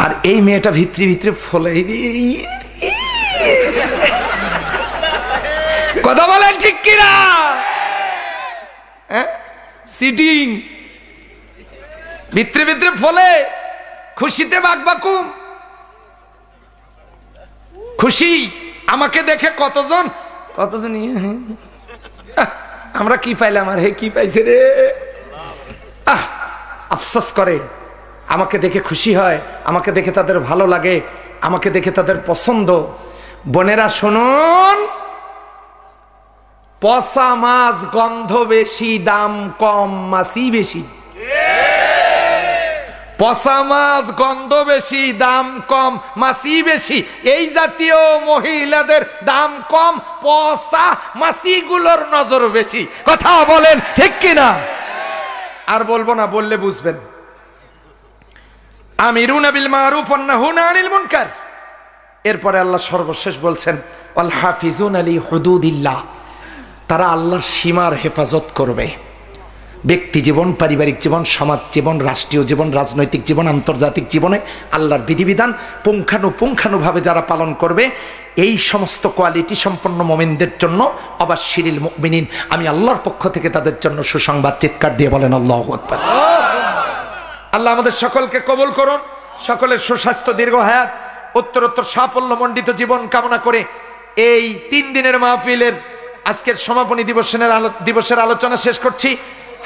আর এই মেয়েটা ভিতরে ভিতরে ফলে ইয়ে, ইয়ে। কথা বলেন ঠিক কিনা সিটিং হ্যাঁ? ভিতরে ভিতরে ফলে খুশিতে বাকবাকুম খুশি আমাকে দেখে কতজন কতজন ইয়ে? আমরা কি পাইলাম আর হে কি পাইছে রে আহ আফসোস করে আমাকে দেখে খুশি হয় আমাকে দেখে তাদের ভালো লাগে আমাকে দেখে তাদের পছন্দ বোনেরা শুনুন পসা মাছ গন্ধ বেশি দাম কম মাসি বেশি পসা মাছ গন্ধ বেশি দাম কম মাসি বেশি এই জাতীয় মহিলাদের দাম কম পচা মাছিগুলোর নজর বেশি কথা বলেন ঠিক কিনা আর বলবো না বললে বুঝবেন আমিরুন আনিল মুনকার এরপরে আল্লাহ সর্বশেষ বলছেন আল হাফিজুন আলী তারা আল্লাহর সীমার হেফাজত করবে ব্যক্তি জীবন পারিবারিক জীবন সমাজ জীবন রাষ্ট্রীয় জীবন রাজনৈতিক জীবন আন্তর্জাতিক জীবনে আল্লাহর বিধিবিধান পুঙ্খানুপুঙ্খানুভাবে যারা পালন করবে এই সমস্ত কোয়ালিটি সম্পন্ন মোমিনদের জন্য আবার শিরিল মিনিন আমি আল্লাহর পক্ষ থেকে তাদের জন্য সুসংবাদ চিৎকার দিয়ে বলেন আল্লাহ আকবর আল্লাহ আমাদের সকলকে কবল করুন সকলের সুস্বাস্থ্য দীর্ঘ হায়াত উত্তরোত্তর সাফল্য মণ্ডিত জীবন কামনা করে এই তিন দিনের মাহফিলের আজকের সমাপনী দিবসের দিবসের আলোচনা শেষ করছি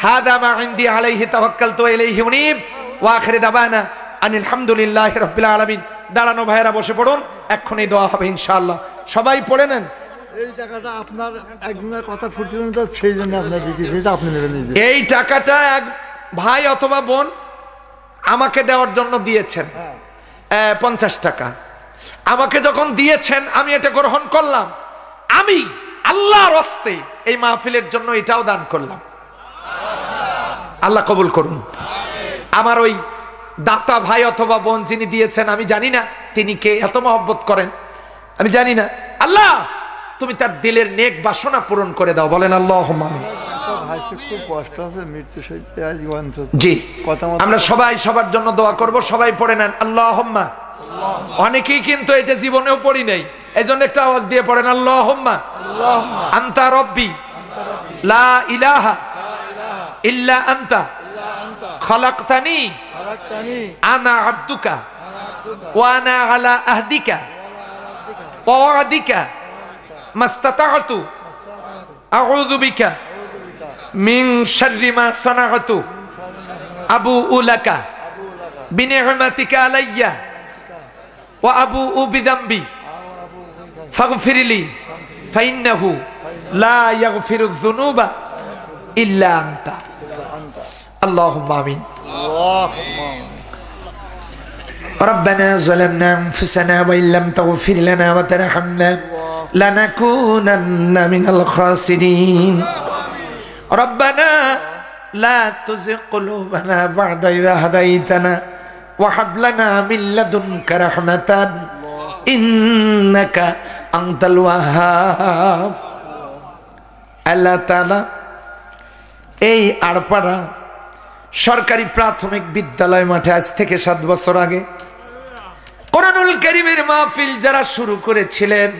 হাদা মাহিন্দি আলাইহি তাওয়াক্কাল তো এলাইহি উনিব ওয়া আখির দাবানা আলহামদুলিল্লাহ রাব্বিল আলামিন দাঁড়ানো ভাইয়েরা বসে পড়ুন এক্ষুনি দোয়া হবে ইনশাআল্লাহ সবাই পড়ে নেন এই টাকাটা আপনার একজনের কথা এই টাকাটা এক ভাই অথবা বোন আমাকে দেওয়ার জন্য দিয়েছেন হ্যাঁ। পঞ্চাশ টাকা আমাকে যখন দিয়েছেন আমি এটা গ্রহণ করলাম আমি আল্লাহর হস্তে এই মাহফিলের জন্য এটাও দান করলাম আল্লাহ কবুল করুন আমার ওই দাতা ভাই অথবা বোন যিনি দিয়েছেন আমি জানি না তিনি কে এত মহব্বত করেন আমি জানি না আল্লাহ তুমি তার দিলের নেক বাসনা পূরণ করে দাও বলেন আল্লাহ আমরা সবাই সবার জন্য দোয়া করব সবাই পড়ে নেন আল্লাহ অনেকেই কিন্তু এটা জীবনেও পড়ি নাই এই জন্য একটা আওয়াজ দিয়ে পড়েন আল্লাহ আন্তা রব্বি লা ইল্লা আন্তা আনা মিং শাররিমা সনাগতু আবু উলাকা বিনিহমাতিকা আলাইয়া ও আবু উ বিদাম্বি ফাগফিরিলি ফাইন্নাহু লা ইয়াগফিরু যুনুবা ইল্লা আনতা اللهم آمين ربنا ظلمنا أنفسنا وإن لم تغفر لنا وترحمنا لنكونن من الخاسرين ربنا لا تزغ قلوبنا بعد إذ هديتنا وهب لنا من لدنك رحمة إنك أنت الوهاب আল্লাহ তালা এই আড়পাড়া সরকারি প্রাথমিক বিদ্যালয় মাঠে আজ থেকে সাত বছর আগে কোরআনুল করিমের মাহফিল যারা শুরু করেছিলেন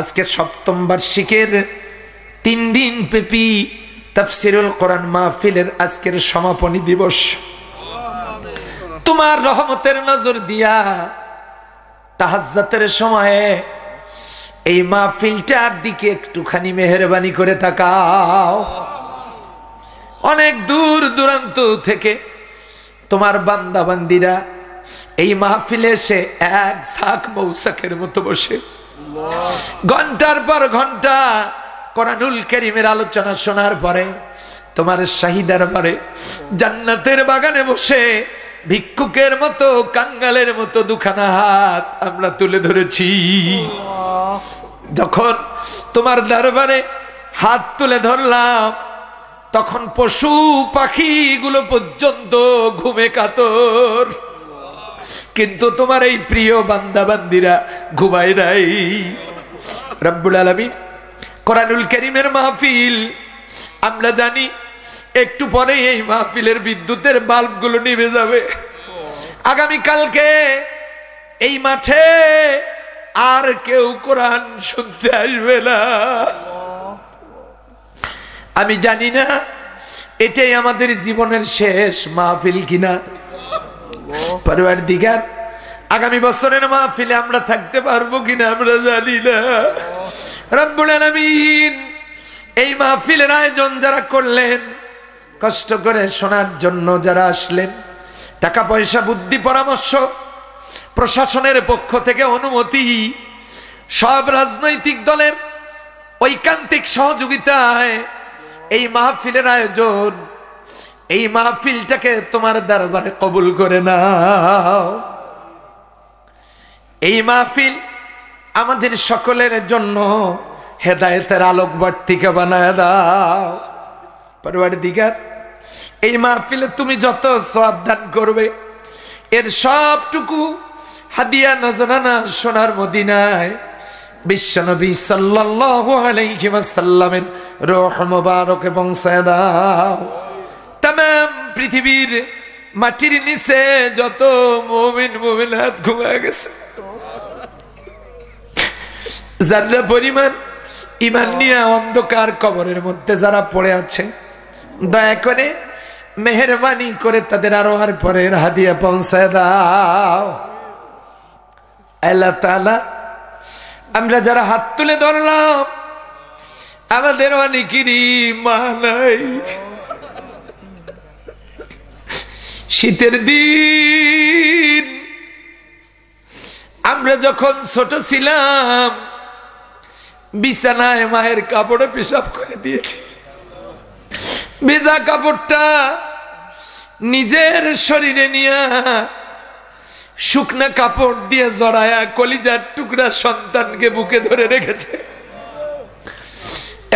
আজকে সপ্তম বার্ষিকের তিন দিন পেপি তাফসিরুল কোরআন মাহফিলের আজকের সমাপনী দিবস তোমার রহমতের নজর দিয়া তাহাজাতের সময়ে এই মাহফিলটার দিকে একটুখানি মেহরবানি করে থাকাও অনেক দূর দূরান্ত থেকে তোমার বান্দাবান্দিরা এই মাহফিলে এসে এক শাক মৌসাকের মতো বসে ঘন্টার পর ঘন্টা কোরআনুল করিমের আলোচনা শোনার পরে তোমার শাহিদার পরে জান্নাতের বাগানে বসে ভিক্ষুকের মতো কাঙ্গালের মতো দুখানা হাত আমরা তুলে ধরেছি যখন তোমার দরবারে হাত তুলে ধরলাম তখন পশু পাখিগুলো পর্যন্ত ঘুমে কাতর কিন্তু তোমার এই প্রিয় বান্দাবান্দিরা ঘুমায় নাই রব্বুল আলমী কোরআনুল করিমের মাহফিল আমরা জানি একটু পরে এই মাহফিলের বিদ্যুতের বাল্বগুলো নিভে যাবে আগামী কালকে এই মাঠে আর কেউ কোরআন শুনতে আসবে না আমি জানি না এটাই আমাদের জীবনের শেষ মাহফিল কিনা পরিবার দিঘার আগামী বছরের মাহফিলে আমরা থাকতে পারবো কিনা আমরা জানি না রব্বুল আলমিন এই মাহফিলের আয়োজন যারা করলেন কষ্ট করে শোনার জন্য যারা আসলেন টাকা পয়সা বুদ্ধি পরামর্শ প্রশাসনের পক্ষ থেকে অনুমতি সব রাজনৈতিক দলের ঐকান্তিক সহযোগিতায় এই মাহফিলের আয়োজন এই মাহফিলটাকে তোমার দরবারে কবুল করে নাও এই মাহফিল আমাদের সকলের জন্য হেদায়েতের আলোক বার্তিকে বানায় দাও পরিবার দিঘার এই মাহফিলে তুমি যত সাবধান করবে এর সবটুকু হাদিয়া নজরানা সোনার মদিনায় বিশ্বনবী সাল্লাল্লাহু আলাইহি ওয়াসাল্লামের রূহ মুবারক এবং সাদা তাম পৃথিবীর মাটির নিচে যত মমিন মমিন হাত ঘুমায় গেছে যারা পরিমাণ ইমান নিয়ে অন্ধকার কবরের মধ্যে যারা পড়ে আছে দয়া করে মেহরবানি করে তাদের আরো আর হাদিয়া পৌঁছায় দাও আল্লাহ তালা আমরা যারা হাত তুলে ধরলাম আমাদের অনেকেরই মা নাই শীতের দিন আমরা যখন ছোট ছিলাম বিছানায় মায়ের কাপড়ে পেশাব করে দিয়েছি ভেজা কাপড়টা নিজের শরীরে নিয়ে শুকনা কাপড় দিয়ে জড়ায়া কলিজার টুকরা সন্তানকে বুকে ধরে রেখেছে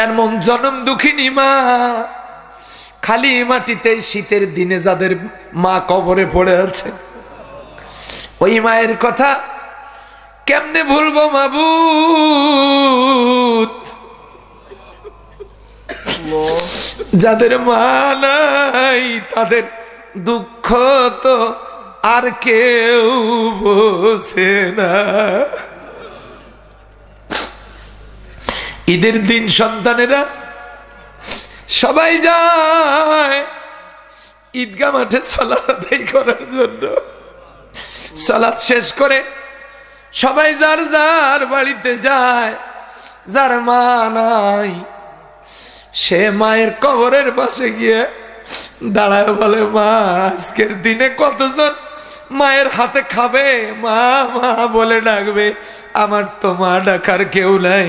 এমন জনম দুঃখিনী মা খালি মাটিতে শীতের দিনে যাদের মা কবরে পড়ে আছে ওই মায়ের কথা কেমনে ভুলবো মাবু যাদের মা নাই তাদের দুঃখ তো আর কেউ বসে না ঈদের দিন সন্তানেরা সবাই যায় ঈদগা মাঠে সলাত করার জন্য সালাদ শেষ করে সবাই যার যার বাড়িতে যায় যার মা নাই সে মায়ের কবরের পাশে গিয়ে দাঁড়ায় বলে মা আজকের দিনে কতজন মায়ের হাতে খাবে মা মা বলে ডাকবে আমার তো মা ডাকার কেউ নাই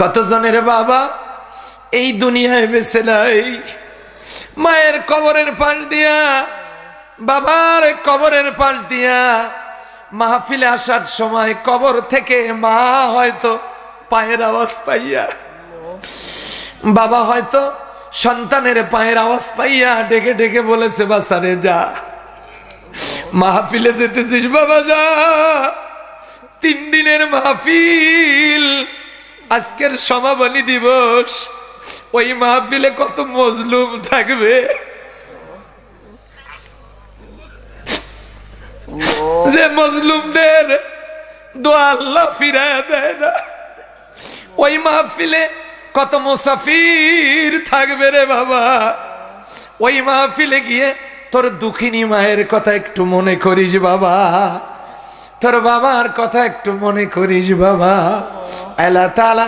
কতজনের বাবা এই দুনিয়ায় বেছে নাই মায়ের কবরের পাশ দিয়া বাবার কবরের পাশ দিয়া মাহফিলে আসার সময় কবর থেকে মা হয়তো পায়ের আওয়াজ পাইয়া বাবা হয়তো সন্তানের পায়ের আওয়াজ পাইয়া ডেকে ডেকে বলেছে বাসারে যা মাহফিলে যেতেছিস বাবা যা তিন দিনের মাহফিল আজকের সমাবনী দিবস ওই মাহফিলে কত মজলুম থাকবে যে মজলুমদের দোয়াল্লা ফিরা ফিরায় দেয় না ওই মাহফিলে কত মুসাফির থাকবে রে বাবা ওই মাহফিলে গিয়ে তোর দুঃখিনী মায়ের কথা একটু মনে করিস বাবা তোর বাবার কথা একটু মনে করিস বাবা এলা তালা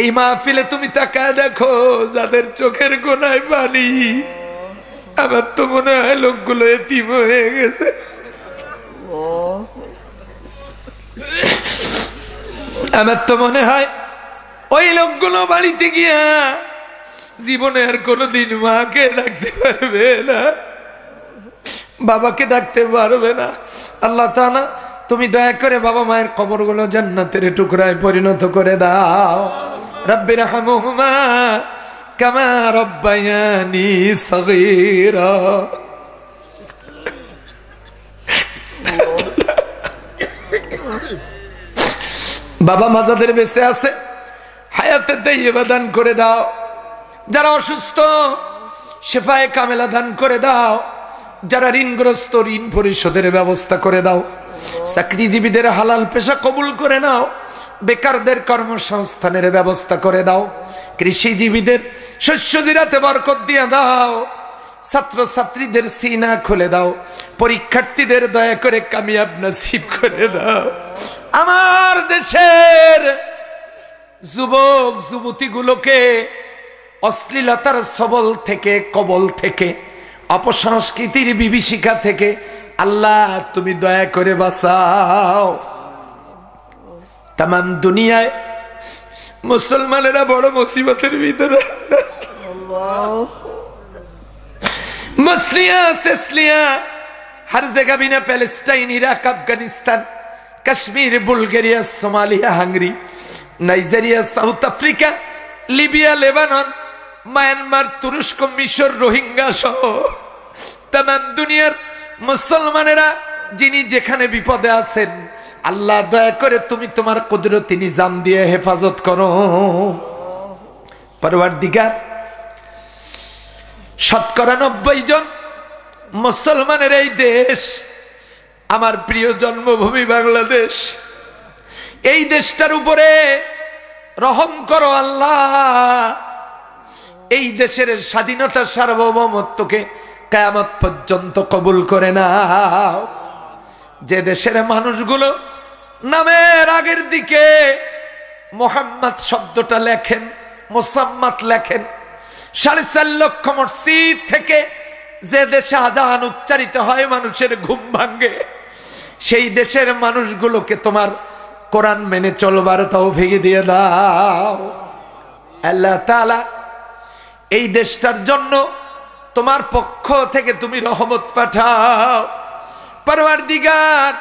এই মাহফিলে তুমি তাকায় দেখো যাদের চোখের গোনায় পানি আমার তো মনে হয় লোকগুলো এতিম হয়ে গেছে আমার তো মনে হয় ওই লোকগুলো বাড়িতে গিয়া জীবনে আর কোনোদিন মাকে ডাকতে পারবে না বাবাকে ডাকতে পারবে না আল্লাহ তা না তুমি দয়া করে বাবা মায়ের গুলো জান্নাতের টুকরায় পরিণত করে দাও রব্বির কামা রব্বায়ানি সগীরা বাবা মাজাদের বেঁচে আছে হায়াতে দেবা দান করে দাও যারা অসুস্থ সেফায় কামেলা দান করে দাও যারা ঋণগ্রস্ত ঋণ পরিশোধের ব্যবস্থা করে দাও চাকরিজীবীদের হালাল পেশা কবুল করে নাও বেকারদের কর্মসংস্থানের ব্যবস্থা করে দাও কৃষিজীবীদের শস্য জিরাতে বরকত দিয়ে দাও ছাত্র ছাত্রীদের সিনা খুলে দাও পরীক্ষার্থীদের দয়া করে কামিয়াব নাসিব করে দাও আমার দেশের যুবক যুবতীগুলোকে অশ্লীলতার সবল থেকে কবল থেকে অপসংস্কৃতির বিভীষিকা থেকে আল্লাহ তুমি দয়া করে বাসাও তাম দুনিয়ায় মুসলমানেরা বড় মুসিবতের ভিতরে মুসলিয়া Iraq Afghanistan Kashmir Somalia Hungary Nigeria South Africa Libya Lebanon Myanmar তুরস্ক মিশর রোহিঙ্গা সহ তাম দুনিয়ার মুসলমানেরা যিনি যেখানে বিপদে আছেন আল্লাহ দয়া করে তুমি তোমার কুদরতি নিজাম দিয়ে হেফাজত করো পরবার দিগার শতকরা নব্বই জন মুসলমানের এই দেশ আমার প্রিয় জন্মভূমি বাংলাদেশ এই দেশটার উপরে রহম করো আল্লাহ এই দেশের স্বাধীনতার সার্বভৌমত্বকে কায়ামত পর্যন্ত কবুল করে না যে দেশের মানুষগুলো নামের আগের দিকে মোহাম্মদ শব্দটা লেখেন মোসাম্মত লেখেন সাড়ে চার লক্ষ মসজিদ থেকে যে দেশে আজান উচ্চারিত হয় মানুষের ঘুম ভাঙ্গে সেই দেশের মানুষগুলোকে তোমার কোরআন মেনে চলবার তাও ভেঙে দিয়ে দাও আল্লাহ তালা এই দেশটার জন্য তোমার পক্ষ থেকে তুমি রহমত পাঠাও পরবার দিগার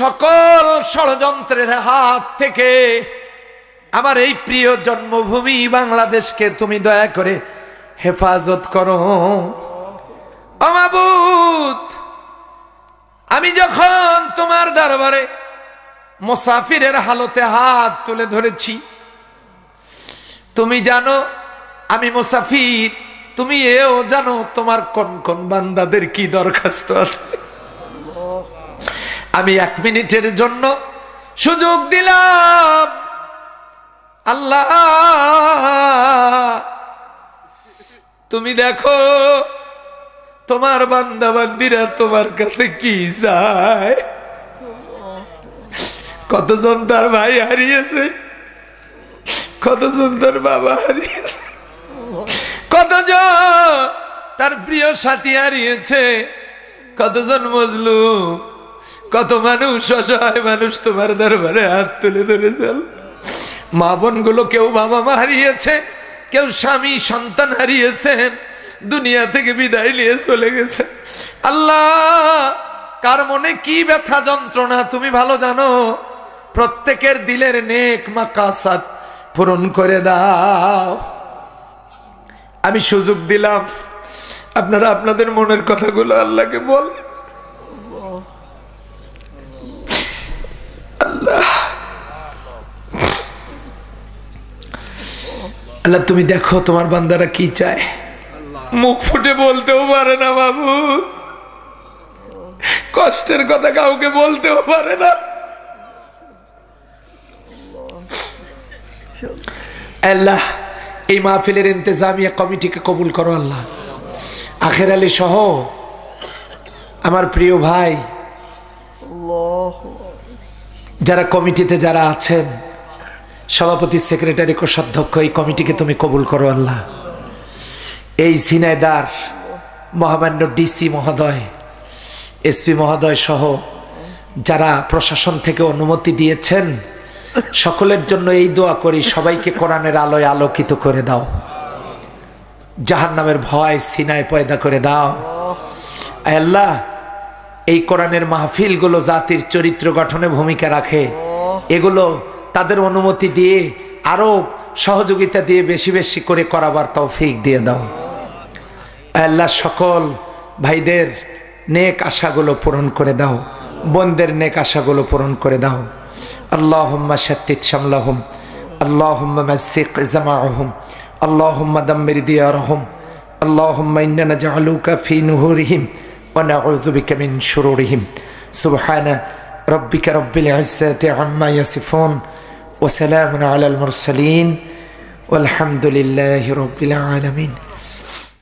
সকল ষড়যন্ত্রের হাত থেকে আমার এই প্রিয় জন্মভূমি বাংলাদেশকে তুমি দয়া করে হেফাজত করো অমাবুত আমি যখন তোমার দরবারে মোসাফিরের হালতে হাত তুলে ধরেছি তুমি জানো আমি মুসাফির তুমি এও জানো তোমার কোন কোন বান্দাদের কি দরখাস্ত আছে আমি এক মিনিটের জন্য সুযোগ দিলাম আল্লাহ তুমি দেখো তোমার বান্দাবান্দিরা তোমার কাছে কি যায় কতজন তার ভাই হারিয়েছে কতজন তার বাবা হারিয়েছে কতজন তার প্রিয় সাথী হারিয়েছে কতজন মজলু কত মানুষ অসহায় মানুষ তোমার দরবারে হাত তুলে ধরেছে মা গুলো কেউ বাবা মা হারিয়েছে কেউ স্বামী সন্তান হারিয়েছেন দুনিয়া থেকে বিদায় নিয়ে চলে গেছে আল্লাহ কার মনে কি ব্যথা যন্ত্রণা তুমি ভালো জানো প্রত্যেকের দিলের নেক মা কাসাত পূরণ করে দাও আমি সুযোগ দিলাম আপনারা আপনাদের মনের কথাগুলো আল্লাহকে বলেন আল্লাহ আল্লাহ তুমি দেখো তোমার বান্দারা কি চায় মুখ ফুটে বলতেও পারে না বাবু কষ্টের কথা কাউকে বলতেও পারে না আল্লাহ এই মাহফিলের ইন্তেজামিয়া কমিটিকে কবুল করো আল্লাহ আখের আলী সহ আমার প্রিয় ভাই যারা কমিটিতে যারা আছেন সভাপতি সেক্রেটারি কোষাধ্যক্ষ এই কমিটিকে তুমি কবুল করো আল্লাহ এই ঝিনাইদার মহামান্য ডিসি মহোদয় এসপি মহোদয় সহ যারা প্রশাসন থেকে অনুমতি দিয়েছেন সকলের জন্য এই দোয়া করি সবাইকে কোরআনের আলোয় আলোকিত করে দাও জাহান নামের ভয় সিনায় পয়দা করে দাও আল্লাহ এই কোরআনের মাহফিলগুলো জাতির চরিত্র গঠনে ভূমিকা রাখে এগুলো তাদের অনুমতি দিয়ে আরো সহযোগিতা দিয়ে বেশি বেশি করে করাবার তৌফিক দিয়ে দাও আল্লাহ সকল ভাইদের নেক আশাগুলো পূরণ করে দাও বোনদের নেক আশাগুলো পূরণ করে দাও اللهم شتت شملهم اللهم مزق زماعهم اللهم دمر ديارهم اللهم إنا نجعلك في نهورهم ونعوذ بك من شرورهم سبحان ربك رب العزة عما يصفون وسلام على المرسلين والحمد لله رب العالمين